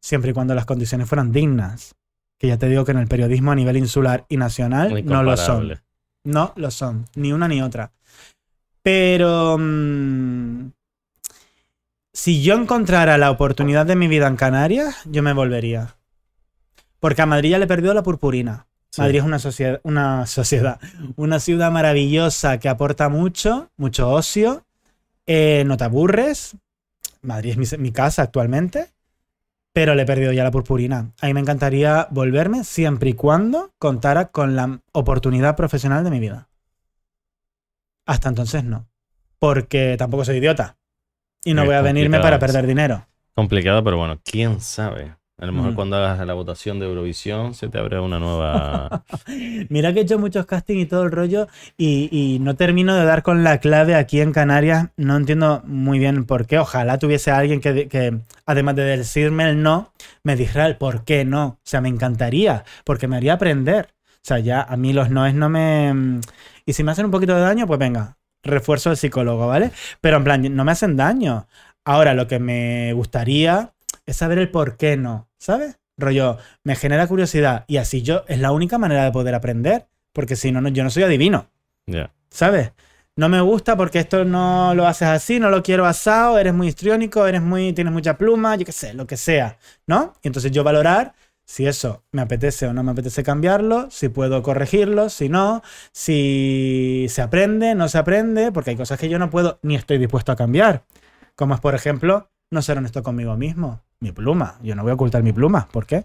siempre y cuando las condiciones fueran dignas. Que ya te digo que en el periodismo a nivel insular y nacional no lo son. No lo son, ni una ni otra. Pero mm, si yo encontrara la oportunidad de mi vida en Canarias, yo me volvería. Porque a Madrid ya le perdió la purpurina. Madrid es una sociedad, una sociedad, una ciudad maravillosa que aporta mucho, mucho ocio. Eh, no te aburres. Madrid es mi, mi casa actualmente pero le he perdido ya la purpurina. A mí me encantaría volverme siempre y cuando contara con la oportunidad profesional de mi vida. Hasta entonces no. Porque tampoco soy idiota. Y no voy a venirme para perder dinero. Complicado, pero bueno, quién sabe. A lo mejor mm. cuando hagas la votación de Eurovisión se te abre una nueva. Mira que he hecho muchos castings y todo el rollo y, no termino de dar con la clave aquí en Canarias. No entiendo muy bien por qué. Ojalá tuviese alguien que, que, además de decirme el no, me dijera el por qué no. O sea, me encantaría, porque me haría aprender. O sea, ya a mí los noes no me. Mm, y si me hacen un poquito de daño, pues venga, refuerzo del psicólogo, ¿vale? Pero en plan, no me hacen daño. Ahora, lo que me gustaría es saber el por qué no, ¿sabes? Rollo, me genera curiosidad y así yo, es la única manera de poder aprender, porque si no, yo no soy adivino. ¿Sabes? No me gusta porque esto no lo haces así, no lo quiero asado, eres muy histriónico, eres muy, tienes mucha pluma, yo qué sé, lo que sea, ¿no? Y entonces yo valorar si eso me apetece o no me apetece cambiarlo, si puedo corregirlo, si no, si se aprende, no se aprende, porque hay cosas que yo no puedo ni estoy dispuesto a cambiar. Como es, por ejemplo, no ser honesto conmigo mismo, mi pluma, yo no voy a ocultar mi pluma, ¿por qué?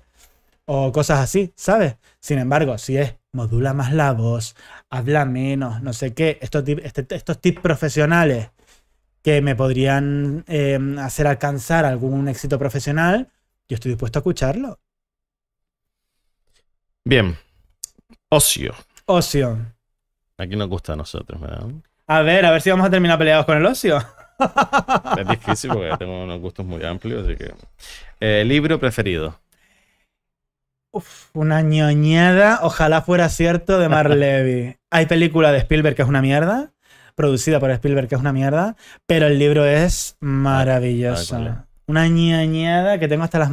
O cosas así, ¿sabes? Sin embargo, si es modula más la voz, habla menos, no sé qué, estos, este, estos tips profesionales que me podrían eh, hacer alcanzar algún éxito profesional, yo estoy dispuesto a escucharlo Bien. Ocio. Ocio. Aquí nos gusta a nosotros, ¿verdad? A ver, a ver si vamos a terminar peleados con el ocio. Es difícil porque tengo unos gustos muy amplios, así que. Eh, libro preferido. una ñoñada, ojalá fuera cierto, de Mar Levy. Hay película de Spielberg que es una mierda, producida por Spielberg que es una mierda, pero el libro es maravilloso una ñañada que tengo hasta las,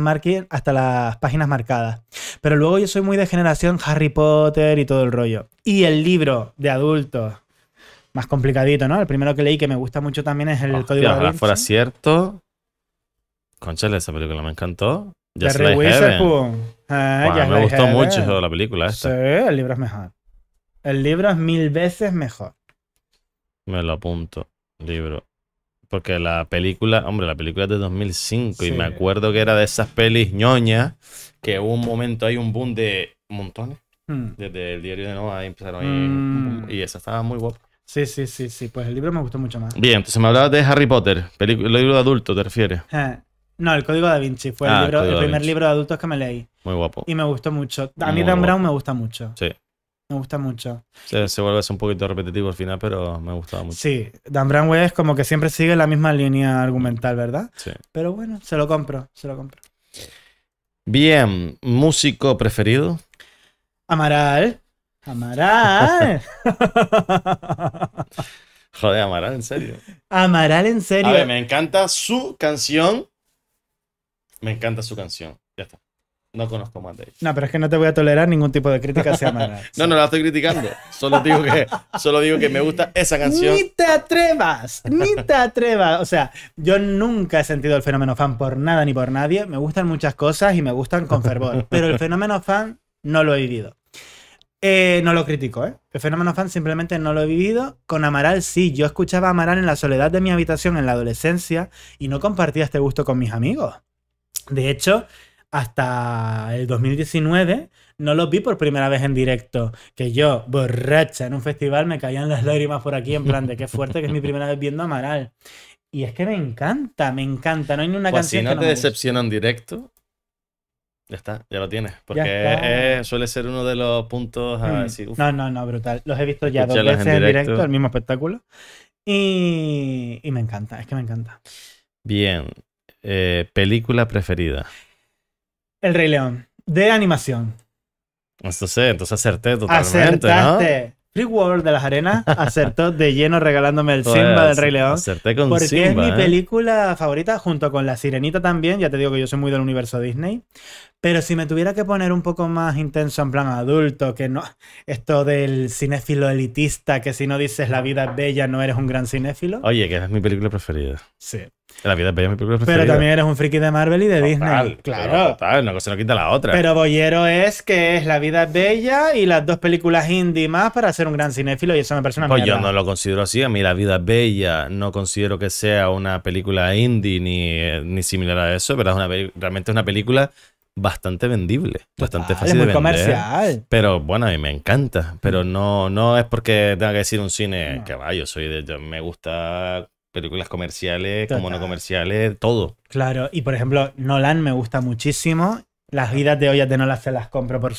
hasta las páginas marcadas. Pero luego yo soy muy de generación Harry Potter y todo el rollo. Y el libro de adultos, más complicadito, ¿no? El primero que leí que me gusta mucho también es el Código de Ojalá fuera cierto. Conchale, esa película me encantó. Ya ah, Me gustó mucho la película esta. Sí, el libro es mejor. El libro es mil veces mejor. Me lo apunto. Libro porque la película, hombre, la película es de 2005 y me acuerdo que era de esas pelis ñoñas que hubo un momento, hay un boom de montones. Hmm. Desde el diario de Noah empezaron y, hmm. y esa estaba muy guapa. Sí, sí, sí, sí. Pues el libro me gustó mucho más. Bien, entonces me hablabas de Harry Potter, el libro de adulto, ¿te refieres? no, el Código da Vinci fue el, ah, primer libro de adultos que me leí. Muy guapo. Y me gustó mucho. A mí Dan Brown me gusta mucho. Sí. Me gusta mucho. se vuelve un poquito repetitivo al final, pero me gustaba mucho. Sí, Dan Brownway es como que siempre sigue la misma línea argumental, ¿verdad? Sí. Pero bueno, se lo compro, se lo compro. Bien, músico preferido. Amaral. Amaral. Joder, Amaral, en serio. Amaral, en serio. A ver, me encanta su canción. Me encanta su canción. No conozco más de No, pero es que no te voy a tolerar ningún tipo de crítica hacia Amaral. no, no la estoy criticando. Solo digo que, solo digo que me gusta esa canción. Ni te atrevas, ni te atrevas. O sea, yo nunca he sentido el fenómeno fan por nada ni por nadie. Me gustan muchas cosas y me gustan con fervor. Pero el fenómeno fan no lo he vivido. Eh, no lo critico, ¿eh? El fenómeno fan simplemente no lo he vivido. Con Amaral sí, yo escuchaba a Amaral en la soledad de mi habitación en la adolescencia y no compartía este gusto con mis amigos. De hecho, hasta el 2019 no los vi por primera vez en directo. Que yo, borracha, en un festival me caían las lágrimas por aquí, en plan de qué fuerte que es mi primera vez viendo Amaral. Y es que me encanta, me encanta. No hay ni una pues canción. Si no, si no te decepciona en directo, ya está, ya lo tienes. Porque suele ser uno de los puntos a mm. no, no, no, brutal. Los he visto ya dos veces en directo. en el mismo espectáculo. Y, me encanta, es que me encanta. Bien. Eh, película preferida. El Rey León, de animación. sé, entonces acerté totalmente, Acertaste. Free World de las Arenas acertó de lleno regalándome el Simba pues, del Rey León. Acerté con porque es mi ¿eh? película favorita, junto con La Sirenita también. Ya te digo que yo soy muy del universo Disney. Pero si me tuviera que poner un poco más intenso en plan adulto, que no. Esto del cinéfilo elitista, que si no dices la vida es bella, no eres un gran cinéfilo. Oye, que es mi película preferida. Sí. La vida es bella, mi película Pero también eres un friki de Marvel y de Disney. Claro. Total, una cosa no quita la otra. Pero Bollero es que es La vida es bella y las dos películas indie más para ser un gran cinéfilo y eso me parece una Pues yo no lo considero así. A mí La vida es bella no considero que sea una película indie ni, eh, ni similar a eso, pero es una, realmente es una película bastante vendible, bastante fácil es muy comercial. Pero bueno, a mí me encanta, pero mm. no, no es porque tenga que decir un cine que yo soy de, me gusta películas comerciales, como no comerciales, todo. Claro, y por ejemplo, Nolan me gusta muchísimo. Las vidas de hoyas de Nolan se las compro por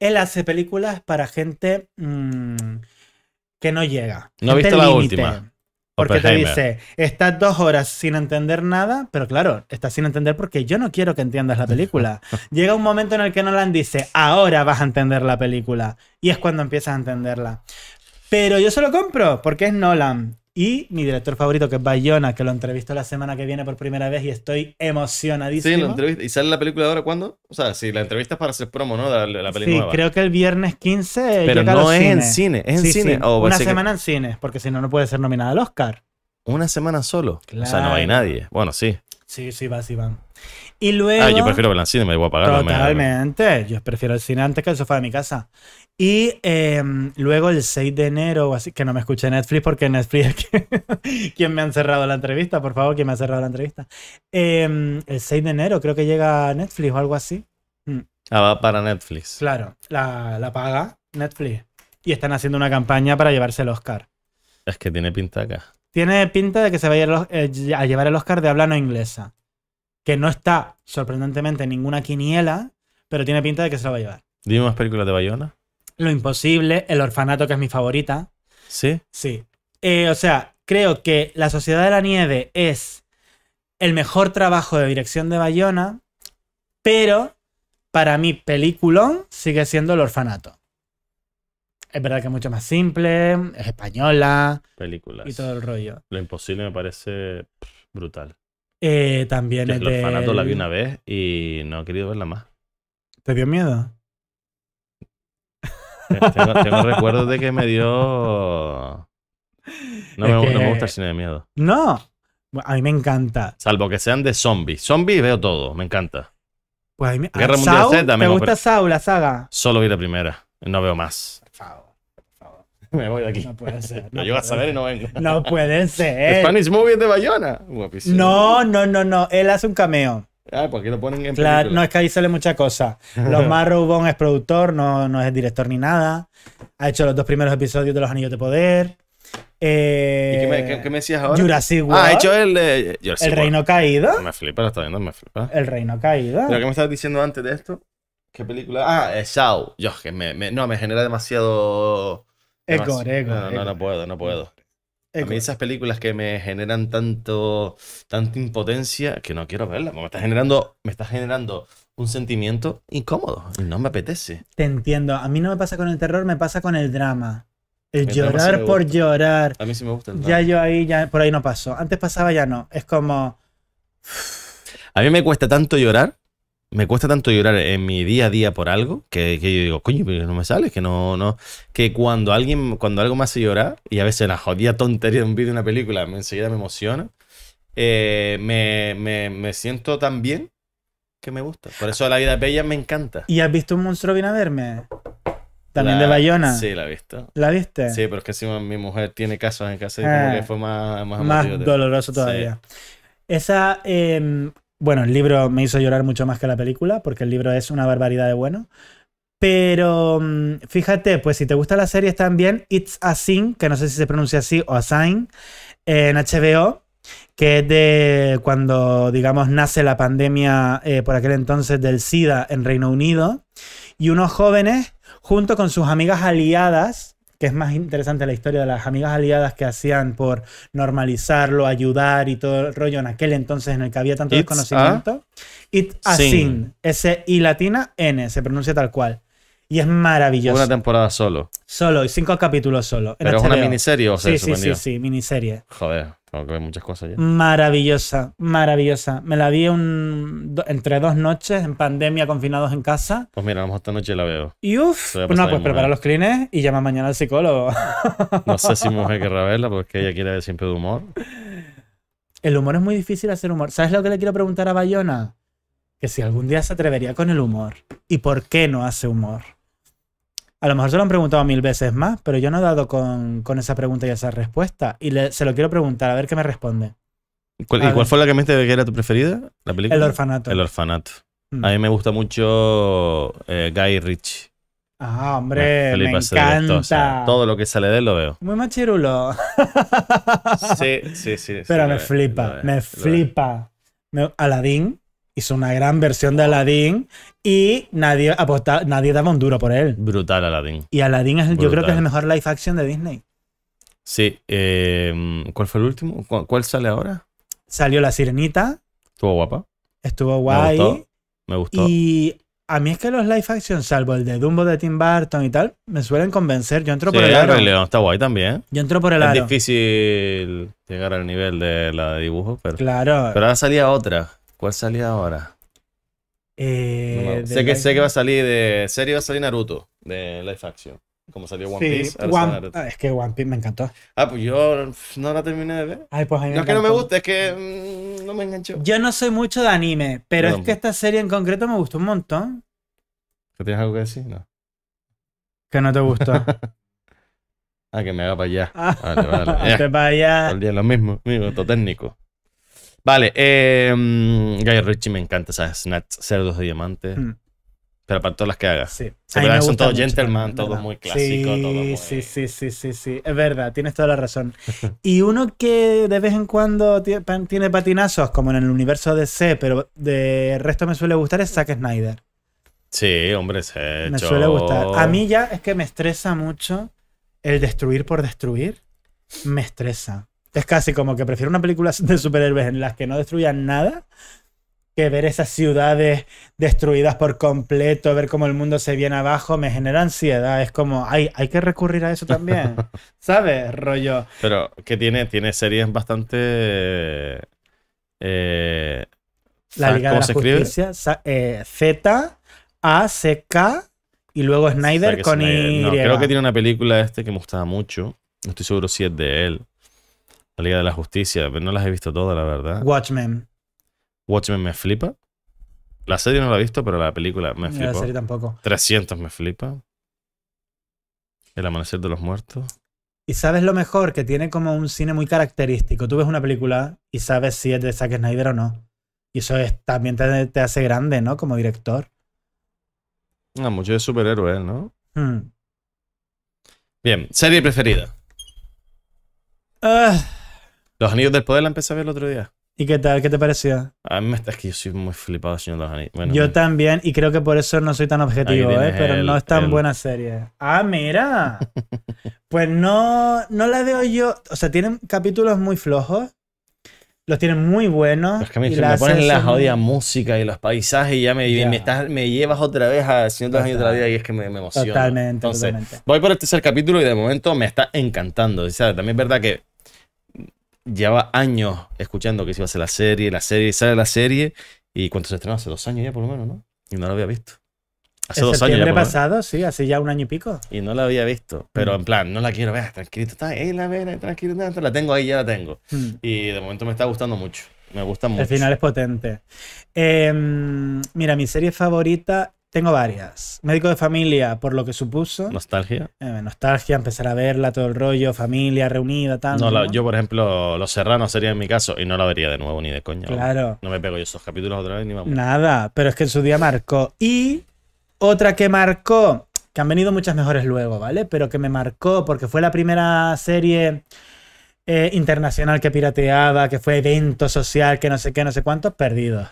Él hace películas para gente mm, que no llega. No visto la última. Porque te dice, estás dos horas sin entender nada, pero claro, estás sin entender porque yo no quiero que entiendas la película. Llega un momento en el que Nolan dice, ahora vas a entender la película. Y es cuando empiezas a entenderla. Pero yo se lo compro porque es Nolan. Y mi director favorito, que es Bayona, que lo entrevisto la semana que viene por primera vez y estoy emocionadísimo. Sí, lo entrevista. ¿Y sale la película ahora cuándo? O sea, si la entrevista es para hacer promo, ¿no? Sí, creo que el viernes 15. Pero no es en cine, es en cine. Oh, Una semana en cine, porque si no, no puede ser nominada al Oscar. Una semana solo. O sea, no hay nadie. Bueno, sí. Sí, sí, va, sí, van. Y luego. Ah, yo prefiero verla en cine, me voy a pagar. Totalmente. Yo prefiero el cine antes que el sofá de mi casa. Y em, luego el 6 de enero, así, que no me escuché Netflix porque Netflix es quien me han cerrado la entrevista, por favor, quien me ha cerrado la entrevista. Em, el 6 de enero creo que llega Netflix o algo así. Mm. Ah, va para Netflix. Claro, la, paga Netflix. Y están haciendo una campaña para llevarse el Oscar. Es que tiene pinta acá. Tiene pinta de que se va eh, a llevar el Oscar de habla no inglesa. Que no está, sorprendentemente, en ninguna quiniela, pero tiene pinta de que se lo va a llevar. Dime más películas de Bayona. Lo Imposible, El Orfanato, que es mi favorita. ¿Sí? Sí. Eh, o sea, creo que La Sociedad de la Nieve es el mejor trabajo de dirección de Bayona, pero para mí, película sigue siendo El Orfanato. Es verdad que es mucho más simple, es española. Películas. Y todo el rollo. Lo Imposible me parece brutal. Eh, también El Orfanato la vi una vez y no he querido verla más. ¿Te dio miedo? tengo, recuerdos de que me dio. No me, gusta el cine de miedo. No. A mí me encanta. Salvo que sean de zombies. Zombies veo todo, me encanta. Pues a mí Guerra Mundial Z también. ¿Te gusta Saul, la saga? Solo vi la primera. No veo más. Por favor. Por favor. Me voy de aquí. No puede ser. No Lo a saber y no vengo. No pueden ser. Spanish movies de Bayona. Guapísimo. No, no, no, no. Él hace un cameo. Ah, qué lo ponen en Claro, no es que ahí sale mucha cosa. Los Rubón es productor, no, no es director ni nada. Ha hecho los dos primeros episodios de Los Anillos de Poder. Eh, ¿Y qué me, decías ahora? Jurassic ah, World. Ah, hecho el. el Reino Caído. Me flipa, lo está viendo, me flipa. El Reino Caído. ¿Pero qué me estabas diciendo antes de esto? ¿Qué película? Ah, eh, que me, no, me genera demasiado. No, no, no puedo, no puedo esas películas que me generan tanto, impotencia que no quiero verlas, me está generando, me está generando un sentimiento incómodo no me apetece. Te entiendo. A mí no me pasa con el terror, me pasa con el drama. El, llorar por llorar. A mí sí me gusta el drama. Ya yo ahí, ya por ahí no paso. Antes pasaba, ya no. Es como. A mí me cuesta tanto llorar me cuesta tanto llorar en mi día a día por algo que, que yo digo, coño, pero no me sale, que no, no. Que cuando alguien, cuando algo me hace llorar, y a veces la jodida tontería de un vídeo de una película me, enseguida me emociona, eh, me, me, siento tan bien que me gusta. Por eso la vida de bella me encanta. ¿Y has visto un monstruo viene a verme? También de Bayona. Sí, la he visto. ¿La viste? Sí, pero es que si mi mujer tiene casos en casa y como ah, que fue más, más, doloroso todavía. Esa, em, bueno, el libro me hizo llorar mucho más que la película, porque el libro es una barbaridad de bueno. Pero mm, fíjate, pues si te gusta la serie también, It's a Sin, que no sé si se pronuncia así o a Sign, en HBO, que es de cuando, digamos, nace la pandemia eh, por aquel entonces del SIDA en Reino Unido, y unos jóvenes, junto con sus amigas aliadas, que es más interesante la historia de las amigas aliadas que hacían por normalizarlo, ayudar y todo el rollo en aquel entonces en el que había tanto desconocimiento. It's It a sin. I latina N se pronuncia tal cual. Y es maravilloso. Una temporada solo. Solo, y cinco capítulos solo. Pero es una miniserie, o sea, sí, sí, sí, sí, miniserie. Joder, tengo que ver muchas cosas ya. Maravillosa, maravillosa. Me la vi entre dos noches, en pandemia, confinados en casa. Pues mira, a lo mejor esta noche la veo. Y uff, no, pues prepara los clines y llama mañana al psicólogo. no sé si mujer querrá verla, porque ella quiere ver siempre de humor. El humor es muy difícil hacer humor. ¿Sabes lo que le quiero preguntar a Bayona? Que si algún día se atrevería con el humor. ¿Y por qué no hace humor? A lo mejor se lo han preguntado mil veces más, pero yo no he dado con, esa pregunta y esa respuesta. Y se lo quiero preguntar, a ver qué me responde. ¿Y cuál, fue la que me dijiste que era tu preferida? ¿La película? El orfanato. El orfanato. Mm. A mí me gusta mucho eh, Guy Ritchie. Ah, hombre, me, encanta. todo lo que sale de él lo veo. Muy machirulo. sí, sí, sí. Pero me, flipa, me flipa, me flipa. Aladín, hizo una gran versión de Aladdin y nadie nadie daba un duro por él. Brutal Aladdin. Y Aladdin es, yo creo que es el mejor live action de Disney. Sí. Em, ¿Cuál fue el último? ¿Cuál, sale ahora? Salió La Sirenita. Estuvo guapa. Estuvo guay. Me gustó. Y a mí es que los live action, salvo el de Dumbo de Tim Burton y tal, me suelen convencer. Yo entro por el aro. está guay también. Yo entro por el es Es difícil llegar al nivel de la de dibujo. pero. Claro. Pero ahora salía otra. ¿Cuál salía ahora? Eh, sé, que, sé que va a salir de serie, va a salir Naruto, de Life Action. Como salió One Piece. One, ah, es que One Piece me encantó. Ah, pues yo no la terminé de ver. Ay, pues no es que no me guste, es que mm, no me enganchó. Yo no soy mucho de anime, pero es que esta serie en concreto me gustó un montón. ¿Que tienes algo que decir? No. Que no te gustó. ah, que me haga para allá. Ah, vale, vale. Te para lo mismo, amigo, todo técnico. Vale, eh, Guy Ritchie me encanta esas Snatch, cerdos de diamante. Mm. Pero para todas las que haga. Sí. son todos gentleman, todos muy clásicos. Sí, sí, sí, sí, sí, sí. Es verdad, tienes toda la razón. y uno que de vez en cuando tiene patinazos, como en el universo de C, pero de resto me suele gustar, es Zack Snyder. Sí, hombre, se Me suele gustar. A mí ya es que me estresa mucho el destruir por destruir. Me estresa. Es casi como que prefiero una película de superhéroes en las que no destruyan nada que ver esas ciudades destruidas por completo, ver cómo el mundo se viene abajo, me genera ansiedad. Es como, hay que recurrir a eso también. ¿Sabes? Rollo. Pero que tiene, tiene series bastante. Eh, la Liga de la eh, Z, A, C, K y luego Snyder con Snyder. creo que tiene una película este que me gustaba mucho. No estoy seguro si es de él. La Liga de la Justicia, pero no las he visto todas, la verdad. Watchmen. Watchmen me flipa. La serie no la he visto, pero la película me flipa. La serie tampoco. 300 me flipa. El amanecer de los muertos. Y sabes lo mejor, que tiene como un cine muy característico. Tú ves una película y sabes si es de Zack Snyder o no. Y eso también te, hace grande, ¿no? Como director. No, ah, mucho de superhéroes, ¿no? Hmm. Bien, serie preferida. Ah. Los Anillos del Poder la empecé a ver el otro día. ¿Y qué tal? ¿Qué te pareció? A mí me está, es que yo soy muy flipado Señor los Anillos. yo también, y creo que por eso no soy tan objetivo, eh, pero no es tan buena serie. Ah, mira. pues no, no la veo yo. O sea, tienen capítulos muy flojos. Los tienen muy buenos. Es que me, me ponen la jodida música y los paisajes y ya me, me, llevas otra vez a Señor de los Anillos de la vida y es que me, emociona. Totalmente, totalmente. Voy por el tercer capítulo y de momento me está encantando. O sea, también es verdad que Lleva años escuchando que se iba a hacer la serie, la serie, sale la serie. ¿Y cuánto se estrenó? Hace dos años ya, por lo menos, ¿no? Y no la había visto. Hace dos años. Ya, pasado, sí, hace ya un año y pico. Y no la había visto. Pero mm. en plan, no la quiero ver, tranquilito. Está ahí la ver, tranquilito. La tengo ahí, ya la tengo. Mm. Y de momento me está gustando mucho. Me gusta mucho. El final es potente. Em, mira, mi serie favorita tengo varias. Médico de familia, por lo que supuso. Nostalgia. Eh, nostalgia, empezar a verla, todo el rollo, familia reunida, tal. No, yo, por ejemplo, Los Serranos sería en mi caso y no la vería de nuevo ni de coña. Claro. No me pego yo esos capítulos otra vez ni vamos. Nada, pero es que en su día marcó. Y otra que marcó, que han venido muchas mejores luego, ¿vale? Pero que me marcó porque fue la primera serie eh, internacional que pirateaba, que fue evento social, que no sé qué, no sé cuántos, perdidos.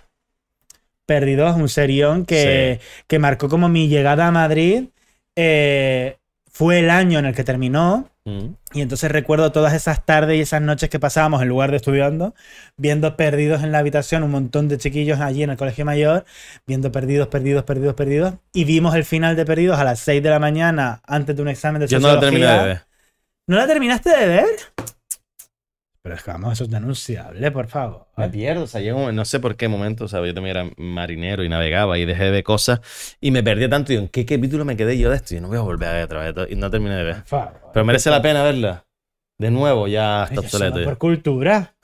Perdidos, un serión que, marcó como mi llegada a Madrid. Eh, fue el año en el que terminó. Mm. Y entonces recuerdo todas esas tardes y esas noches que pasábamos en lugar de estudiando, viendo perdidos en la habitación, un montón de chiquillos allí en el colegio mayor, viendo perdidos, perdidos, perdidos, perdidos. Y vimos el final de perdidos a las 6 de la mañana antes de un examen de sociología. no la terminé de ver. ¿No la terminaste de ver? Pero es que vamos, eso es denunciable, por favor. Me pierdo, o sea, yo no sé por qué momento, o sea, yo también era marinero y navegaba y dejé de cosas y me perdí tanto. Y ¿en qué capítulo me quedé yo de esto? Y no voy a volver a ver otra vez y no terminé de ver. Pero merece la pena verla. De nuevo, ya está obsoleto. Por cultura,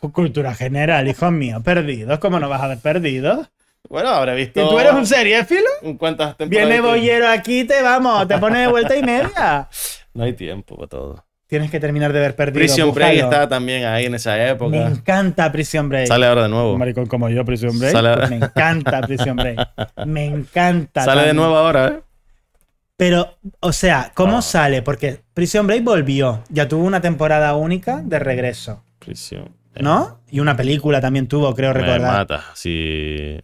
por cultura general, hijo mío, perdidos. ¿Cómo no vas a ver perdido? Bueno, habré visto. ¿Y tú eres un seriéfilo? ¿Cuántas temporadas? Viene Bollero aquí, te vamos, te pone de vuelta y media. no hay tiempo para todo tienes que terminar de ver perdido. Prison Break estaba también ahí en esa época. Me encanta Prison Break. Sale ahora de nuevo. Un como yo, Prison Break. me encanta Prison Break. Me encanta. Sale de nuevo ahora, ¿eh? Pero, o sea, ¿cómo ah. sale? Porque Prison Break volvió. Ya tuvo una temporada única de regreso. Prisión. ¿No? Y una película también tuvo, creo recordar. Me mata, sí.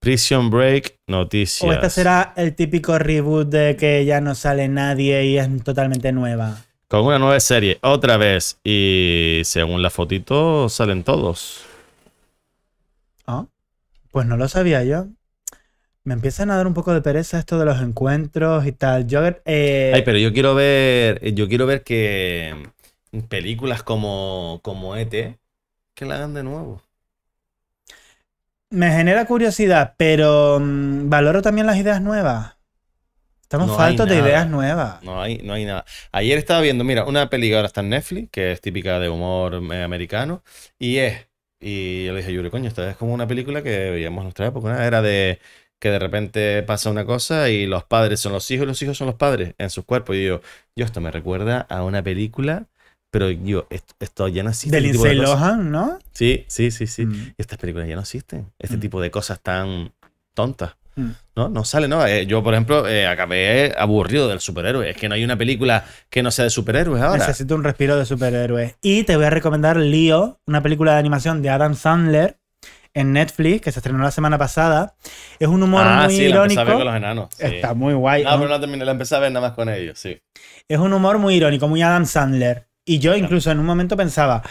Prison Break, noticias. O este será el típico reboot de que ya no sale nadie y es totalmente nueva con una nueva serie, otra vez. Y según la fotito, salen todos. Ah, pues no lo sabía yo. Me empiezan a dar un poco de pereza esto de los encuentros y tal. Eh, Ay, pero yo quiero ver. Yo quiero ver que mm, películas como, como ET que la hagan de nuevo. Me genera curiosidad, pero mm, valoro también las ideas nuevas. Estamos faltos de ideas nuevas. No hay, no hay nada. Ayer estaba viendo, mira, una película ahora está en Netflix, que es típica de humor eh, americano, y es, y yo le dije a Yuri, coño, esta es como una película que veíamos en nuestra época, era de que de repente pasa una cosa y los padres son los hijos y los hijos son los padres en sus cuerpos. Y yo, yo esto me recuerda a una película, pero yo, esto, ya no existe. Del este Lindsay Lohan, ¿no? Sí, sí, sí, sí. Mm. Estas películas ya no existen. Este mm. tipo de cosas tan tontas. Mm. No, no sale, ¿no? Eh, yo, por ejemplo, eh, acabé aburrido del superhéroe. Es que no hay una película que no sea de superhéroes ahora. Necesito un respiro de superhéroes. Y te voy a recomendar Leo, una película de animación de Adam Sandler en Netflix, que se estrenó la semana pasada. Es un humor ah, muy irónico. Está muy guay. No, ¿no? pero no terminé, la empecé a ver nada más con ellos, sí. Es un humor muy irónico, muy Adam Sandler. Y yo incluso en un momento pensaba,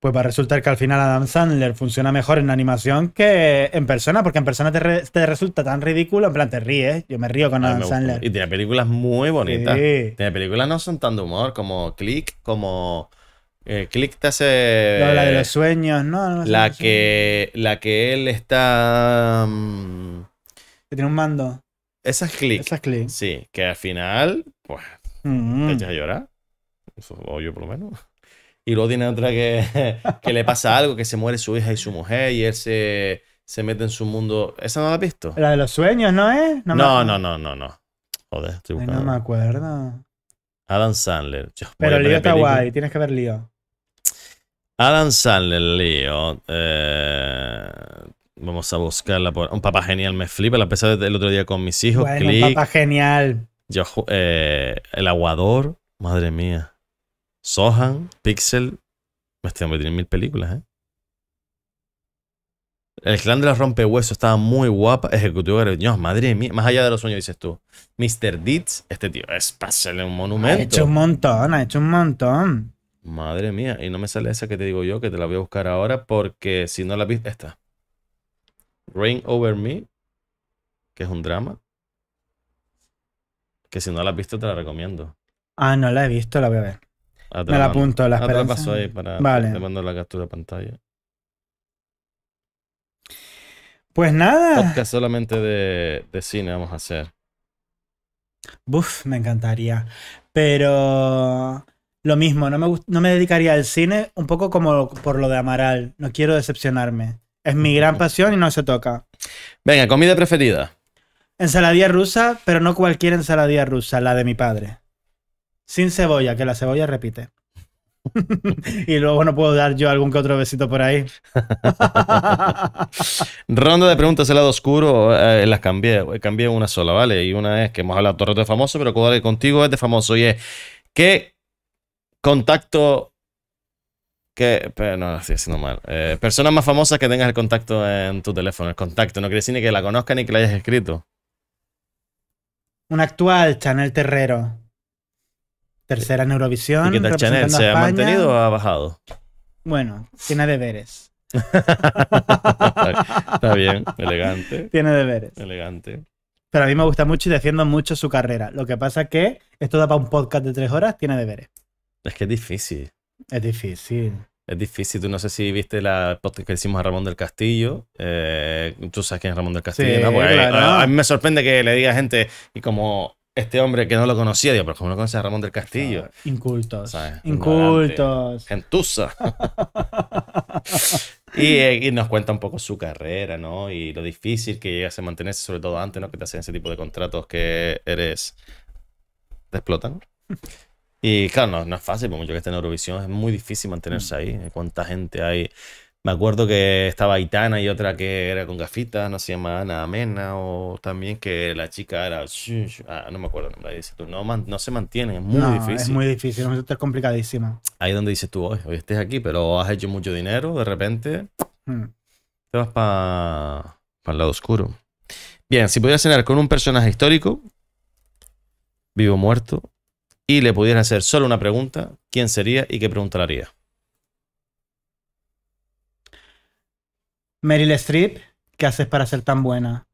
pues va a resultar que al final Adam Sandler funciona mejor en animación que en persona, porque en persona te, resulta tan ridículo, en plan te ríes, yo me río con Adam Sandler. Y tiene películas muy bonitas. Tiene películas no son tan de humor, como Click, como... Eh, Click te hace... la de los sueños, ¿no? la, que, la que él está... Mm, que tiene un mando. Esas es Click. Esa Click. Sí, que al final, pues, te mm-hmm. echas a llorar. Eso, o yo por lo menos y luego tiene otra que, que le pasa algo, que se muere su hija y su mujer y él se, mete en su mundo. ¿Esa no la has visto? La de los sueños, ¿no es? No, no, no, no, no, Joder, estoy buscando. no me acuerdo. Adam Sandler. Pero Pero Lío está guay, tienes que ver Lío. Adam Sandler, Lío. Eh, vamos a buscarla por. Un papá genial me flipa. La empecé el otro día con mis hijos. Bueno, un papá genial. Yo, eh, el aguador. Madre mía. Sohan, Pixel. me hombre tiene mil películas, ¿eh? El clan de la rompehuesos estaba muy guapa. Ejecutivo Dios, madre mía. Más allá de los sueños, dices tú. Mr. Deeds, este tío, es pásale un monumento. Ha hecho un montón, ha hecho un montón. Madre mía. Y no me sale esa que te digo yo, que te la voy a buscar ahora, porque si no la has visto, esta. Rain Over Me, que es un drama. Que si no la has visto, te la recomiendo. Ah, no la he visto, la voy a ver me la apunto, la esperanza. ahí para, vale. Te mando la captura de pantalla. Pues nada. Podcast solamente de, cine vamos a hacer. Buf, me encantaría. Pero lo mismo, no me, no me dedicaría al cine un poco como por lo de Amaral. No quiero decepcionarme. Es mi gran pasión y no se toca. Venga, comida preferida. Ensaladilla rusa, pero no cualquier ensaladilla rusa, la de mi padre sin cebolla, que la cebolla repite. y luego no puedo dar yo algún que otro besito por ahí. Ronda de preguntas, el lado oscuro, eh, las cambié, eh, cambié una sola, ¿vale? Y una es que hemos hablado todo de famoso, pero que contigo es de famoso y es, ¿qué contacto... Que, no, estoy haciendo mal. Eh, personas más famosas que tengas el contacto en tu teléfono, el contacto. No quiere decir ni que la conozcan ni que la hayas escrito. Un actual Chanel Terrero. Tercera Neurovisión Eurovisión. ¿Y Chanel se ha mantenido o ha bajado? Bueno, tiene deberes. Está bien, elegante. Tiene deberes. Elegante. Pero a mí me gusta mucho y defiendo mucho su carrera. Lo que pasa es que esto da para un podcast de tres horas, tiene deberes. Es que es difícil. Es difícil. Es difícil. Tú no sé si viste la podcast que hicimos a Ramón del Castillo. Eh, tú sabes quién es Ramón del Castillo. Pues, a, eh, a, mí me sorprende que le diga gente y como este hombre que no lo conocía, digo, pero ¿cómo no conoce a Ramón del Castillo? incultos. Incultos. Gentusa. Eh, y, nos cuenta un poco su carrera, ¿no? Y lo difícil que llega a mantenerse, sobre todo antes, ¿no? Que te hacen ese tipo de contratos que eres. te explotan. Y claro, no, no es fácil, por mucho que esté en Eurovisión, es muy difícil mantenerse ahí. ¿Cuánta gente hay? Me acuerdo que estaba Aitana y otra que era con gafitas, no se llama Ana Amena, o también que la chica era. Ah, no me acuerdo el nombre. Dice tú, no, se mantiene, es muy difícil. Es muy difícil, es complicadísima. Ahí donde dices tú, hoy, estés aquí, pero has hecho mucho dinero, de repente hmm. te vas para el lado oscuro. Bien, si pudieras cenar con un personaje histórico, vivo o muerto, y le pudieras hacer solo una pregunta, ¿quién sería y qué preguntaría? Meryl Streep, ¿qué haces para ser tan buena?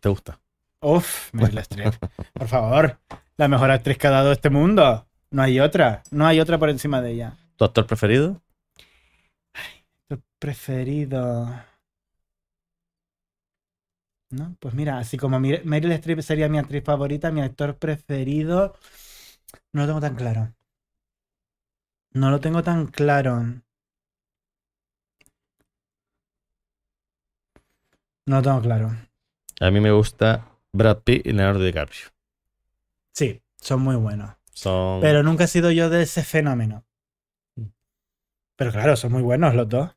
¿Te gusta? Uf, Meryl Streep. Por favor, la mejor actriz que ha dado este mundo. No hay otra. No hay otra por encima de ella. ¿Tu actor preferido? Ay, preferido. ¿No? Pues mira, así como Meryl Streep sería mi actriz favorita, mi actor preferido. No lo tengo tan claro. No lo tengo tan claro. No lo tengo claro. A mí me gusta Brad Pitt y Leonardo DiCaprio. Sí, son muy buenos. Pero nunca he sido yo de ese fenómeno. Pero claro, son muy buenos los dos.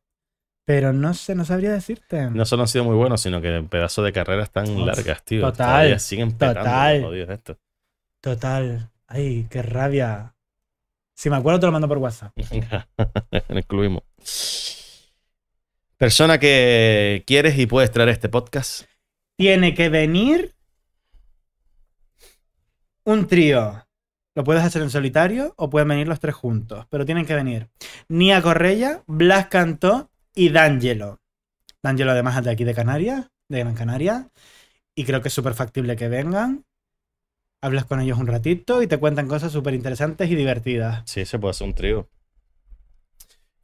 Pero no sé, no sabría decirte. No solo han sido muy buenos, sino que en pedazos de carreras tan largas, tío. Total. siguen total. Total. Ay, qué rabia. Si me acuerdo, te lo mando por WhatsApp. incluimos persona que quieres y puedes traer este podcast? Tiene que venir un trío. Lo puedes hacer en solitario o pueden venir los tres juntos, pero tienen que venir Nia Correia, Blas Cantó y D'Angelo. D'Angelo además es de aquí de Canarias, de Gran Canaria, y creo que es súper factible que vengan. Hablas con ellos un ratito y te cuentan cosas súper interesantes y divertidas. Sí, se puede hacer un trío.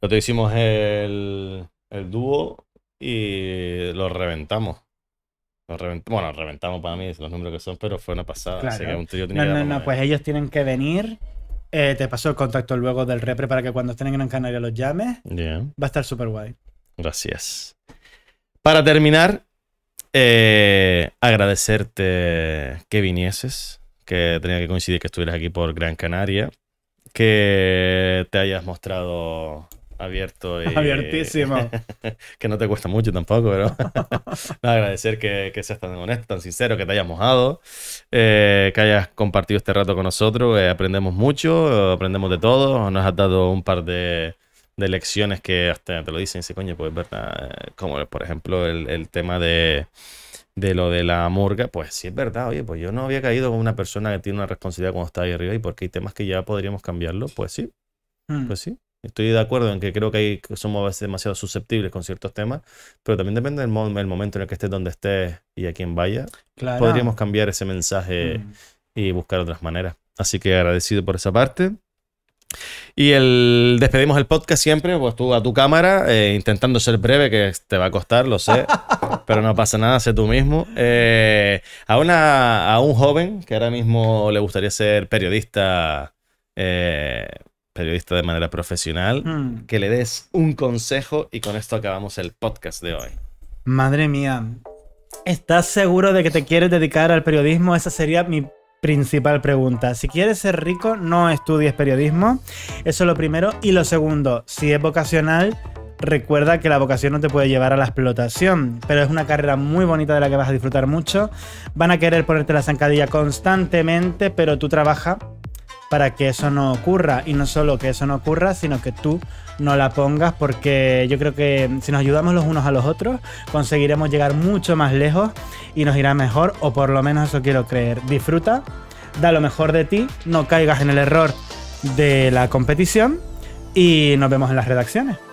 te hicimos el, el dúo y lo reventamos. Lo bueno, reventamos para mí, los números que son, pero fue una pasada. no, no, no, pues ellos tienen que venir. Eh, te paso el contacto luego del repre para que cuando estén en Gran Canaria los llames. Va a estar súper guay. Gracias. Para terminar, eh, agradecerte que vinieses, que tenía que coincidir que estuvieras aquí por Gran Canaria, que te hayas mostrado abierto. Y... Abiertísimo. que no te cuesta mucho tampoco, pero agradecer que, seas tan honesto, tan sincero, que te hayas mojado, eh, que hayas compartido este rato con nosotros. Eh, aprendemos mucho, aprendemos de todo. Nos has dado un par de, de lecciones que hasta te lo dicen, sí, coño, pues verdad. Eh, como por ejemplo el, tema de de lo de la murga, pues sí es verdad, oye, pues yo no había caído con una persona que tiene una responsabilidad cuando está ahí arriba y porque hay temas que ya podríamos cambiarlo, pues sí, mm. pues sí. Estoy de acuerdo en que creo que, somos a veces demasiado susceptibles con ciertos temas, pero también depende del, momento en el que estés, donde estés y a quién vaya. Podríamos cambiar ese mensaje mm. y buscar otras maneras. Así que agradecido por esa parte. Y el despedimos el podcast siempre, pues tú a tu cámara, eh, intentando ser breve, que te va a costar, lo sé, pero no pasa nada, sé tú mismo. Eh, a, una, a un joven que ahora mismo le gustaría ser periodista eh, periodista de manera profesional, mm. que le des un consejo y con esto acabamos el podcast de hoy. Madre mía, ¿estás seguro de que te quieres dedicar al periodismo? Esa sería mi principal pregunta. Si quieres ser rico, no estudies periodismo. Eso es lo primero. Y lo segundo, si es vocacional, recuerda que la vocación no te puede llevar a la explotación, pero es una carrera muy bonita de la que vas a disfrutar mucho. Van a querer ponerte la zancadilla constantemente, pero tú trabajas para que eso no ocurra. Y no solo que eso no ocurra, sino que tú no la pongas porque yo creo que si nos ayudamos los unos a los otros, conseguiremos llegar mucho más lejos y nos irá mejor, o por lo menos eso quiero creer. Disfruta, da lo mejor de ti, no caigas en el error de la competición y nos vemos en las redacciones.